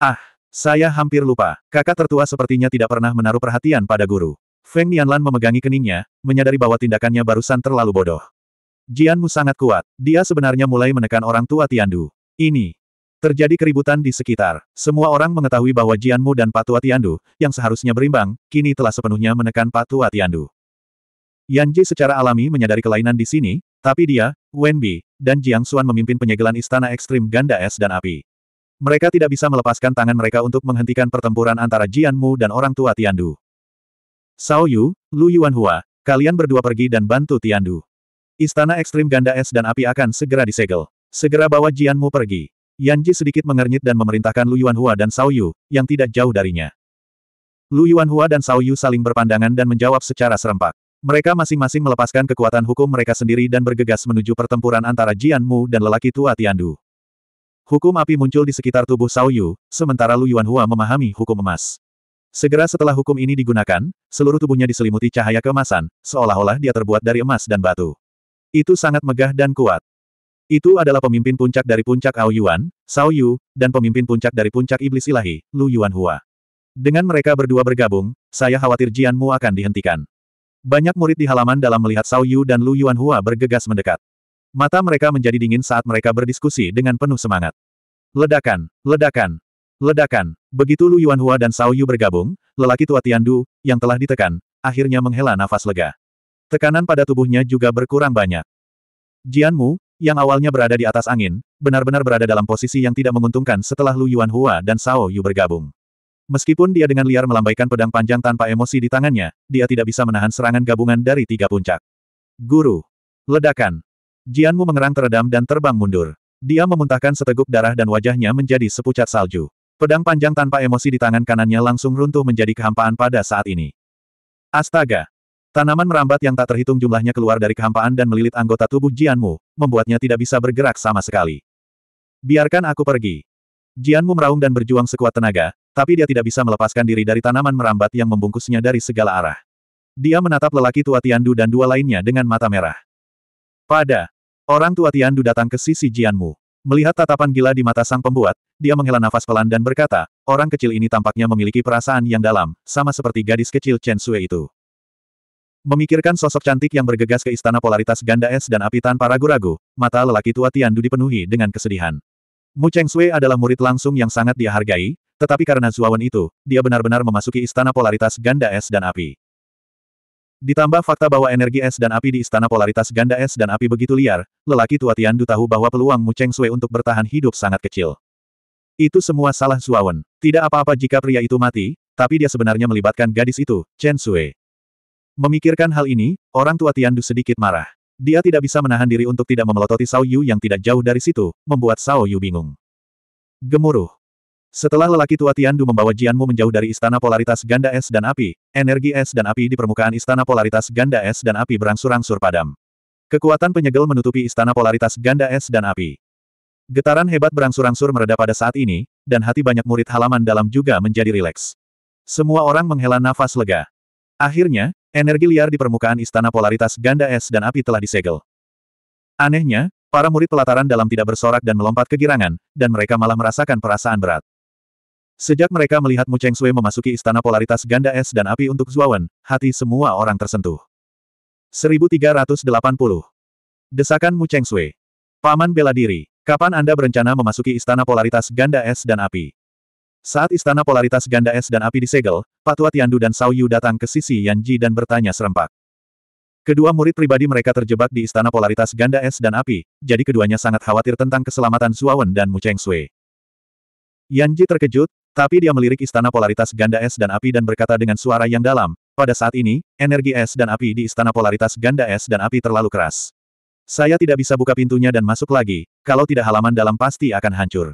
Ah, saya hampir lupa, kakak tertua sepertinya tidak pernah menaruh perhatian pada guru. Feng Nianlan memegangi keningnya, menyadari bahwa tindakannya barusan terlalu bodoh. Jianmu sangat kuat, dia sebenarnya mulai menekan orang tua Tiandu. Ini. Terjadi keributan di sekitar. Semua orang mengetahui bahwa Jianmu dan Patua Tiandu, yang seharusnya berimbang, kini telah sepenuhnya menekan Patua Tiandu. Yanji secara alami menyadari kelainan di sini, tapi dia, Wenbi, dan Jiang Xuan memimpin penyegelan Istana Ekstrim Ganda Es dan Api. Mereka tidak bisa melepaskan tangan mereka untuk menghentikan pertempuran antara Jianmu dan orang tua Tiandu. Sao Yu, Lu Yuanhua, kalian berdua pergi dan bantu Tiandu. Istana Ekstrim Ganda Es dan Api akan segera disegel. Segera bawa Jianmu pergi. Yan Ji sedikit mengernyit dan memerintahkan Lu Yuanhua dan Sao Yu, yang tidak jauh darinya. Lu Yuanhua dan Sao Yu saling berpandangan dan menjawab secara serempak. Mereka masing-masing melepaskan kekuatan hukum mereka sendiri dan bergegas menuju pertempuran antara Jian Mu dan lelaki tua Tiandu. Hukum api muncul di sekitar tubuh Sao Yu, sementara Lu Yuan Hua memahami hukum emas. Segera setelah hukum ini digunakan, seluruh tubuhnya diselimuti cahaya keemasan, seolah-olah dia terbuat dari emas dan batu. Itu sangat megah dan kuat. Itu adalah pemimpin puncak dari puncak Ao Yuan, Sao Yu, dan pemimpin puncak dari puncak iblis ilahi, Lu Yuan Hua. Dengan mereka berdua bergabung, saya khawatir Jian Mu akan dihentikan. Banyak murid di halaman dalam melihat Sao Yu dan Lu Yuanhua bergegas mendekat. Mata mereka menjadi dingin saat mereka berdiskusi dengan penuh semangat. Ledakan, ledakan, ledakan. Begitu Lu Yuanhua dan Sao Yu bergabung, lelaki tua Tiandu, yang telah ditekan, akhirnya menghela nafas lega. Tekanan pada tubuhnya juga berkurang banyak. Jianmu, yang awalnya berada di atas angin, benar-benar berada dalam posisi yang tidak menguntungkan setelah Lu Yuanhua dan Sao Yu bergabung. Meskipun dia dengan liar melambaikan pedang panjang tanpa emosi di tangannya, dia tidak bisa menahan serangan gabungan dari tiga puncak. Guru. Ledakan. Jianmu mengerang teredam dan terbang mundur. Dia memuntahkan seteguk darah dan wajahnya menjadi sepucat salju. Pedang panjang tanpa emosi di tangan kanannya langsung runtuh menjadi kehampaan pada saat ini. Astaga! Tanaman merambat yang tak terhitung jumlahnya keluar dari kehampaan dan melilit anggota tubuh Jianmu, membuatnya tidak bisa bergerak sama sekali. Biarkan aku pergi. Jianmu meraung dan berjuang sekuat tenaga, tapi dia tidak bisa melepaskan diri dari tanaman merambat yang membungkusnya dari segala arah. Dia menatap lelaki tua Tiandu dan dua lainnya dengan mata merah. Pada, orang tua Tiandu datang ke sisi Jianmu. Melihat tatapan gila di mata sang pembuat, dia menghela nafas pelan dan berkata, orang kecil ini tampaknya memiliki perasaan yang dalam, sama seperti gadis kecil Chen Sui itu. Memikirkan sosok cantik yang bergegas ke istana polaritas ganda es dan api tanpa ragu-ragu, mata lelaki tua Tian Du dipenuhi dengan kesedihan. Mu Cheng Sui adalah murid langsung yang sangat dia hargai, tetapi karena Zuawan itu, dia benar-benar memasuki istana polaritas ganda es dan api. Ditambah fakta bahwa energi es dan api di istana polaritas ganda es dan api begitu liar, lelaki tua Tian Tiandu tahu bahwa peluang Mu Cheng Sui untuk bertahan hidup sangat kecil. Itu semua salah Zuawan. Tidak apa-apa jika pria itu mati, tapi dia sebenarnya melibatkan gadis itu, Chen Sui. Memikirkan hal ini, orang tua Tian Tiandu sedikit marah. Dia tidak bisa menahan diri untuk tidak memelototi Sao Yu yang tidak jauh dari situ, membuat Sao Yu bingung. Gemuruh. Setelah lelaki tua Tiandu membawa Jianmu menjauh dari istana polaritas ganda es dan api, energi es dan api di permukaan istana polaritas ganda es dan api berangsur-angsur padam. Kekuatan penyegel menutupi istana polaritas ganda es dan api. Getaran hebat berangsur-angsur mereda pada saat ini, dan hati banyak murid halaman dalam juga menjadi rileks. Semua orang menghela nafas lega. Akhirnya, energi liar di permukaan istana polaritas ganda es dan api telah disegel. Anehnya, para murid pelataran dalam tidak bersorak dan melompat kegirangan, dan mereka malah merasakan perasaan berat. Sejak mereka melihat Mu Cheng Sui memasuki istana polaritas ganda es dan api untuk Zuawan, hati semua orang tersentuh. 1380. Desakan Mu Cheng Sui. Paman bela diri, kapan Anda berencana memasuki istana polaritas ganda es dan api? Saat istana polaritas ganda es dan api disegel, Patua Tiandu dan Sao Yu datang ke sisi Yan Ji dan bertanya serempak. Kedua murid pribadi mereka terjebak di istana polaritas ganda es dan api, jadi keduanya sangat khawatir tentang keselamatan Zuawan dan Mu Cheng Sui. Yan Ji terkejut, tapi dia melirik istana polaritas ganda es dan api dan berkata dengan suara yang dalam, pada saat ini, energi es dan api di istana polaritas ganda es dan api terlalu keras. Saya tidak bisa buka pintunya dan masuk lagi, kalau tidak halaman dalam pasti akan hancur.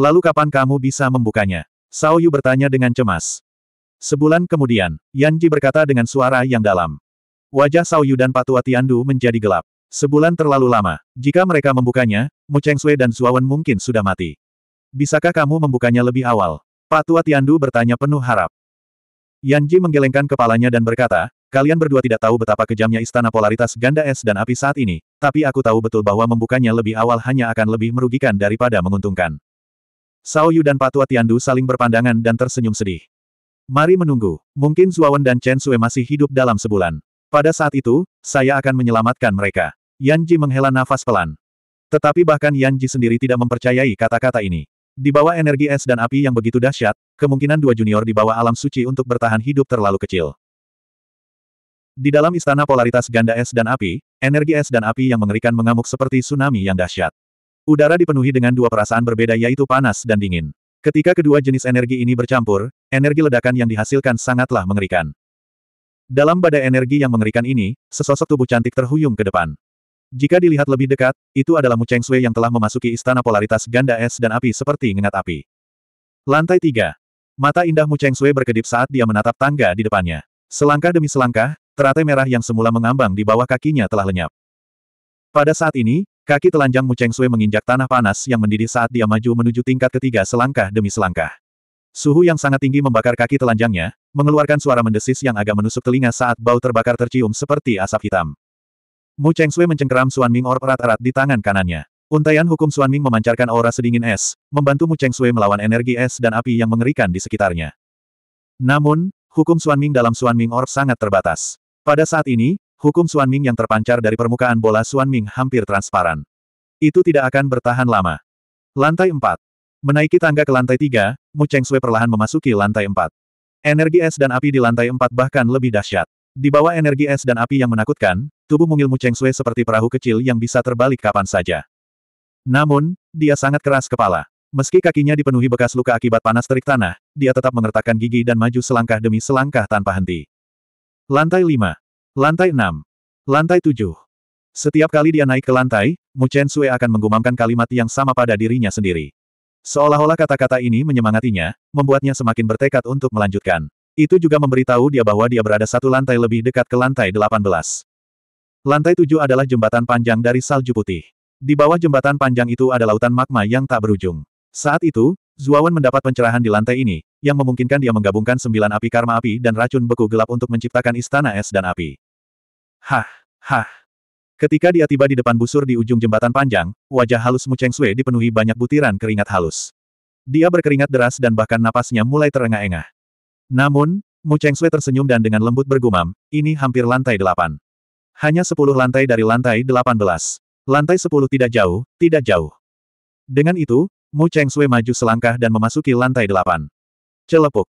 Lalu kapan kamu bisa membukanya? Sao Yu bertanya dengan cemas. Sebulan kemudian, Yan Ji berkata dengan suara yang dalam. Wajah Sao Yu dan Patua Tiandu menjadi gelap. Sebulan terlalu lama. Jika mereka membukanya, Mu Cheng Sui dan Zuawan mungkin sudah mati. Bisakah kamu membukanya lebih awal? Pak Tua Tiandu bertanya penuh harap. Yanji menggelengkan kepalanya dan berkata, kalian berdua tidak tahu betapa kejamnya istana polaritas ganda es dan api saat ini, tapi aku tahu betul bahwa membukanya lebih awal hanya akan lebih merugikan daripada menguntungkan. Sao Yu dan Pak Patua Tiandu saling berpandangan dan tersenyum sedih. Mari menunggu, mungkin Zuawan dan Chen Sue masih hidup dalam sebulan. Pada saat itu, saya akan menyelamatkan mereka. Yanji menghela nafas pelan. Tetapi bahkan Yanji sendiri tidak mempercayai kata-kata ini. Di bawah energi es dan api yang begitu dahsyat, kemungkinan dua junior di bawah alam suci untuk bertahan hidup terlalu kecil. Di dalam istana polaritas ganda es dan api, energi es dan api yang mengerikan mengamuk seperti tsunami yang dahsyat. Udara dipenuhi dengan dua perasaan berbeda yaitu panas dan dingin. Ketika kedua jenis energi ini bercampur, energi ledakan yang dihasilkan sangatlah mengerikan. Dalam badai energi yang mengerikan ini, sesosok tubuh cantik terhuyung ke depan. Jika dilihat lebih dekat, itu adalah Mu Cheng Sui yang telah memasuki istana polaritas ganda es dan api seperti ngengat api. Lantai 3. Mata indah Mu Cheng Sui berkedip saat dia menatap tangga di depannya. Selangkah demi selangkah, teratai merah yang semula mengambang di bawah kakinya telah lenyap. Pada saat ini, kaki telanjang Mu Cheng Sui menginjak tanah panas yang mendidih saat dia maju menuju tingkat ketiga selangkah demi selangkah. Suhu yang sangat tinggi membakar kaki telanjangnya, mengeluarkan suara mendesis yang agak menusuk telinga saat bau terbakar tercium seperti asap hitam. Mu Sui mencengkeram Xuan Ming Orb erat-erat di tangan kanannya. Untaian hukum Xuan Ming memancarkan aura sedingin es, membantu Mu Sui melawan energi es dan api yang mengerikan di sekitarnya. Namun, hukum Xuan Ming dalam Xuan Ming Orb sangat terbatas. Pada saat ini, hukum Xuan Ming yang terpancar dari permukaan bola Xuan Ming hampir transparan. Itu tidak akan bertahan lama. Lantai 4. Menaiki tangga ke lantai 3, Mu Sui perlahan memasuki lantai 4. Energi es dan api di lantai 4 bahkan lebih dahsyat. Di bawah energi es dan api yang menakutkan, Tubuh mungil Cheng Sui seperti perahu kecil yang bisa terbalik kapan saja. Namun, dia sangat keras kepala. Meski kakinya dipenuhi bekas luka akibat panas terik tanah, dia tetap mengertakkan gigi dan maju selangkah demi selangkah tanpa henti. Lantai 5. Lantai 6. Lantai 7. Setiap kali dia naik ke lantai, Mu Chen Sue akan menggumamkan kalimat yang sama pada dirinya sendiri. Seolah-olah kata-kata ini menyemangatinya, membuatnya semakin bertekad untuk melanjutkan. Itu juga memberitahu dia bahwa dia berada satu lantai lebih dekat ke lantai 18. Lantai tujuh adalah jembatan panjang dari salju putih. Di bawah jembatan panjang itu ada lautan magma yang tak berujung. Saat itu, Zuawan mendapat pencerahan di lantai ini, yang memungkinkan dia menggabungkan sembilan api karma api dan racun beku gelap untuk menciptakan istana es dan api. Hah, hah. Ketika dia tiba di depan busur di ujung jembatan panjang, wajah halus Mu Cheng Sui dipenuhi banyak butiran keringat halus. Dia berkeringat deras dan bahkan napasnya mulai terengah-engah. Namun, Mu Cheng Sui tersenyum dan dengan lembut bergumam, ini hampir lantai delapan. Hanya sepuluh lantai dari lantai delapan belas. Lantai sepuluh tidak jauh, tidak jauh. Dengan itu, Mu Cheng Sui maju selangkah dan memasuki lantai delapan. Celepuk.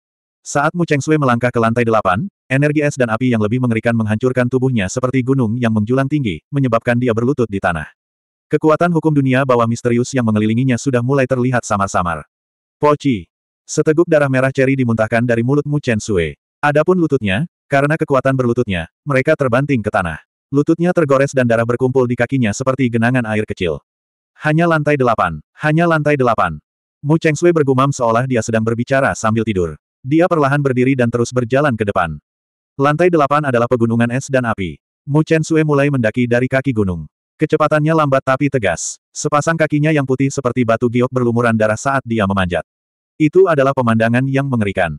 Saat Mu Cheng Sui melangkah ke lantai delapan, energi es dan api yang lebih mengerikan menghancurkan tubuhnya seperti gunung yang menjulang tinggi, menyebabkan dia berlutut di tanah. Kekuatan hukum dunia bawah misterius yang mengelilinginya sudah mulai terlihat samar-samar. Poci. Seteguk darah merah ceri dimuntahkan dari mulut Mu Chen Sui. Adapun lututnya, karena kekuatan berlututnya, mereka terbanting ke tanah. Lututnya tergores dan darah berkumpul di kakinya seperti genangan air kecil. Hanya lantai delapan. Hanya lantai delapan. Mu Sui bergumam seolah dia sedang berbicara sambil tidur. Dia perlahan berdiri dan terus berjalan ke depan. Lantai delapan adalah pegunungan es dan api. Mu Chen Sui mulai mendaki dari kaki gunung. Kecepatannya lambat tapi tegas. Sepasang kakinya yang putih seperti batu giok berlumuran darah saat dia memanjat. Itu adalah pemandangan yang mengerikan.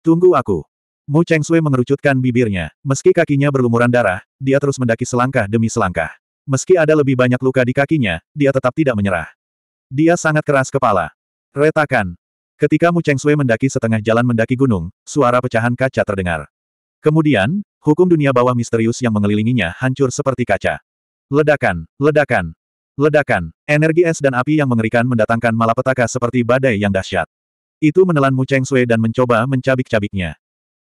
Tunggu aku. Mu Sui mengerucutkan bibirnya. Meski kakinya berlumuran darah, dia terus mendaki selangkah demi selangkah. Meski ada lebih banyak luka di kakinya, dia tetap tidak menyerah. Dia sangat keras kepala. Retakan. Ketika Mu Sui mendaki setengah jalan mendaki gunung, suara pecahan kaca terdengar. Kemudian, hukum dunia bawah misterius yang mengelilinginya hancur seperti kaca. Ledakan, ledakan, ledakan. Energi es dan api yang mengerikan mendatangkan malapetaka seperti badai yang dahsyat. Itu menelan Mu Sui dan mencoba mencabik-cabiknya.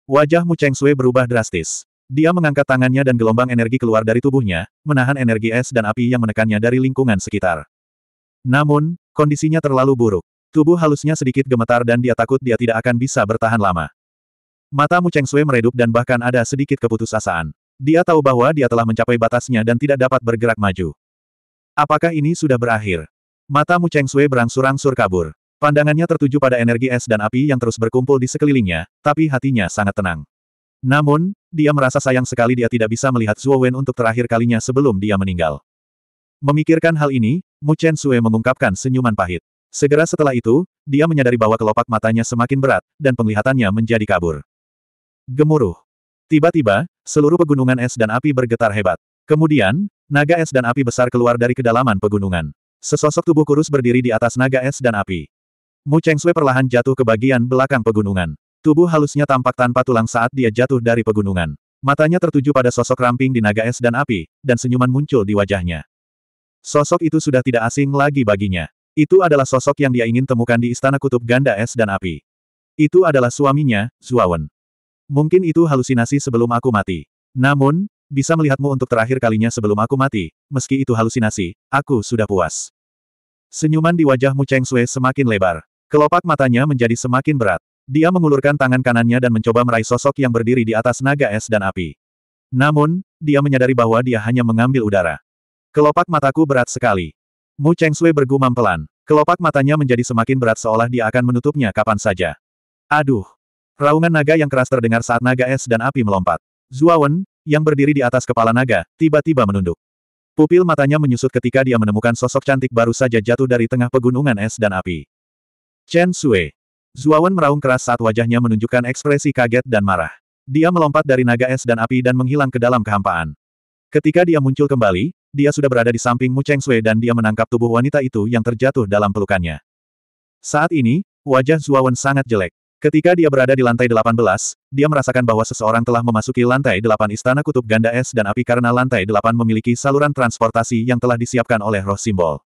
Wajah Mu Cheng Sui berubah drastis. Dia mengangkat tangannya dan gelombang energi keluar dari tubuhnya, menahan energi es dan api yang menekannya dari lingkungan sekitar. Namun, kondisinya terlalu buruk. Tubuh halusnya sedikit gemetar dan dia takut dia tidak akan bisa bertahan lama. Mata Mu Cheng Sui meredup dan bahkan ada sedikit keputusasaan. Dia tahu bahwa dia telah mencapai batasnya dan tidak dapat bergerak maju. Apakah ini sudah berakhir? Mata Mu Cheng Sui berangsur-angsur kabur. Pandangannya tertuju pada energi es dan api yang terus berkumpul di sekelilingnya, tapi hatinya sangat tenang. Namun, dia merasa sayang sekali dia tidak bisa melihat Zuo Wen untuk terakhir kalinya sebelum dia meninggal. Memikirkan hal ini, Mu Chen Sue mengungkapkan senyuman pahit. Segera setelah itu, dia menyadari bahwa kelopak matanya semakin berat, dan penglihatannya menjadi kabur. Gemuruh. Tiba-tiba, seluruh pegunungan es dan api bergetar hebat. Kemudian, naga es dan api besar keluar dari kedalaman pegunungan. Sesosok tubuh kurus berdiri di atas naga es dan api. Mu Sui perlahan jatuh ke bagian belakang pegunungan. Tubuh halusnya tampak tanpa tulang saat dia jatuh dari pegunungan. Matanya tertuju pada sosok ramping di naga es dan api, dan senyuman muncul di wajahnya. Sosok itu sudah tidak asing lagi baginya. Itu adalah sosok yang dia ingin temukan di Istana Kutub Ganda Es dan Api. Itu adalah suaminya, Zuawan. Mungkin itu halusinasi sebelum aku mati. Namun, bisa melihatmu untuk terakhir kalinya sebelum aku mati, meski itu halusinasi, aku sudah puas. Senyuman di wajah Mu Cheng Sui semakin lebar. Kelopak matanya menjadi semakin berat. Dia mengulurkan tangan kanannya dan mencoba meraih sosok yang berdiri di atas naga es dan api. Namun, dia menyadari bahwa dia hanya mengambil udara. Kelopak mataku berat sekali. Mu Cheng Sui bergumam pelan. Kelopak matanya menjadi semakin berat seolah dia akan menutupnya kapan saja. Aduh! Raungan naga yang keras terdengar saat naga es dan api melompat. Wen, yang berdiri di atas kepala naga, tiba-tiba menunduk. Pupil matanya menyusut ketika dia menemukan sosok cantik baru saja jatuh dari tengah pegunungan es dan api. Chen Sui. Zuawan meraung keras saat wajahnya menunjukkan ekspresi kaget dan marah. Dia melompat dari naga es dan api dan menghilang ke dalam kehampaan. Ketika dia muncul kembali, dia sudah berada di samping Mu Cheng Sui dan dia menangkap tubuh wanita itu yang terjatuh dalam pelukannya. Saat ini, wajah Zuawan sangat jelek. Ketika dia berada di lantai 18, dia merasakan bahwa seseorang telah memasuki lantai 8 Istana Kutub Ganda Es dan Api karena lantai 8 memiliki saluran transportasi yang telah disiapkan oleh roh simbol.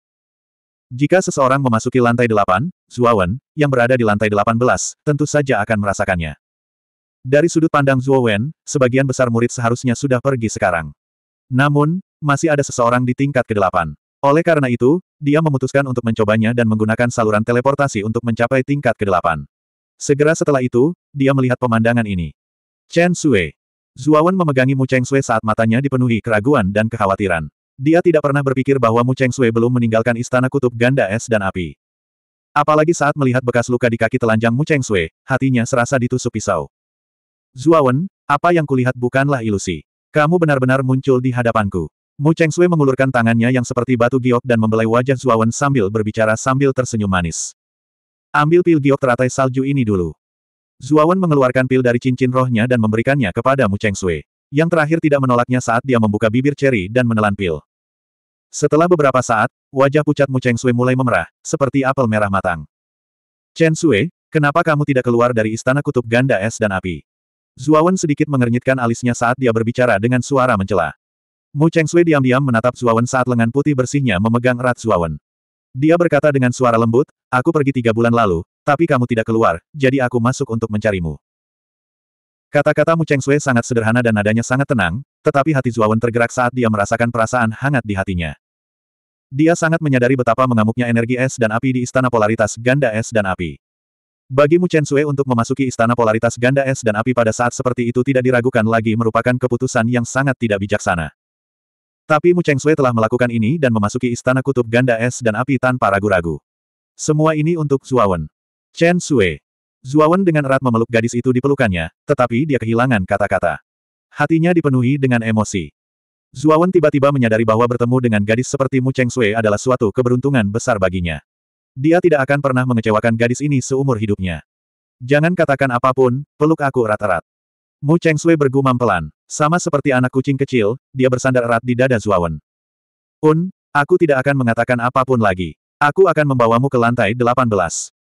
Jika seseorang memasuki lantai 8, Zuowen, yang berada di lantai 18, tentu saja akan merasakannya. Dari sudut pandang Zuowen, sebagian besar murid seharusnya sudah pergi sekarang. Namun, masih ada seseorang di tingkat ke-8. Oleh karena itu, dia memutuskan untuk mencobanya dan menggunakan saluran teleportasi untuk mencapai tingkat ke-8. Segera setelah itu, dia melihat pemandangan ini. Chen Sui. Zuowen memegangi Mu Cheng Sui saat matanya dipenuhi keraguan dan kekhawatiran. Dia tidak pernah berpikir bahwa Mu Cheng Sui belum meninggalkan istana kutub ganda es dan api. Apalagi saat melihat bekas luka di kaki telanjang Mu Cheng Sui, hatinya serasa ditusuk pisau. Zuawan, apa yang kulihat bukanlah ilusi. Kamu benar-benar muncul di hadapanku. Mu Cheng Sui mengulurkan tangannya yang seperti batu giok dan membelai wajah Zuawan sambil berbicara sambil tersenyum manis. Ambil pil giok teratai salju ini dulu. Zuawan mengeluarkan pil dari cincin rohnya dan memberikannya kepada Mu Cheng Sui. Yang terakhir tidak menolaknya saat dia membuka bibir ceri dan menelan pil. Setelah beberapa saat, wajah pucat Mu Cheng Sui mulai memerah, seperti apel merah matang. Chen Sui, kenapa kamu tidak keluar dari istana kutub ganda es dan api? Zuawan sedikit mengernyitkan alisnya saat dia berbicara dengan suara mencela. Mu Cheng Sui diam-diam menatap Zuawan saat lengan putih bersihnya memegang erat Zuawan. Dia berkata dengan suara lembut, aku pergi tiga bulan lalu, tapi kamu tidak keluar, jadi aku masuk untuk mencarimu. Kata-kata Mu Cheng Sui sangat sederhana dan nadanya sangat tenang, tetapi hati Zuawan tergerak saat dia merasakan perasaan hangat di hatinya. Dia sangat menyadari betapa mengamuknya energi es dan api di istana polaritas ganda es dan api. Bagi Mu Chen Sui untuk memasuki istana polaritas ganda es dan api pada saat seperti itu tidak diragukan lagi merupakan keputusan yang sangat tidak bijaksana. Tapi Mu Cheng Sui telah melakukan ini dan memasuki istana kutub ganda es dan api tanpa ragu-ragu. Semua ini untuk Zuawan. Chen Sui. Zuawan dengan erat memeluk gadis itu di pelukannya, tetapi dia kehilangan kata-kata. Hatinya dipenuhi dengan emosi. Zuawan tiba-tiba menyadari bahwa bertemu dengan gadis seperti Mu Cheng Sui adalah suatu keberuntungan besar baginya. Dia tidak akan pernah mengecewakan gadis ini seumur hidupnya. Jangan katakan apapun, peluk aku erat-erat. Mu Cheng Sui bergumam pelan. Sama seperti anak kucing kecil, dia bersandar erat di dada Zuawan. Un, aku tidak akan mengatakan apapun lagi. Aku akan membawamu ke lantai 18.